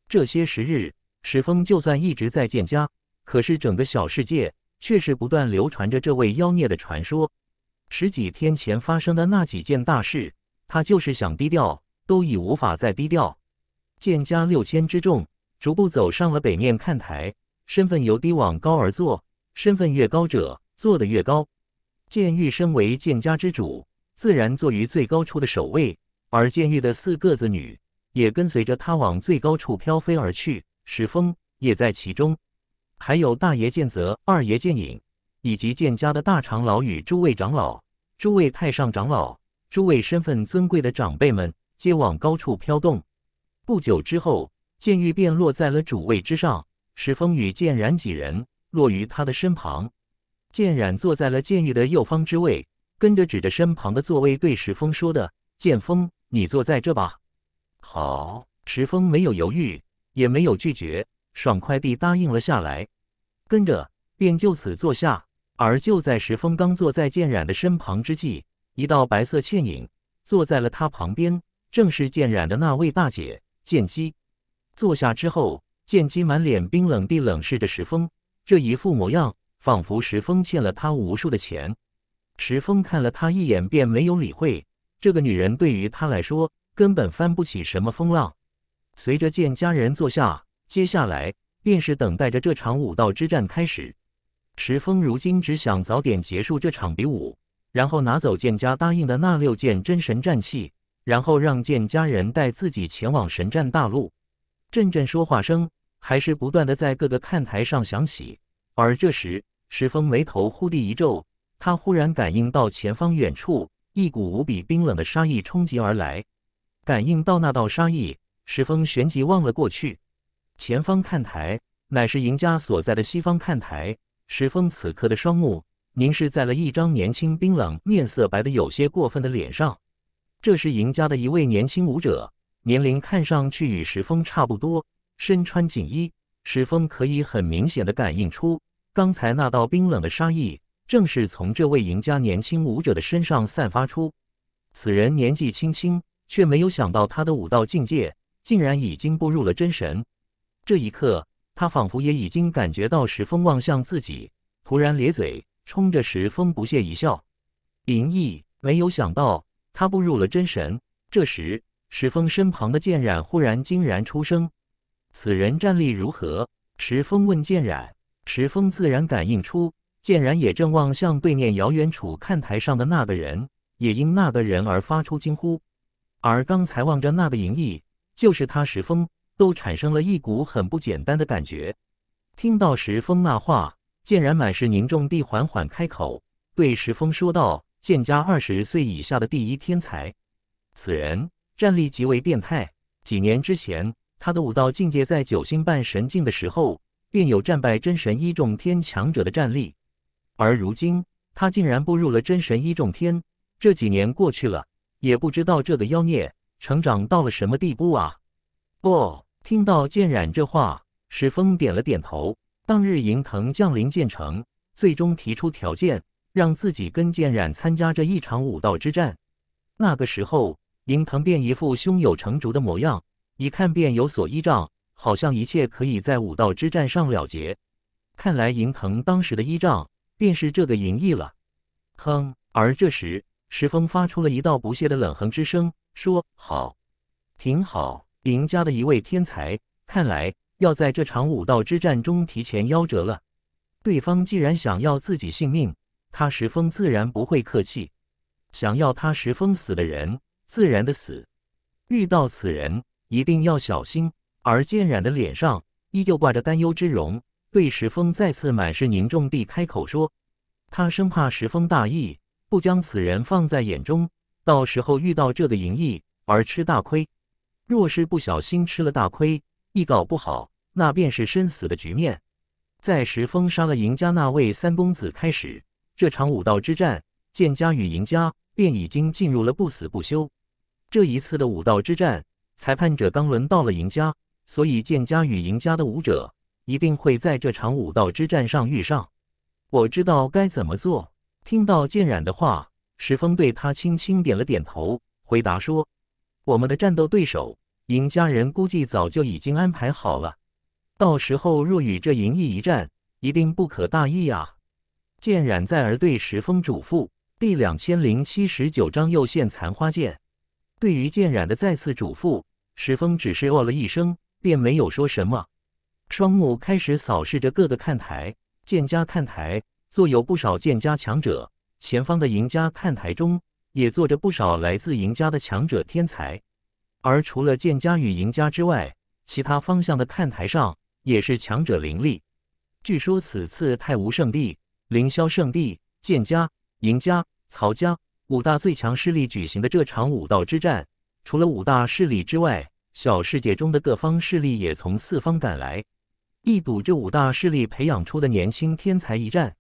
这些时日，石峰就算一直在剑家，可是整个小世界却是不断流传着这位妖孽的传说。十几天前发生的那几件大事，他就是想低调，都已无法再低调。剑家六千之众逐步走上了北面看台，身份由低往高而坐，身份越高者。坐得越高，剑玉身为剑家之主，自然坐于最高处的首位。而剑玉的四个子女也跟随着他往最高处飘飞而去。石峰也在其中，还有大爷剑泽、二爷剑影，以及剑家的大长老与诸位长老、诸位太上长老、诸位身份尊贵的长辈们，皆往高处飘动。不久之后，剑玉便落在了主位之上，石峰与剑然几人落于他的身旁。剑染坐在了剑玉的右方之位，跟着指着身旁的座位对石峰说的：“剑峰，你坐在这吧。”好，石峰没有犹豫，也没有拒绝，爽快地答应了下来，跟着便就此坐下。而就在石峰刚坐在剑染的身旁之际，一道白色倩影坐在了他旁边，正是剑染的那位大姐剑姬。坐下之后，剑姬满脸冰冷地冷视着石峰，这一副模样。仿佛石峰欠了他无数的钱，石峰看了他一眼，便没有理会。这个女人对于他来说，根本翻不起什么风浪。随着剑家人坐下，接下来便是等待着这场武道之战开始。石峰如今只想早点结束这场比武，然后拿走剑家答应的那六件真神战器，然后让剑家人带自己前往神战大陆。阵阵说话声还是不断的在各个看台上响起，而这时。石峰眉头忽地一皱，他忽然感应到前方远处一股无比冰冷的杀意冲击而来。感应到那道杀意，石峰旋即望了过去。前方看台乃是赢家所在的西方看台。石峰此刻的双目凝视在了一张年轻、冰冷、面色白的有些过分的脸上。这是赢家的一位年轻舞者，年龄看上去与石峰差不多，身穿锦衣。石峰可以很明显的感应出。刚才那道冰冷的杀意，正是从这位赢家年轻武者的身上散发出。此人年纪轻轻，却没有想到他的武道境界竟然已经步入了真神。这一刻，他仿佛也已经感觉到石峰望向自己，突然咧嘴冲着石峰不屑一笑。林毅没有想到他步入了真神。这时，石峰身旁的剑染忽然惊然出声：“此人战力如何？”石峰问剑染。石峰自然感应出，剑然也正望向对面遥远处看台上的那个人，也因那个人而发出惊呼。而刚才望着那个影翼，就是他石峰，都产生了一股很不简单的感觉。听到石峰那话，剑然满是凝重地缓缓开口，对石峰说道：“剑家二十岁以下的第一天才，此人战力极为变态。几年之前，他的武道境界在九星半神境的时候。”便有战败真神一重天强者的战力，而如今他竟然步入了真神一重天。这几年过去了，也不知道这个妖孽成长到了什么地步啊！不，听到剑染这话，石峰点了点头。当日，银藤降临剑城，最终提出条件，让自己跟剑染参加这一场武道之战。那个时候，银藤便一副胸有成竹的模样，一看便有所依仗。好像一切可以在武道之战上了结。看来银藤当时的依仗便是这个银翼了。哼！而这时，石峰发出了一道不屑的冷哼之声，说：“好，挺好。银家的一位天才，看来要在这场武道之战中提前夭折了。对方既然想要自己性命，他石峰自然不会客气。想要他石峰死的人，自然的死。遇到此人，一定要小心。”而剑染的脸上依旧挂着担忧之容，对石峰再次满是凝重地开口说：“他生怕石峰大意，不将此人放在眼中，到时候遇到这个赢易而吃大亏。若是不小心吃了大亏，一搞不好，那便是生死的局面。在石峰杀了赢家那位三公子开始，这场武道之战，剑家与赢家便已经进入了不死不休。这一次的武道之战，裁判者刚轮到了赢家。”所以，剑家与赢家的武者一定会在这场武道之战上遇上。我知道该怎么做。听到剑染的话，石峰对他轻轻点了点头，回答说：“我们的战斗对手赢家人估计早就已经安排好了，到时候若与这赢毅一战，一定不可大意啊！”剑染再而对石峰嘱咐：“第两千零七十九章右线残花剑。”对于剑染的再次嘱咐，石峰只是哦了一声。便没有说什么，双目开始扫视着各个看台。剑家看台坐有不少剑家强者，前方的赢家看台中也坐着不少来自赢家的强者天才。而除了剑家与赢家之外，其他方向的看台上也是强者林立。据说此次太无圣地、凌霄圣地、剑家、赢家、曹家五大最强势力举行的这场武道之战，除了五大势力之外，小世界中的各方势力也从四方赶来，一睹这五大势力培养出的年轻天才一战。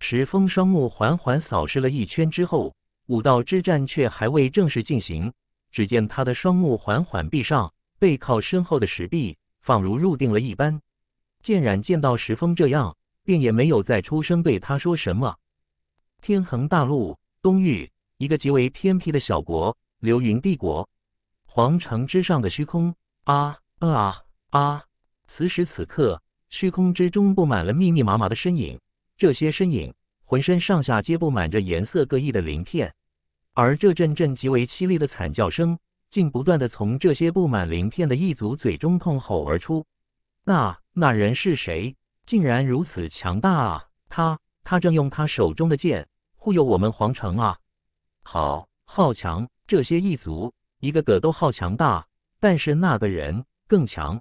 石峰双目缓缓扫视了一圈之后，武道之战却还未正式进行。只见他的双目缓缓闭上，背靠身后的石壁，仿如入定了一般。剑染见到石峰这样，便也没有再出声对他说什么。天恒大陆东域，一个极为偏僻的小国——流云帝国。皇城之上的虚空，啊啊啊！此时此刻，虚空之中布满了密密麻麻的身影。这些身影浑身上下皆布满着颜色各异的鳞片，而这阵阵极为凄厉的惨叫声，竟不断的从这些布满鳞片的异族嘴中痛吼而出。那那人是谁？竟然如此强大！啊！他他正用他手中的剑护佑我们皇城啊！好好强！这些异族。一个个都好强大，但是那个人更强。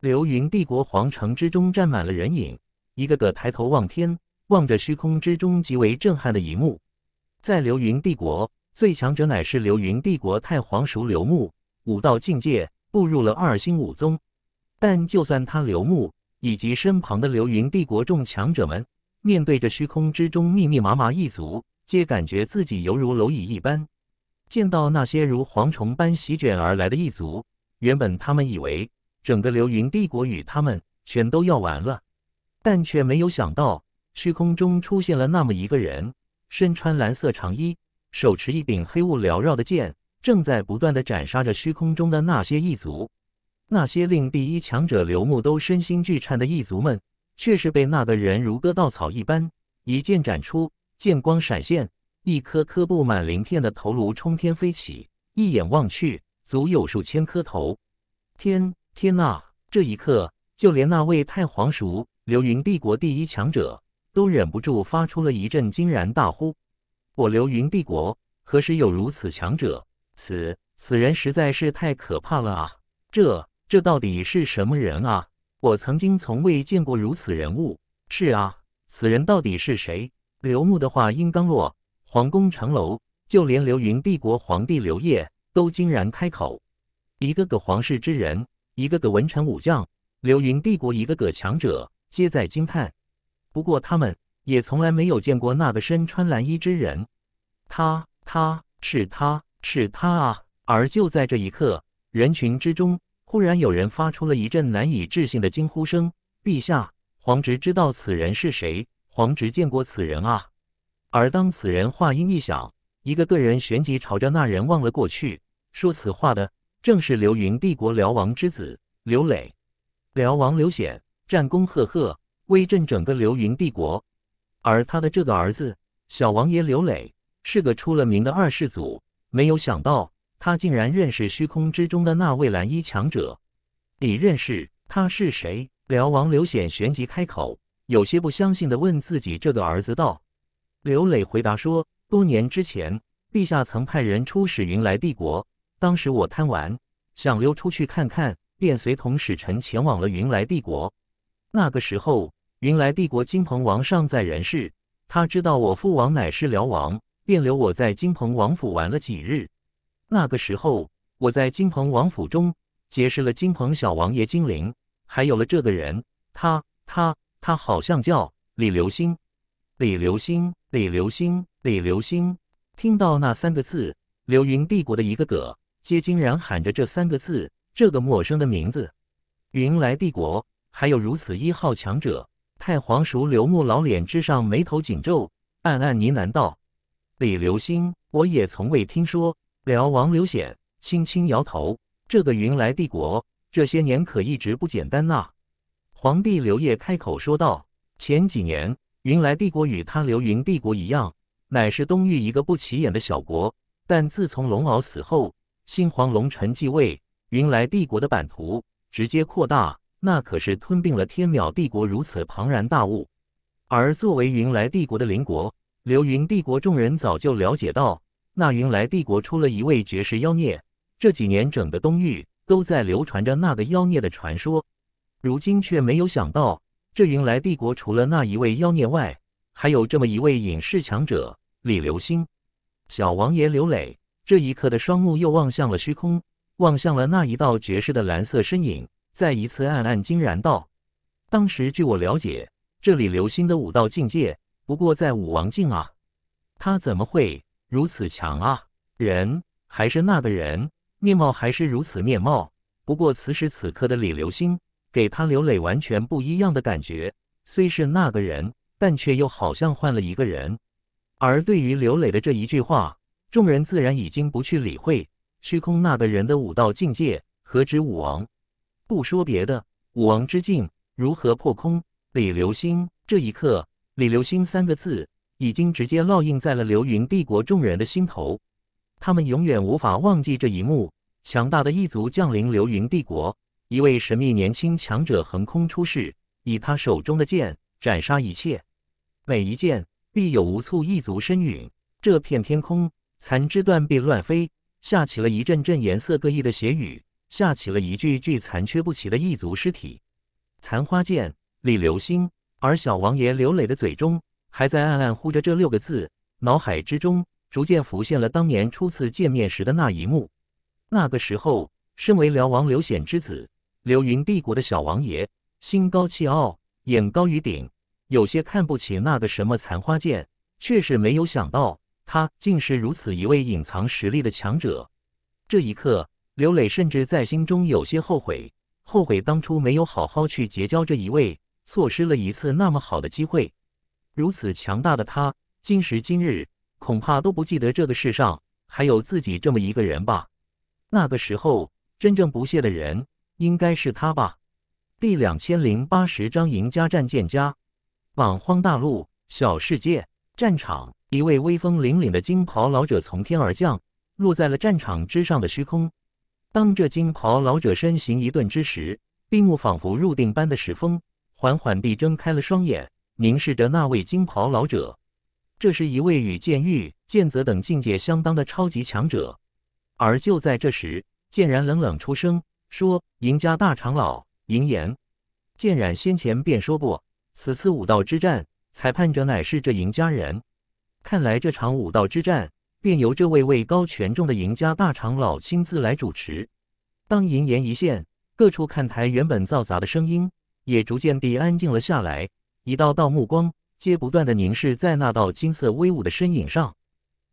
流云帝国皇城之中站满了人影，一个个抬头望天，望着虚空之中极为震撼的一幕。在流云帝国，最强者乃是流云帝国太皇叔刘牧，武道境界步入了二星武宗。但就算他刘牧以及身旁的流云帝国众强者们，面对着虚空之中密密麻麻一族，皆感觉自己犹如蝼蚁一般。见到那些如蝗虫般席卷而来的异族，原本他们以为整个流云帝国与他们全都要完了，但却没有想到虚空中出现了那么一个人，身穿蓝色长衣，手持一柄黑雾缭绕的剑，正在不断的斩杀着虚空中的那些异族。那些令第一强者刘牧都身心俱颤的异族们，却是被那个人如割稻草一般，一剑斩出，剑光闪现。一颗颗布满鳞片的头颅冲天飞起，一眼望去，足有数千颗头。天天呐！这一刻，就连那位太皇叔、流云帝国第一强者，都忍不住发出了一阵惊然大呼：“我流云帝国何时有如此强者？此此人实在是太可怕了啊！这这到底是什么人啊？我曾经从未见过如此人物。”是啊，此人到底是谁？刘牧的话音刚落。皇宫城楼，就连流云帝国皇帝刘烨都惊然开口。一个个皇室之人，一个个文臣武将，流云帝国一个个强者，皆在惊叹。不过他们也从来没有见过那个身穿蓝衣之人。他，他是他，是他啊！而就在这一刻，人群之中忽然有人发出了一阵难以置信的惊呼声：“陛下，皇直知道此人是谁？皇直见过此人啊！”而当此人话音一响，一个个人旋即朝着那人望了过去。说此话的正是流云帝国辽王之子刘磊。辽王刘显战功赫赫，威震整个流云帝国。而他的这个儿子小王爷刘磊是个出了名的二世祖。没有想到他竟然认识虚空之中的那位蓝衣强者。你认识他是谁？辽王刘显旋即开口，有些不相信的问自己这个儿子道。刘磊回答说：“多年之前，陛下曾派人出使云来帝国。当时我贪玩，想溜出去看看，便随同使臣前往了云来帝国。那个时候，云来帝国金鹏王尚在人世，他知道我父王乃是辽王，便留我在金鹏王府玩了几日。那个时候，我在金鹏王府中结识了金鹏小王爷金陵，还有了这个人，他、他、他好像叫李流星，李流星。”李流星，李流星，听到那三个字，流云帝国的一个个皆惊然喊着这三个字，这个陌生的名字。云来帝国还有如此一号强者？太皇叔刘穆老脸之上眉头紧皱，暗暗呢喃道：“李流星，我也从未听说。”辽王刘显轻轻摇头：“这个云来帝国这些年可一直不简单呐。”皇帝刘烨开口说道：“前几年。”云来帝国与他流云帝国一样，乃是东域一个不起眼的小国。但自从龙敖死后，新皇龙臣继位，云来帝国的版图直接扩大，那可是吞并了天淼帝国如此庞然大物。而作为云来帝国的邻国，流云帝国众人早就了解到，那云来帝国出了一位绝世妖孽。这几年，整个东域都在流传着那个妖孽的传说。如今却没有想到。这云来帝国除了那一位妖孽外，还有这么一位隐世强者李流星。小王爷刘磊这一刻的双目又望向了虚空，望向了那一道绝世的蓝色身影，再一次暗暗惊然道：“当时据我了解，这里流星的武道境界不过在武王境啊，他怎么会如此强啊？人还是那个人，面貌还是如此面貌，不过此时此刻的李流星。”给他刘磊完全不一样的感觉，虽是那个人，但却又好像换了一个人。而对于刘磊的这一句话，众人自然已经不去理会。虚空那个人的武道境界，何止武王？不说别的，武王之境如何破空？李流星这一刻，李流星三个字已经直接烙印在了流云帝国众人的心头，他们永远无法忘记这一幕：强大的异族降临流云帝国。一位神秘年轻强者横空出世，以他手中的剑斩杀一切，每一剑必有无数异族身陨。这片天空残肢断臂乱飞，下起了一阵阵颜色各异的血雨，下起了一具具残缺不齐的异族尸体。残花剑，李流星，而小王爷刘磊的嘴中还在暗暗呼着这六个字，脑海之中逐渐浮现了当年初次见面时的那一幕。那个时候，身为辽王刘显之子。流云帝国的小王爷心高气傲，眼高于顶，有些看不起那个什么残花剑，却是没有想到他竟是如此一位隐藏实力的强者。这一刻，刘磊甚至在心中有些后悔，后悔当初没有好好去结交这一位，错失了一次那么好的机会。如此强大的他，今时今日恐怕都不记得这个世上还有自己这么一个人吧？那个时候，真正不屑的人。应该是他吧。第两千零八十章，赢家战舰家，莽荒大陆，小世界，战场。一位威风凛凛的金袍老者从天而降，落在了战场之上的虚空。当这金袍老者身形一顿之时，闭目仿佛入定般的石峰缓缓地睁开了双眼，凝视着那位金袍老者。这是一位与剑玉、剑泽等境界相当的超级强者。而就在这时，剑然冷冷出声。说：“赢家大长老，赢言剑染先前便说过，此次武道之战裁判者乃是这赢家人。看来这场武道之战便由这位位高权重的赢家大长老亲自来主持。”当赢言一现，各处看台原本嘈杂的声音也逐渐地安静了下来，一道道目光皆不断的凝视在那道金色威武的身影上。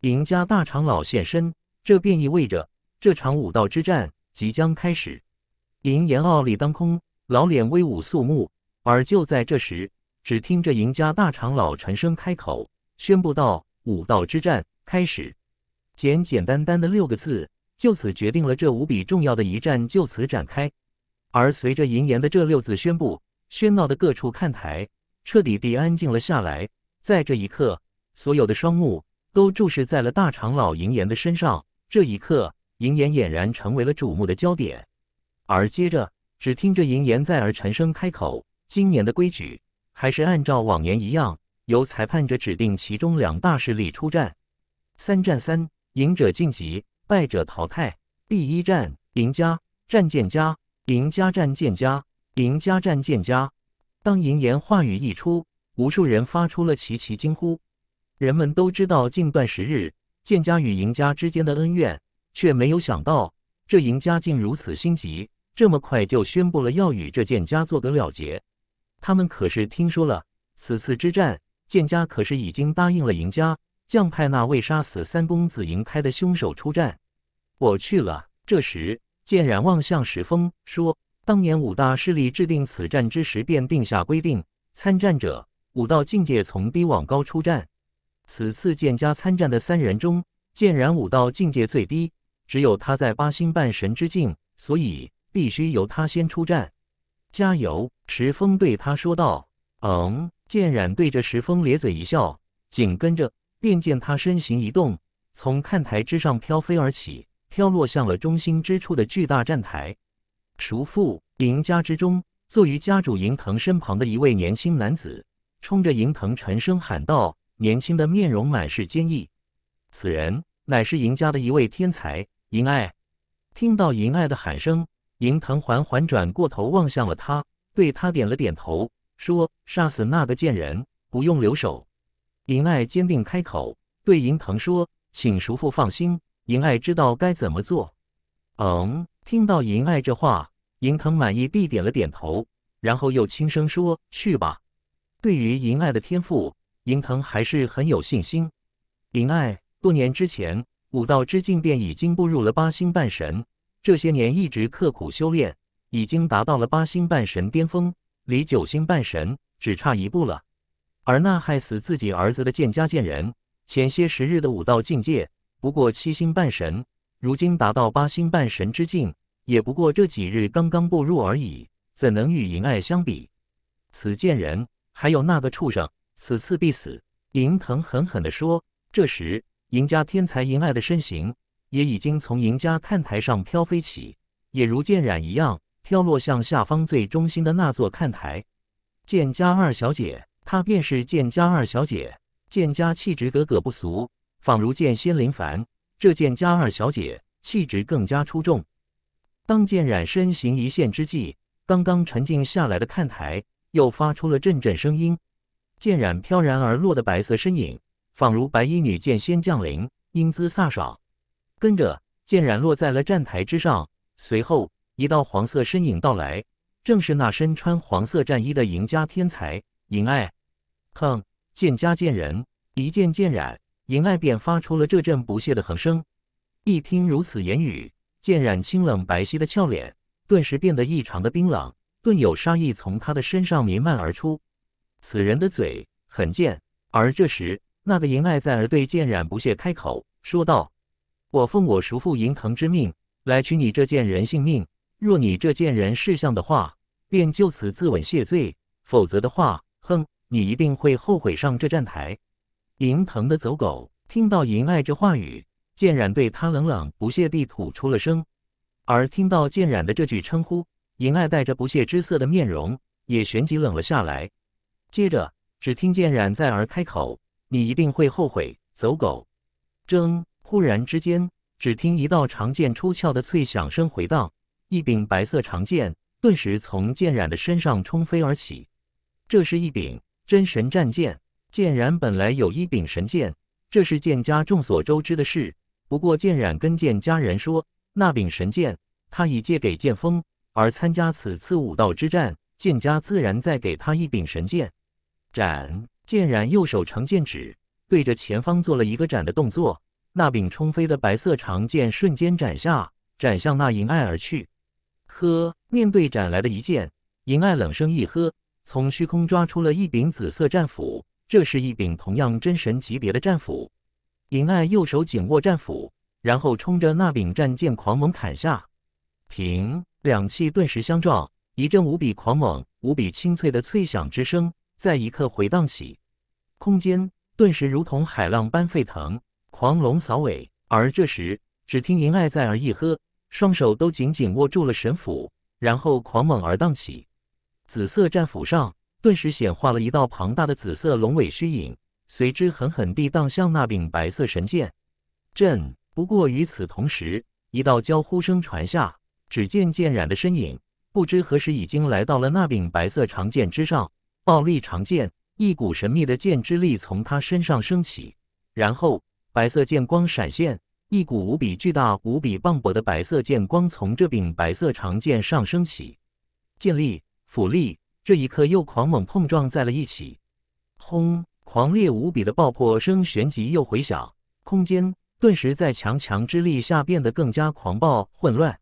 赢家大长老现身，这便意味着这场武道之战即将开始。银岩傲立当空，老脸威武肃穆。而就在这时，只听着赢家大长老陈升开口，宣布道：“武道之战开始。”简简单单的六个字，就此决定了这无比重要的一战就此展开。而随着银岩的这六字宣布，喧闹的各处看台彻底地安静了下来。在这一刻，所有的双目都注视在了大长老银岩的身上。这一刻，银岩俨然成为了瞩目的焦点。而接着，只听着银岩在耳沉声开口：“今年的规矩还是按照往年一样，由裁判者指定其中两大势力出战，三战三，赢者晋级，败者淘汰。第一战，赢家战剑家，赢家战剑家，赢家战剑家。”当银岩话语一出，无数人发出了齐齐惊呼。人们都知道近段时日剑家与赢家之间的恩怨，却没有想到这赢家竟如此心急。这么快就宣布了要与这剑家做个了结，他们可是听说了此次之战，剑家可是已经答应了赢家将派那位杀死三公子赢开的凶手出战。我去了。这时，剑染望向石峰，说：“当年五大势力制定此战之时便定下规定，参战者武道境界从低往高出战。此次剑家参战的三人中，剑染武道境界最低，只有他在八星半神之境，所以。”必须由他先出战，加油！石峰对他说道。嗯，剑染对着石峰咧嘴一笑，紧跟着便见他身形一动，从看台之上飘飞而起，飘落向了中心之处的巨大站台。叔父，赢家之中，坐于家主银藤身旁的一位年轻男子，冲着银藤沉声喊道：“年轻的面容满是坚毅，此人乃是赢家的一位天才，银爱。”听到银爱的喊声。银藤缓缓转过头望向了他，对他点了点头，说：“杀死那个贱人，不用留手。”银爱坚定开口，对银藤说：“请叔父放心，银爱知道该怎么做。”嗯，听到银爱这话，银藤满意地点了点头，然后又轻声说：“去吧。”对于银爱的天赋，银藤还是很有信心。银爱多年之前，武道之境便已经步入了八星半神。这些年一直刻苦修炼，已经达到了八星半神巅峰，离九星半神只差一步了。而那害死自己儿子的剑家剑人，前些时日的武道境界不过七星半神，如今达到八星半神之境，也不过这几日刚刚步入而已，怎能与银爱相比？此剑人还有那个畜生，此次必死！银腾狠狠地说。这时，银家天才银爱的身形。也已经从赢家看台上飘飞起，也如剑染一样飘落向下方最中心的那座看台。剑家二小姐，她便是剑家二小姐。剑家气质格格不俗，仿如剑仙林凡。这剑家二小姐气质更加出众。当剑染身形一现之际，刚刚沉静下来的看台又发出了阵阵声音。剑染飘然而落的白色身影，仿如白衣女剑仙降临，英姿飒爽。跟着，剑染落在了站台之上。随后，一道黄色身影到来，正是那身穿黄色战衣的赢家天才赢爱。哼，见家见人，一见剑染，赢爱便发出了这阵不屑的哼声。一听如此言语，剑染清冷白皙的俏脸顿时变得异常的冰冷，顿有杀意从他的身上弥漫而出。此人的嘴很贱。而这时，那个银爱在耳对剑染不屑开口说道。我奉我叔父银藤之命来取你这贱人性命，若你这贱人识相的话，便就此自刎谢罪；否则的话，哼，你一定会后悔上这站台。银藤的走狗听到银爱这话语，渐染对他冷冷不屑地吐出了声。而听到剑染的这句称呼，银爱带着不屑之色的面容也旋即冷了下来。接着，只听见染再而开口：“你一定会后悔，走狗。”争。忽然之间，只听一道长剑出鞘的脆响声回荡，一柄白色长剑顿时从剑染的身上冲飞而起。这是一柄真神战剑。剑染本来有一柄神剑，这是剑家众所周知的事。不过剑染跟剑家人说，那柄神剑他已借给剑锋，而参加此次武道之战，剑家自然再给他一柄神剑。斩！剑染右手成剑指，对着前方做了一个斩的动作。那柄冲飞的白色长剑瞬间斩下，斩向那银爱而去。呵！面对斩来的一剑，银爱冷声一喝，从虚空抓出了一柄紫色战斧。这是一柄同样真神级别的战斧。银爱右手紧握战斧，然后冲着那柄战剑狂猛砍下。停，两气顿时相撞，一阵无比狂猛、无比清脆的脆响之声，在一刻回荡起，空间顿时如同海浪般沸腾。狂龙扫尾，而这时，只听银爱在耳一喝，双手都紧紧握住了神斧，然后狂猛而荡起。紫色战斧上顿时显化了一道庞大的紫色龙尾虚影，随之狠狠地荡向那柄白色神剑。震！不过与此同时，一道娇呼声传下，只见剑染的身影不知何时已经来到了那柄白色长剑之上，暴力长剑，一股神秘的剑之力从他身上升起，然后。白色剑光闪现，一股无比巨大、无比磅礴的白色剑光从这柄白色长剑上升起，剑力、斧力，这一刻又狂猛碰撞在了一起，轰！狂烈无比的爆破声旋即又回响，空间顿时在强强之力下变得更加狂暴混乱。